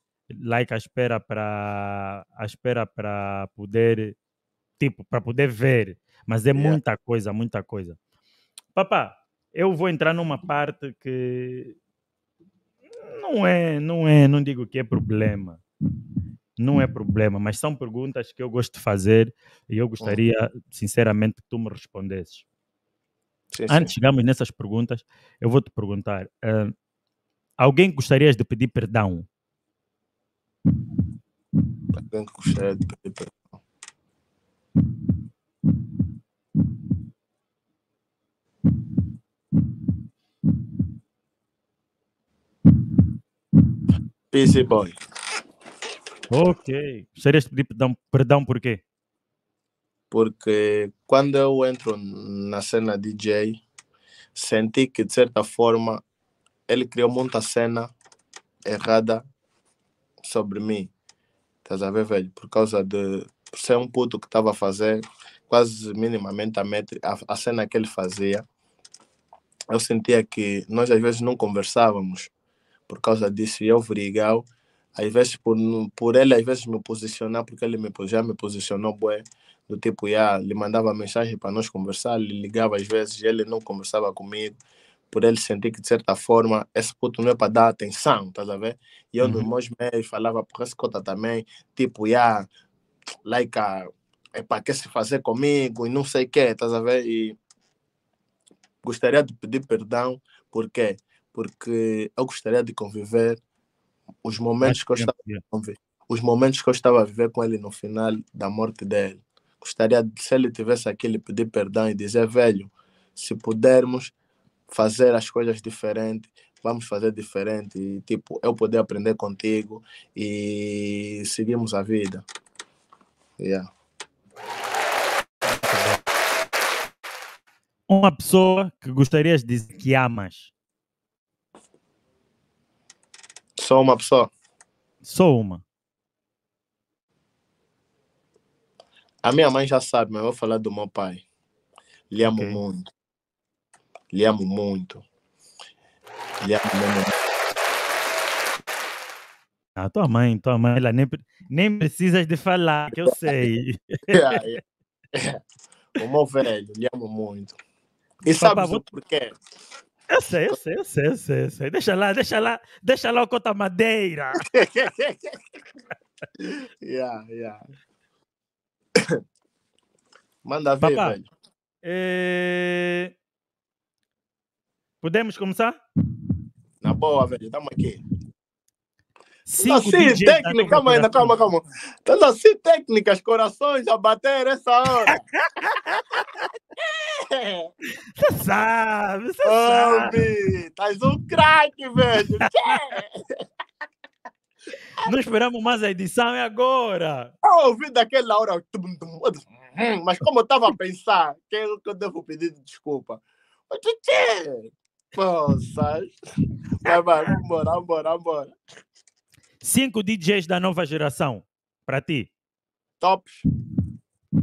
like à espera para a espera para poder tipo, para poder ver, mas é muita coisa, muita coisa. Papá, eu vou entrar numa parte que não é, não é, não digo que é problema, não é hum. problema, mas são perguntas que eu gosto de fazer e eu hum. gostaria, sinceramente, que tu me respondesses. Sim, Antes de chegarmos nessas perguntas, eu vou te perguntar: uh, alguém gostarias de pedir perdão? Alguém gostaria de pedir perdão? Busy boy. Ok. Gostarias de pedir perdão, perdão por quê? Porque quando eu entro na cena DJ, senti que, de certa forma, ele criou muita cena errada sobre mim. Estás a ver, velho? Por causa de ser um puto que estava a fazer quase minimamente a, metri, a, a cena que ele fazia. Eu sentia que nós às vezes não conversávamos por causa disso. E eu, Virigal, às vezes por, por ele às vezes me posicionar, porque ele me, já me posicionou bué, do tipo, já ele mandava mensagem para nós conversar, ele ligava às vezes, ele não conversava comigo, por ele sentir que de certa forma esse puto não é para dar atenção, tá a ver? E eu uhum. nos meus meios falava por esse conta também, tipo, já like, é ah, eh, para que se fazer comigo e não sei o que, tá a ver? E gostaria de pedir perdão, por quê? Porque eu gostaria de conviver os momentos que eu estava a viver, os momentos que eu estava a viver com ele no final da morte dele. Gostaria se ele tivesse aqui, ele pedir perdão e dizer, velho, se pudermos fazer as coisas diferentes, vamos fazer diferente. E, tipo, eu poder aprender contigo e seguimos a vida. Yeah. Uma pessoa que gostarias de dizer que amas. Só uma só? Só uma. A minha mãe já sabe, mas eu vou falar do meu pai. Lhe amo okay. muito. Lhe amo muito. Lhe amo muito. Ah, tua mãe, tua mãe, ela nem, nem de falar, que eu sei. (laughs) É, é, é. O meu velho, lhe amo muito. E sabe vou... por quê? Eu sei, eu sei, eu sei, eu sei, eu sei. Deixa lá, deixa lá, deixa lá o Cota Madeira. (laughs) yeah, yeah. Manda ver, Papá, velho. É... Podemos começar? Na boa, velho, tamo aqui. Cinco assim, tá técnica, calma calma, calma. Estás assim, técnicas, corações a bater essa hora. (laughs) Você sabe, você sabe. Tás um craque, velho. (laughs) Não esperamos mais a edição, é agora. Eu ouvi daquela hora. Mas como eu estava a pensar, que eu, é que eu devo pedir desculpa. O que Poxa. Vai, vai, bora, bora, bora. Cinco DJs da nova geração, para ti. Tops.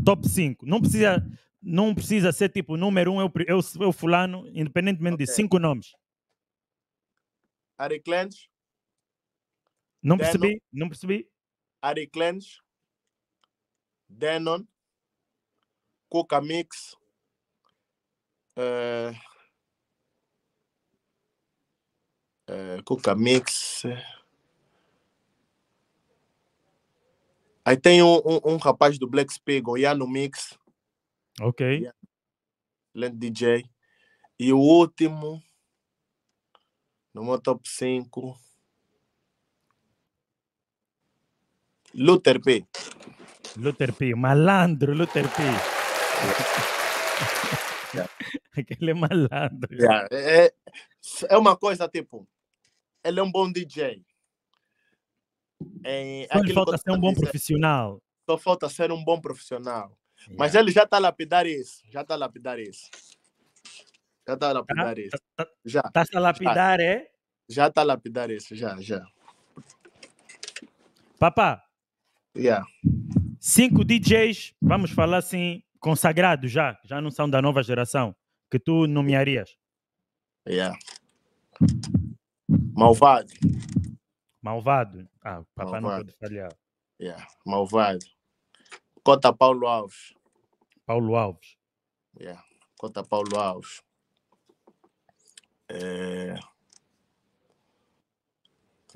Top 5. Não precisa não precisa ser tipo número um, eu, eu, eu fulano, independentemente okay. de cinco nomes. Ari Clench. Não percebi, não percebi. Ari Clench. Denon. Coca Mix. Uh, eh, uh, eh, Coca Mix. Aí tem um, um, um rapaz do Black Spig, o Yano Mix. Ok. Lento DJ. E o último, no meu top 5, Luther P. Luther P, malandro Luther P. (laughs) Aquele é malandro. Yeah. É, é, é uma coisa tipo, ele é um bom DJ. É, só falta ser um bom dizer, profissional. Só falta ser um bom profissional. Mas ele já está lapidar isso. Já está lapidar isso. Já está lapidar isso. Tá? Tá, tá, já. Está a lapidar, é? Já está lapidar isso, já, já. Papá. Yeah. Cinco DJs, vamos falar assim, consagrados já, já não são da nova geração, que tu nomearias. Yeah. Malvado. Malvado. Ah, papá papai não pode falhar. Yeah. Malvado. Cota Paulo Alves. Paulo Alves. Yeah. Cota Paulo Alves. É...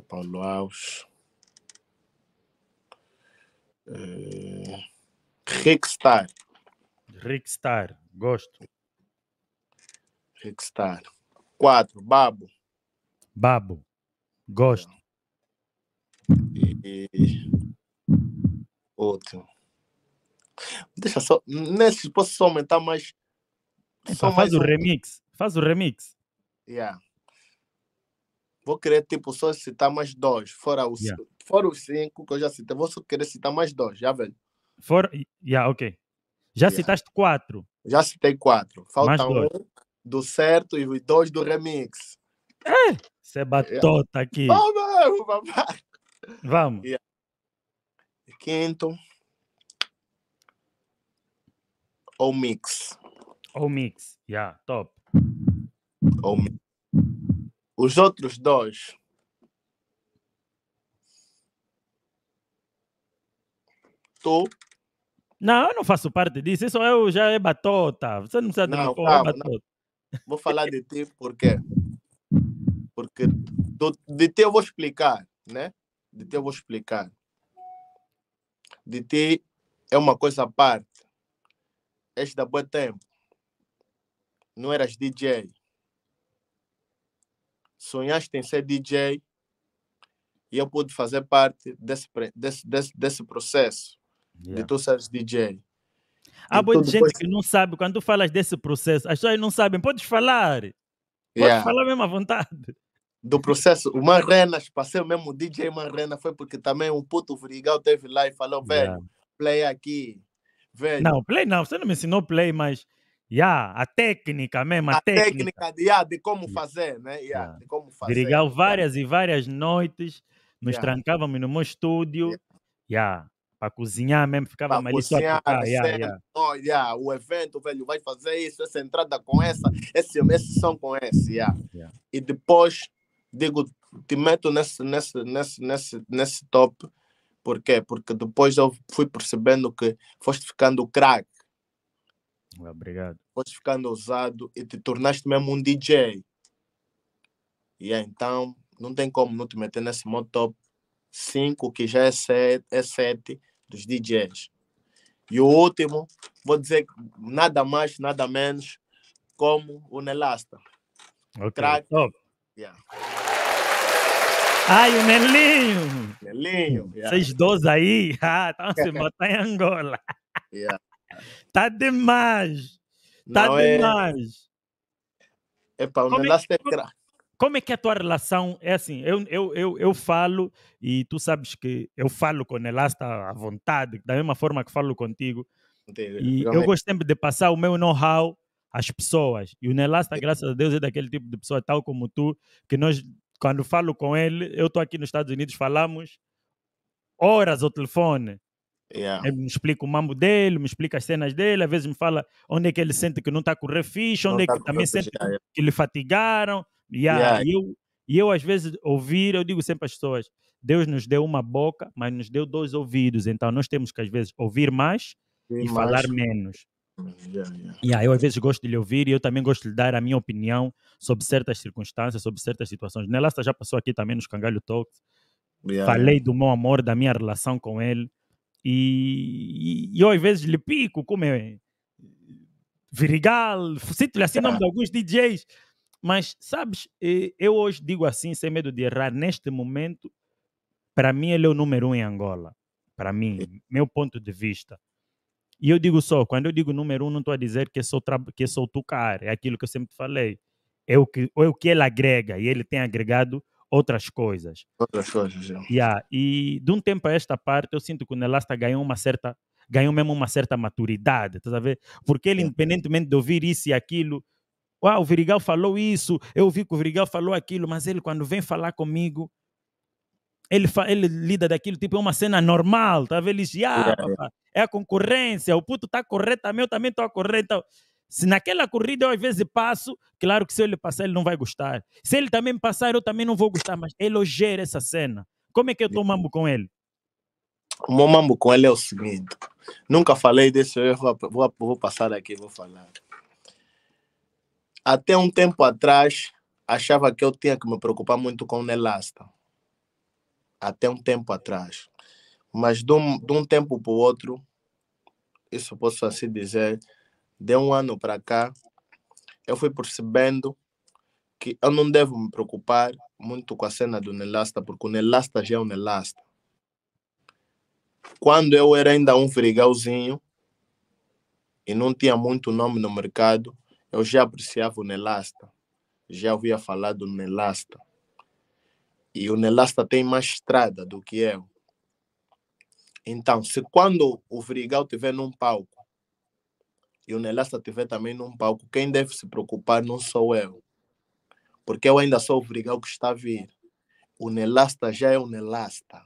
Paulo Alves. É... Rickstar. Rickstar, gosto. Rickstar. quatro, Babo. Babo, gosto. E... Outro. Deixa só. Nesses né, posso só aumentar mais. Só mais faz um... o remix. Faz o remix. Yeah. Vou querer, tipo, só citar mais dois. Fora, o, yeah. fora os cinco que eu já citei. Vou só querer citar mais dois, já velho. Fora. Yeah, ok. Já yeah. citaste quatro. Já citei quatro. Falta um do certo e dois do remix. você é, é batota aqui. Vamos, vamos. Vamos. Yeah. Quinto. ou mix? Ou mix, yeah, top. Ou mix. Os outros dois. Tu não, eu não faço parte disso. Isso eu é já é batota. Você não precisa não, é calma, é batota. Não. Vou falar de ti porque porque do, de ti eu vou explicar, né? De ti eu vou explicar. De ti é uma coisa à parte és da Boa Tempo, não eras DJ. Sonhaste em ser DJ e eu pude fazer parte desse, desse, desse, desse processo yeah. de tu seres DJ. Há muita gente depois... que não sabe, quando tu falas desse processo, as pessoas não sabem, podes falar. Podes yeah. falar mesmo à vontade. Do processo, o renas passei o mesmo DJ renas foi porque também um puto Vrigal teve lá e falou, velho, yeah. play aqui velho. Não, play não, você não me ensinou play, mas yeah, a técnica mesmo, a, a técnica. técnica de, yeah, né? de como fazer, né? Yeah, yeah. De como fazer. Dirigal várias e várias noites, nos trancávamos no meu estúdio, yeah. para cozinhar mesmo, ficava pra ali cozinhar, só tocar, yeah, yeah. Oh, o evento, velho, vai fazer isso, essa entrada com essa, esse, esse som com esse, yeah. E depois, digo, te meto nesse, nesse, nesse, nesse, nesse top Porquê? Porque depois eu fui percebendo que foste ficando craque. Obrigado. Foste ficando ousado e te tornaste mesmo um DJ. E yeah, então não tem como não te meter nesse modo top 5, que já é 7 é sete dos DJs. E o último, vou dizer nada mais, nada menos, como o Nelasta. Ok, Crack. top. Yeah. Ai, o Melinho! Melinho! Yeah. Vocês dois aí, (laughs) ah, estão se botar em Angola. Yeah. Tá demais! Tá Não é- demais! É... Epa, o é Nelasta. é, como, como é que é a tua relação? É assim, eu, eu, eu, eu falo, e tu sabes que eu falo com o Nelasta à vontade, da mesma forma que falo contigo. Entendi, e realmente. eu gosto sempre de passar o meu know-how às pessoas. E o Nelasta, graças a Deus, é daquele tipo de pessoa, tal como tu, que nós quando falo com ele, eu estou aqui nos Estados Unidos, falamos horas ao telefone. Yeah. Ele me explica o mambo dele, me explica as cenas dele, às vezes me fala onde é que ele sente que não está a correr ficha, onde é tá que também sente yeah. que lhe fatigaram. Yeah. yeah. E, eu, e eu, às vezes, ouvir, eu digo sempre às pessoas, Deus nos deu uma boca, mas nos deu dois ouvidos, então nós temos que, às vezes, ouvir mais Sim, e mais. falar menos. Yeah, yeah. eu às vezes gosto de lhe ouvir e eu também gosto de lhe dar a minha opinião sobre certas circunstâncias, sobre certas situações. Nelasta né, já passou aqui também nos Cangalho Talks. Yeah, Falei do meu amor, da minha relação com ele. E, e, eu às vezes lhe pico, como é Virigal, cito-lhe assim o nome de alguns DJs. Mas, sabes, eu hoje digo assim, sem medo de errar, neste momento, para mim ele é o número um em Angola. Para mim, meu ponto de vista e eu digo só, quando eu digo número um, não estou a dizer que sou que sou só tocar, é aquilo que eu sempre falei. É o que, é o que ele agrega, e ele tem agregado outras coisas. Outras coisas, já é. yeah. E de um tempo a esta parte, eu sinto que o Nelasta ganhou uma certa, ganhou mesmo uma certa maturidade, tá vendo? Porque ele, independentemente de ouvir isso e aquilo, uau o Virigal falou isso, eu ouvi que o Virigal falou aquilo, mas ele, quando vem falar comigo, ele, ele lida daquilo, tipo, é uma cena normal, tá? Ele diz, ah, papá, é a concorrência, o puto está correto, eu também tô a correr. Então, se naquela corrida eu às vezes passo, claro que se eu lhe passar, ele não vai gostar. Se ele também passar, eu também não vou gostar, mas ele essa cena. Como é que eu estou mambo com ele? O meu mambo com ele é o seguinte: nunca falei desse, eu vou, vou, vou passar aqui, vou falar. Até um tempo atrás, achava que eu tinha que me preocupar muito com o Nelasta até um tempo atrás. Mas de um, de um tempo para o outro, isso posso assim dizer, de um ano para cá, eu fui percebendo que eu não devo me preocupar muito com a cena do Nelasta, porque o Nelasta já é o Nelasta. Quando eu era ainda um frigalzinho e não tinha muito nome no mercado, eu já apreciava o Nelasta, já ouvia falar do Nelasta. E o Nelasta tem mais estrada do que eu. Então, se quando o Vrigal estiver num palco e o Nelasta estiver também num palco, quem deve se preocupar não sou eu. Porque eu ainda sou o Vrigal que está a vir. O Nelasta já é o Nelasta.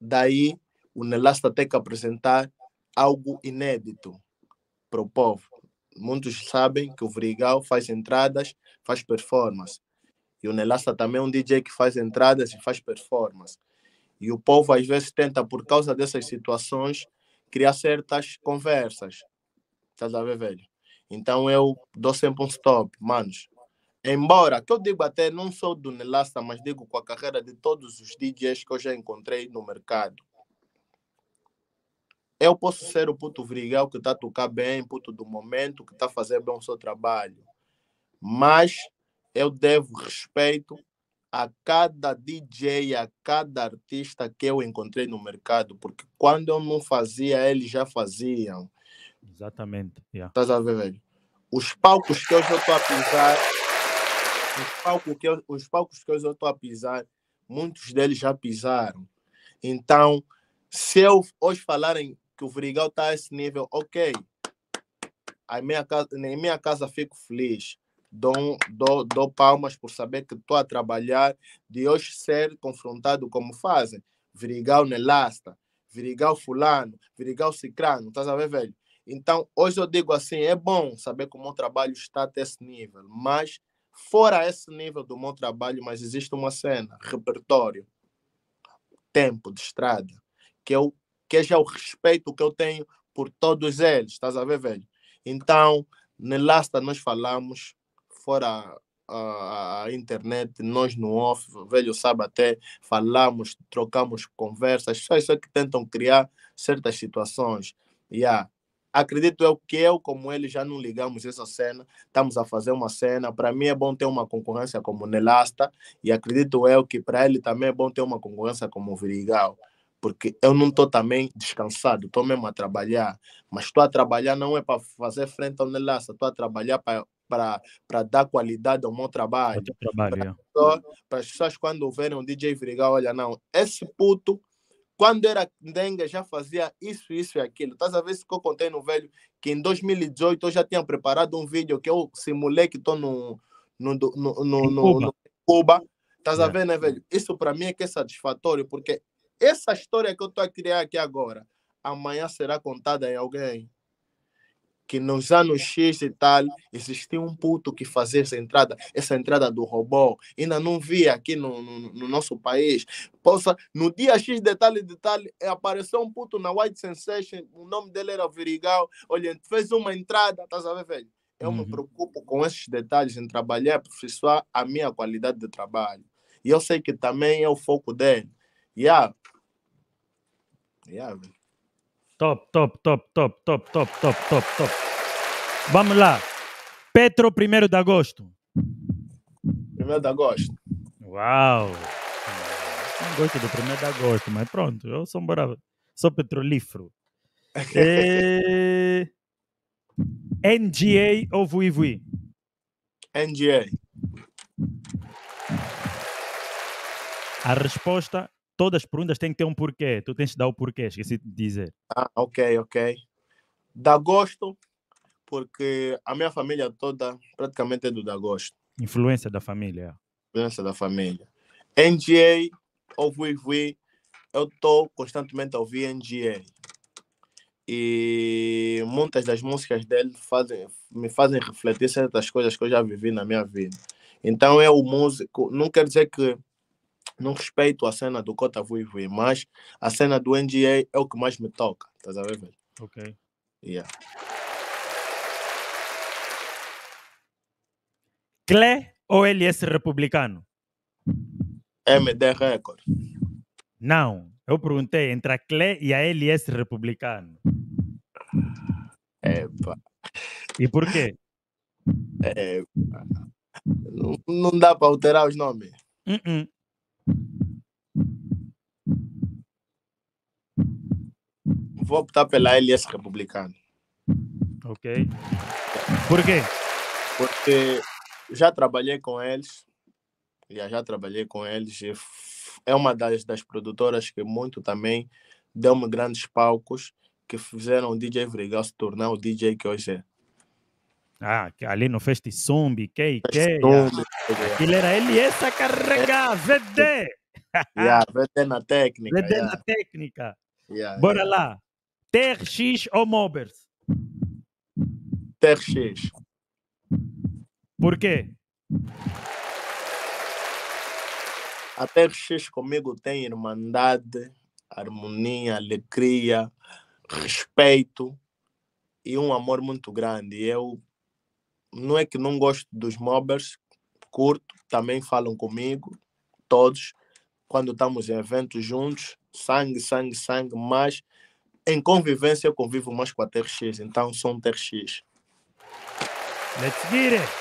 Daí, o Nelasta tem que apresentar algo inédito para o povo. Muitos sabem que o Vrigal faz entradas, faz performance. E o Nelasta também é um DJ que faz entradas e faz performance. E o povo às vezes tenta, por causa dessas situações, criar certas conversas. Estás a ver, velho? Então eu dou sempre um stop, manos. Embora, que eu digo até, não sou do Nelasta, mas digo com a carreira de todos os DJs que eu já encontrei no mercado. Eu posso ser o puto vrigal que está a tocar bem, puto do momento, que está a fazer bem o seu trabalho. Mas eu devo respeito a cada DJ, a cada artista que eu encontrei no mercado, porque quando eu não fazia, eles já faziam. Exatamente. Yeah. Estás a ver, velho? Os palcos que eu estou a pisar, os palcos que eu, os palcos que eu estou a pisar, muitos deles já pisaram. Então, se eu hoje falarem que o Vrigal está a esse nível, ok. Aí minha casa, em minha casa fico feliz dou, dou, dou palmas por saber que estou a trabalhar, de hoje ser confrontado como fazem. Virigal Nelasta, é Virigal Fulano, Virigal Cicrano, estás a ver, velho? Então, hoje eu digo assim: é bom saber que o meu trabalho está até esse nível, mas fora esse nível do meu trabalho, mas existe uma cena, repertório, tempo de estrada, que, eu, que já é o respeito que eu tenho por todos eles, estás a ver, velho? Então, Nelasta, é nós falamos, fora a, a, internet, nós no off, velho sabe até, falamos, trocamos conversas, só isso é que tentam criar certas situações. Yeah. Acredito eu que eu, como ele, já não ligamos essa cena, estamos a fazer uma cena. Para mim é bom ter uma concorrência como Nelasta e acredito eu que para ele também é bom ter uma concorrência como Virigal porque eu não estou também descansado, estou mesmo a trabalhar, mas estou a trabalhar não é para fazer frente ao Nelasta, estou a trabalhar para para dar qualidade ao meu trabalho. Para é. as pessoas, quando verem um DJ Virgal, olha, não, esse puto, quando era dengue, já fazia isso, isso e aquilo. Estás a ver isso que eu contei no velho, que em 2018 eu já tinha preparado um vídeo que eu simulei que estou no, no, no, no, no, Cuba. Estás é. a ver, né, velho? Isso para mim é que é satisfatório, porque essa história que eu estou a criar aqui agora, amanhã será contada em alguém que nos anos X e tal, existia um puto que fazia essa entrada, essa entrada do robô. Ainda não vi aqui no, no, no nosso país. Possa, no dia X detalhe detalhe eh, apareceu um puto na White Sensation, o nome dele era Virigal. Olha, fez uma entrada, tá sabendo, velho? Eu uhum. me preocupo com esses detalhes em trabalhar, aperfeiçoar a minha qualidade de trabalho. E eu sei que também é o foco dele. Yeah. Yeah, velho. Top, top, top, top, top, top, top, top, top. Vamos lá. Petro, 1 de agosto. 1 de agosto. Uau! Não gosto do 1 de agosto, mas pronto, eu sou bravo. Sou petrolífero. e... (laughs) É. É NGA ou Vui Vui? NGA. A resposta todas as perguntas têm que ter um porquê. Tu tens de dar o porquê, esqueci de dizer. Ah, ok, ok. Dá gosto, porque a minha família toda praticamente é do da gosto. Influência da família. É. Influência da família. NGA, ou VV, eu estou constantemente a ouvir NGA. E muitas das músicas dele fazem, me fazem refletir certas coisas que eu já vivi na minha vida. Então, é o músico, não quer dizer que não respeito a cena do Cota Vuivui, mas a cena do NGA é o que mais me toca, estás a ver, velho? Ok. Yeah. Clé ou LS é Republicano? É, MD Record. Não, eu perguntei entre a Clé e a LS é Republicano. Epa. E por quê? Epa. Não, não dá para alterar os nomes. Uh -uh. vou optar pela LS republicana. Ok. Por quê? Porque já trabalhei com eles, já, já trabalhei com eles, é uma das, das produtoras que muito também deu-me grandes palcos que fizeram o DJ Vrigal se tornar o DJ que hoje é. Ah, ali no Festi Zumbi, KK. Ah. Aquilo era LS a carregar, é. VD. (laughs) Yeah, VD na técnica. VD yeah. na técnica. Yeah, Bora lá. TRX ou Mobers? TRX. Por quê? A TRX comigo tem irmandade, harmonia, alegria, respeito e um amor muito grande. Eu não é que não gosto dos mobbers, curto, também falam comigo, todos, quando estamos em eventos juntos, sangue, sangue, sangue, mas em convivência eu convivo mais com a TRX, então sou um TRX. Let's get it!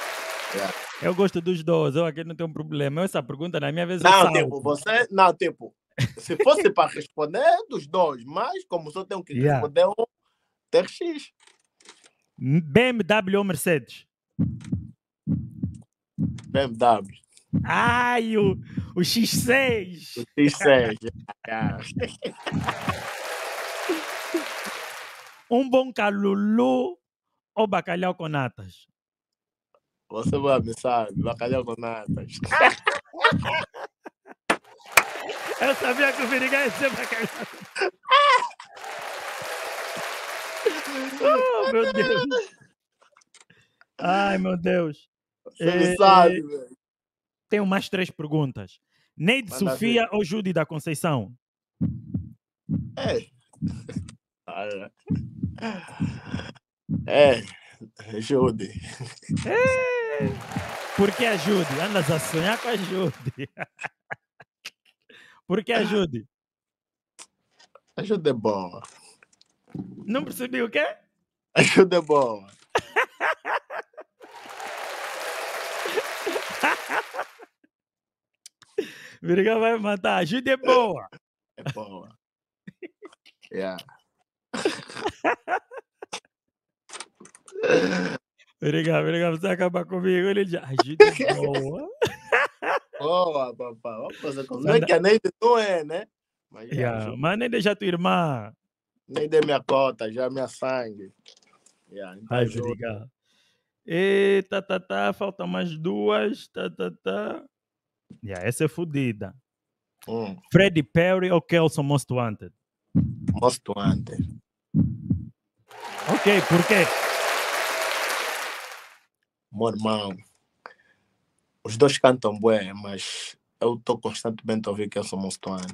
Yeah. Eu gosto dos dois, eu aqui não tenho problema. Essa pergunta na minha vez Não, tipo, você. Não, tipo, se fosse para responder, dos dois, mas como só tenho que yeah. responder um TRX. BMW ou Mercedes? BMW. Ai, o, o X6! O X6, (laughs) um bom calulu ou bacalhau com natas? Você vai me sabe, bacalhau com natas. Eu sabia que o Virigá ia ser bacalhau. (laughs) (laughs) oh, meu Deus. Ai, meu Deus. Você é, sabe, velho. Tenho mais três perguntas. Neide Manda Sofia ou Judy da Conceição? É. Ah, é, ajude. É, é. porque ajude. Andas a sonhar com ajude. (laughs) Porque ajude. Ajuda é boa. Não percebi o quê? Ajuda é boa. (laughs) Virga vai matar. Ajuda é boa. É boa. Yeah. É. Obrigado, obrigado por você acabar comigo, Lidia. Boa. Boa, papá. Não é que a Neide não é, né? Mas, yeah. já, mas Neide é já tua irmã. nem dê é minha cota, já é minha sangue. Yeah, então Ai, obrigado. Eita, tá, tá, tá falta mais duas. Tá, tá, tá. Yeah, essa é fodida. Hum. Freddy Perry ou Kelson Most Wanted? Most Wanted. Ok, por quê? Meu irmão, os dois cantam bem, mas eu estou constantemente a ouvir que eu sou monstruante.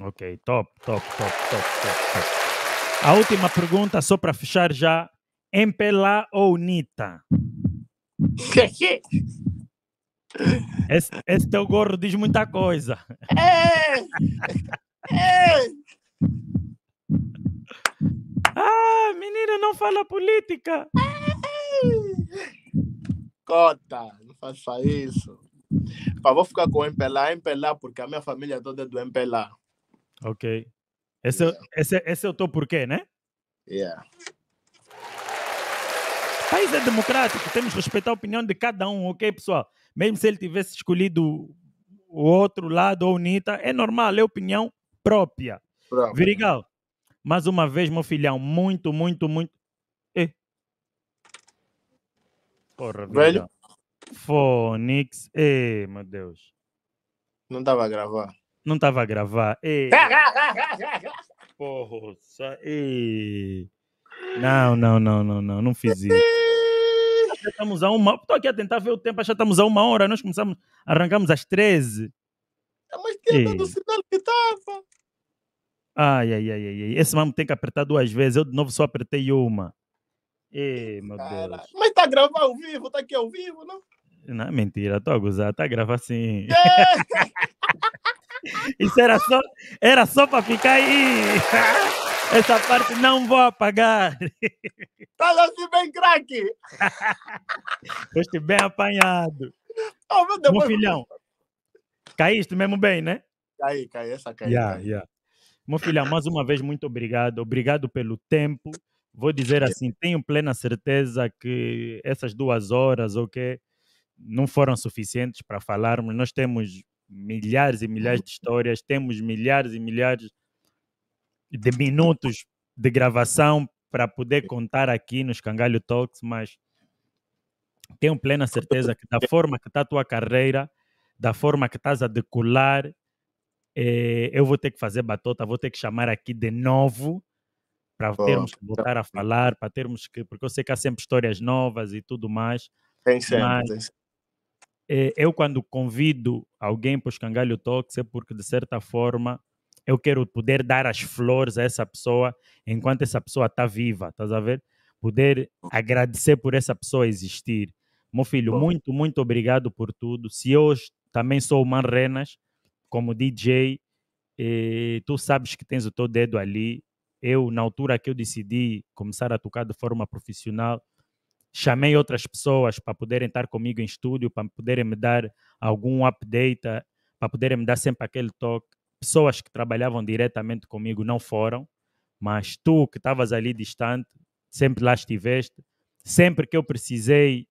Ok, top, top, top, top, top, top. A última pergunta, só para fechar já. Empela ou Nita? esse, (laughs) esse teu gorro diz muita coisa. É! É! Ah, menina, não fala política. Cota, não faça isso. Pá, vou ficar com o MPLA, MPLA, porque a minha família toda é do MPLA. Ok. Esse, yeah. esse, esse é o teu porquê, né? Yeah. O país é democrático, temos que respeitar a opinião de cada um, ok, pessoal? Mesmo se ele tivesse escolhido o outro lado ou nita, é normal, é opinião própria. própria. Mais uma vez, meu filhão, muito, muito, muito. E... Porra, velho. Fonix. Ei, meu Deus. Não estava a gravar. Não estava a gravar. Ei. (laughs) Porra, ei. Não, não, não, não, não, não fiz isso. Já estamos a uma. Estou aqui a tentar ver o tempo, já estamos a uma hora. Nós começamos, arrancamos às 13. Mas tinha dado o sinal que estava. Ai, ai, ai, ai, Esse mesmo tem que apertar duas vezes. Eu de novo só apertei uma. Ei, meu Deus. Mas tá gravando ao vivo, tá aqui ao vivo, não? Não, mentira, tô a tá gravando assim. É. (laughs) Isso era só, era só pra ficar aí. (laughs) Essa parte não vou apagar. Fala-se (laughs) tá bem, craque. Foste bem apanhado. Oh, meu Deus, meu filhão, caíste mesmo bem, né? Caí, caí, essa caí. Yeah, caí. Yeah. Meu filho, mais uma vez, muito obrigado. Obrigado pelo tempo. Vou dizer assim, tenho plena certeza que essas duas horas ou que não foram suficientes para falarmos. Nós temos milhares e milhares de histórias, temos milhares e milhares de minutos de gravação para poder contar aqui nos Cangalho Talks, mas tenho plena certeza que da forma que está a tua carreira, da forma que estás a decolar, é, eu vou ter que fazer batota, vou ter que chamar aqui de novo para termos que tá voltar a falar, para termos que. Porque eu sei que há sempre histórias novas e tudo mais. Tem sempre, mas, tem sempre. Eh, é, eu, quando convido alguém para o Escangalho Talks, é porque, de certa forma, eu quero poder dar as flores a essa pessoa enquanto essa pessoa está viva, estás a ver? Poder agradecer por essa pessoa existir. Meu filho, muito, muito obrigado por tudo. Se eu também sou o Manrenas, como DJ, tu sabes que tens o teu dedo ali. Eu, na altura que eu decidi começar a tocar de forma profissional, chamei outras pessoas para poderem estar comigo em estúdio, para poderem me dar algum update, para poderem me dar sempre aquele toque. Pessoas que trabalhavam diretamente comigo não foram, mas tu que estavas ali distante, sempre lá estiveste. Sempre que eu precisei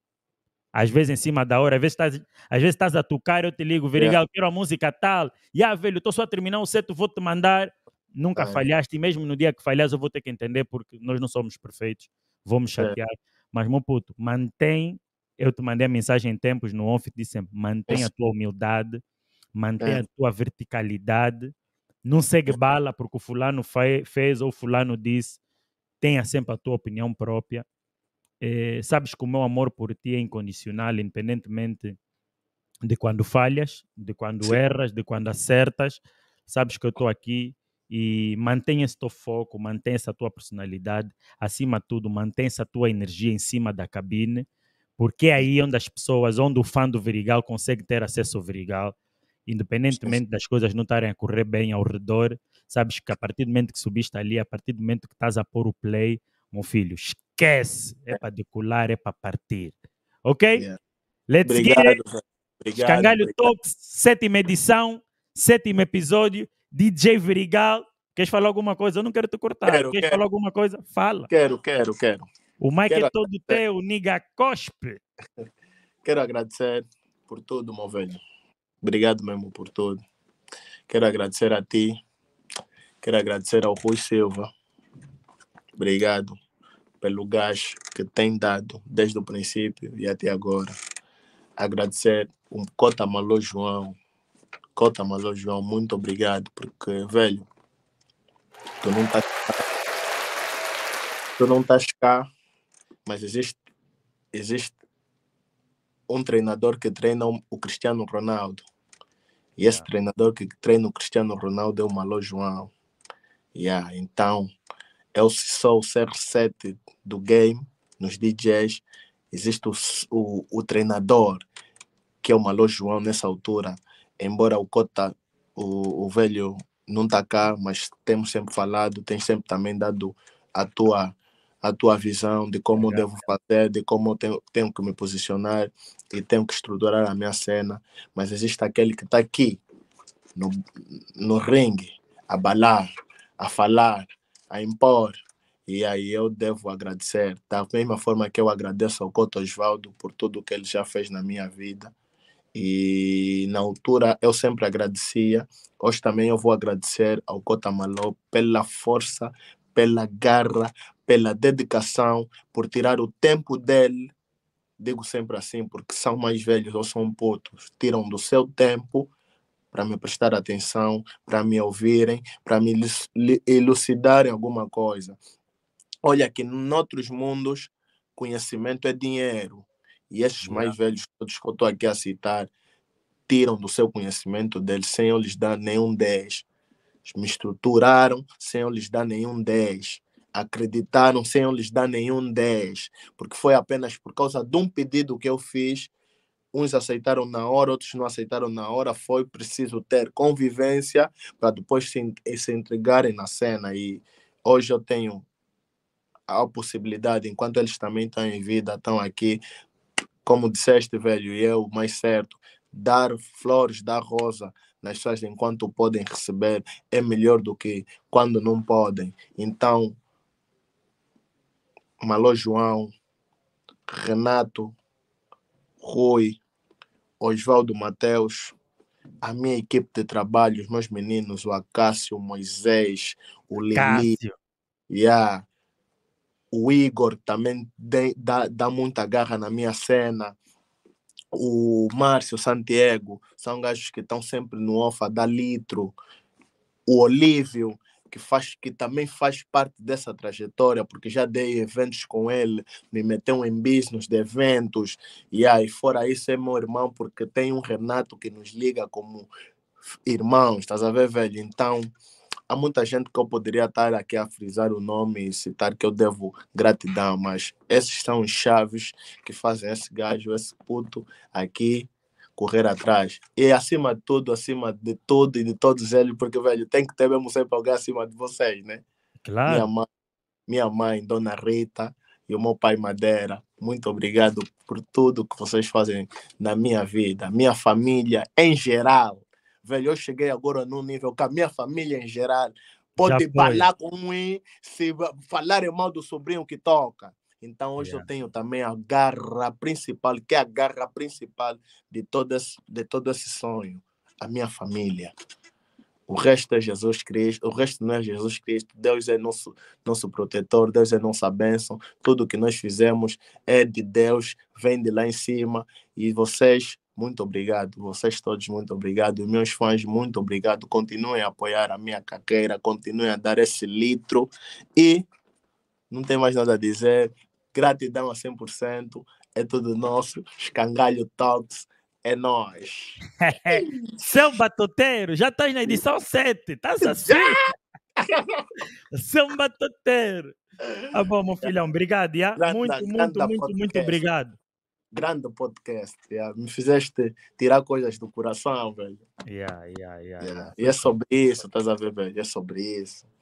às vezes em cima da hora, às vezes estás, às vezes estás a tocar, eu te ligo, Virigal, é. yeah. quero a música tal, e ah, velho, estou só a terminar o set, vou-te mandar. Nunca ah, falhaste, e mesmo no dia que falhas, eu vou ter que entender, porque nós não somos perfeitos, vou me é. chatear. Mas, meu puto, mantém. Eu te mandei a mensagem em tempos no off, disse sempre, mantém a tua humildade, mantém é. a tua verticalidade, não segue bala porque o fulano fez ou o fulano disse, tenha sempre a tua opinião própria eh, sabes que o meu amor por ti é incondicional, independentemente de quando falhas, de quando Sim. erras, de quando acertas. Sabes que eu estou aqui e mantenha esse teu foco, mantenha essa tua personalidade, acima de tudo, mantenha essa tua energia em cima da cabine, porque é aí onde as pessoas, onde o fã do Verigal consegue ter acesso ao Verigal, independentemente das coisas não estarem a correr bem ao redor, sabes que a partir do momento que subiste ali, a partir do momento que estás a pôr o play, meu filho, esquece. É para decolar, é para partir. Ok? Yeah. Let's obrigado, get it. Obrigado, Escangalho obrigado. Talks, sétima edição, sétimo episódio. DJ Verigal, queres falar alguma coisa? Eu não quero te cortar. Quero, queres quero. falar alguma coisa? Fala. Quero, quero, quero. O Mike quero é todo agradecer. teu, niga cospe. (laughs) Quero agradecer por tudo, meu velho. Obrigado mesmo por tudo. Quero agradecer a ti. Quero agradecer ao Rui Silva obrigado pelo gás que tem dado desde o princípio e até agora. Agradecer o Cota Malô João. Cota Malô João, muito obrigado, porque, velho, tu não estás cá, tu não estás cá mas existe, existe um treinador que treina o Cristiano Ronaldo. E esse é. treinador que treina o Cristiano Ronaldo é o Malô João. Yeah, então, é só o CR7 do game, nos DJs. Existe o, o, o treinador, que é o Malo João nessa altura, embora o Cota, o, o velho, não está cá, mas temos sempre falado, tem sempre também dado a tua, a tua visão de como Legal. devo fazer, de como tenho, tenho que me posicionar e tenho que estruturar a minha cena. Mas existe aquele que está aqui, no, no ringue, a balar, a falar, a impor. E aí eu devo agradecer, da mesma forma que eu agradeço ao Coto Osvaldo por tudo que ele já fez na minha vida. E na altura eu sempre agradecia, hoje também eu vou agradecer ao Cota Malô pela força, pela garra, pela dedicação, por tirar o tempo dele. Digo sempre assim, porque são mais velhos ou são putos, tiram do seu tempo para me prestar atenção, para me ouvirem, para me elucidarem alguma coisa. Olha que em outros mundos, conhecimento é dinheiro. E esses yeah. É? mais velhos todos que eu estou aqui a citar, tiram do seu conhecimento deles sem eu lhes dar nenhum 10. Me estruturaram sem eu lhes dar nenhum 10 acreditaram sem eu lhes dar nenhum 10, porque foi apenas por causa de um pedido que eu fiz Uns aceitaram na hora, outros não aceitaram na hora. Foi preciso ter convivência para depois se, eh, se entregarem na cena. E hoje eu tenho a possibilidade, enquanto eles também estão em vida, estão aqui, como disseste, velho, e eu, é mais certo, dar flores, dar rosa nas pessoas enquanto podem receber é melhor do que quando não podem. Então, Malô João, Renato, Rui, Oswaldo Mateus, a minha equipe de trabalho, os meus meninos, o Acácio, o Moisés, o Lili, yeah. o Igor também de, dá, dá muita garra na minha cena, o Márcio Santiago, são gajos que estão sempre no OFA, da litro, o Olívio, que, faz, que também faz parte dessa trajetória, porque já dei eventos com ele, me meteu em business de eventos, e aí fora isso é meu irmão, porque tem um Renato que nos liga como irmãos, estás a ver, velho? Então, há muita gente que eu poderia estar aqui a frisar o nome e citar que eu devo gratidão, mas esses são os chaves que fazem esse gajo, esse puto aqui correr atrás. E acima de tudo, acima de tudo e de todos eles, porque, velho, tem que ter mesmo sempre alguém acima de vocês, né? Claro. Minha mãe, minha mãe, Dona Rita, e o meu pai Madeira, muito obrigado por tudo que vocês fazem na minha vida, minha família em geral. Velho, eu cheguei agora num nível que a minha família em geral pode falar com mim se falarem mal do sobrinho que toca. Então hoje yeah. eu é. tenho também a garra principal, que é a garra principal de todo esse, de todo esse sonho, a minha família. O resto é Jesus Cristo, o resto não é Jesus Cristo. Deus é nosso, nosso protetor, Deus é nossa bênção. Tudo que nós fizemos é de Deus, vem de lá em cima. E vocês, muito obrigado. Vocês todos, muito obrigado. Meus fãs, muito obrigado. Continuem a apoiar a minha carreira, continuem a dar esse litro. E não tem mais nada a dizer. Gratidão a 100%. É tudo nosso. Escangalho Talks. É nós. (laughs) Seu batoteiro, já estás na edição 7. Estás assim? Seu batoteiro. Tá bom, meu filhão. Obrigado. Yeah? Grande, muito, grande muito, muito, podcast. muito obrigado. Grande podcast. Yeah? Me fizeste tirar coisas do coração, velho. Yeah, yeah, yeah, yeah. E é sobre isso, estás a ver, velho? É sobre isso.